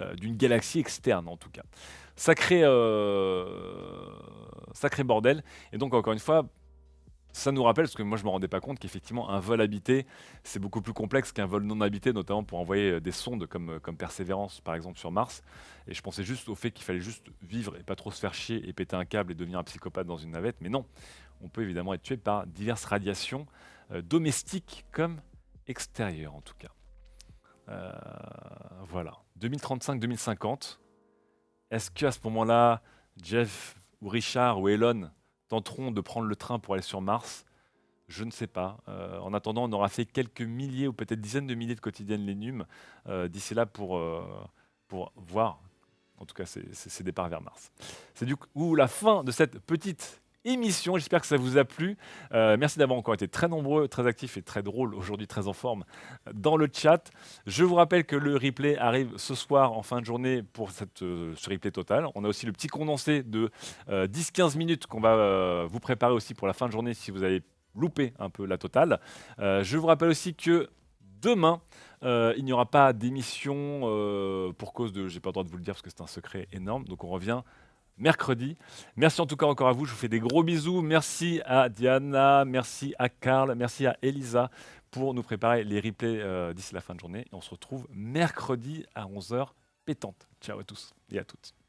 euh, d'une galaxie externe en tout cas. Sacré, euh, sacré bordel. Et donc encore une fois, ça nous rappelle, parce que moi je ne me rendais pas compte qu'effectivement un vol habité, c'est beaucoup plus complexe qu'un vol non habité, notamment pour envoyer euh, des sondes comme, comme Persévérance par exemple sur Mars. Et je pensais juste au fait qu'il fallait juste vivre et pas trop se faire chier et péter un câble et devenir un psychopathe dans une navette. Mais non, on peut évidemment être tué par diverses radiations domestiques comme extérieures en tout cas. Euh, voilà. 2035-2050. Est-ce qu'à ce, ce moment-là, Jeff ou Richard ou Elon tenteront de prendre le train pour aller sur Mars je ne sais pas. Euh, en attendant, on aura fait quelques milliers ou peut-être dizaines de milliers de quotidiennes Lénum euh, d'ici là pour, pour voir, en tout cas, ces, départs vers Mars. C'est du coup la fin de cette petite émission. J'espère que ça vous a plu. Euh, merci d'avoir encore été très nombreux, très actifs et très drôles aujourd'hui, très en forme dans le chat. Je vous rappelle que le replay arrive ce soir en fin de journée pour cette, euh, ce replay total. On a aussi le petit condensé de 10-15 euh, minutes qu'on va vous préparer aussi pour la fin de journée si vous avez loupé un peu la totale. je vous rappelle aussi que demain, il n'y aura pas d'émission pour cause de. J'ai pas le droit de vous le dire parce que c'est un secret énorme. Donc on revient mercredi. Merci en tout cas encore à vous. Je vous fais des gros bisous. Merci à Diana, merci à Karl, merci à Elisa pour nous préparer les replays euh, d'ici la fin de journée. Et on se retrouve mercredi à 11h pétante. Ciao à tous et à toutes.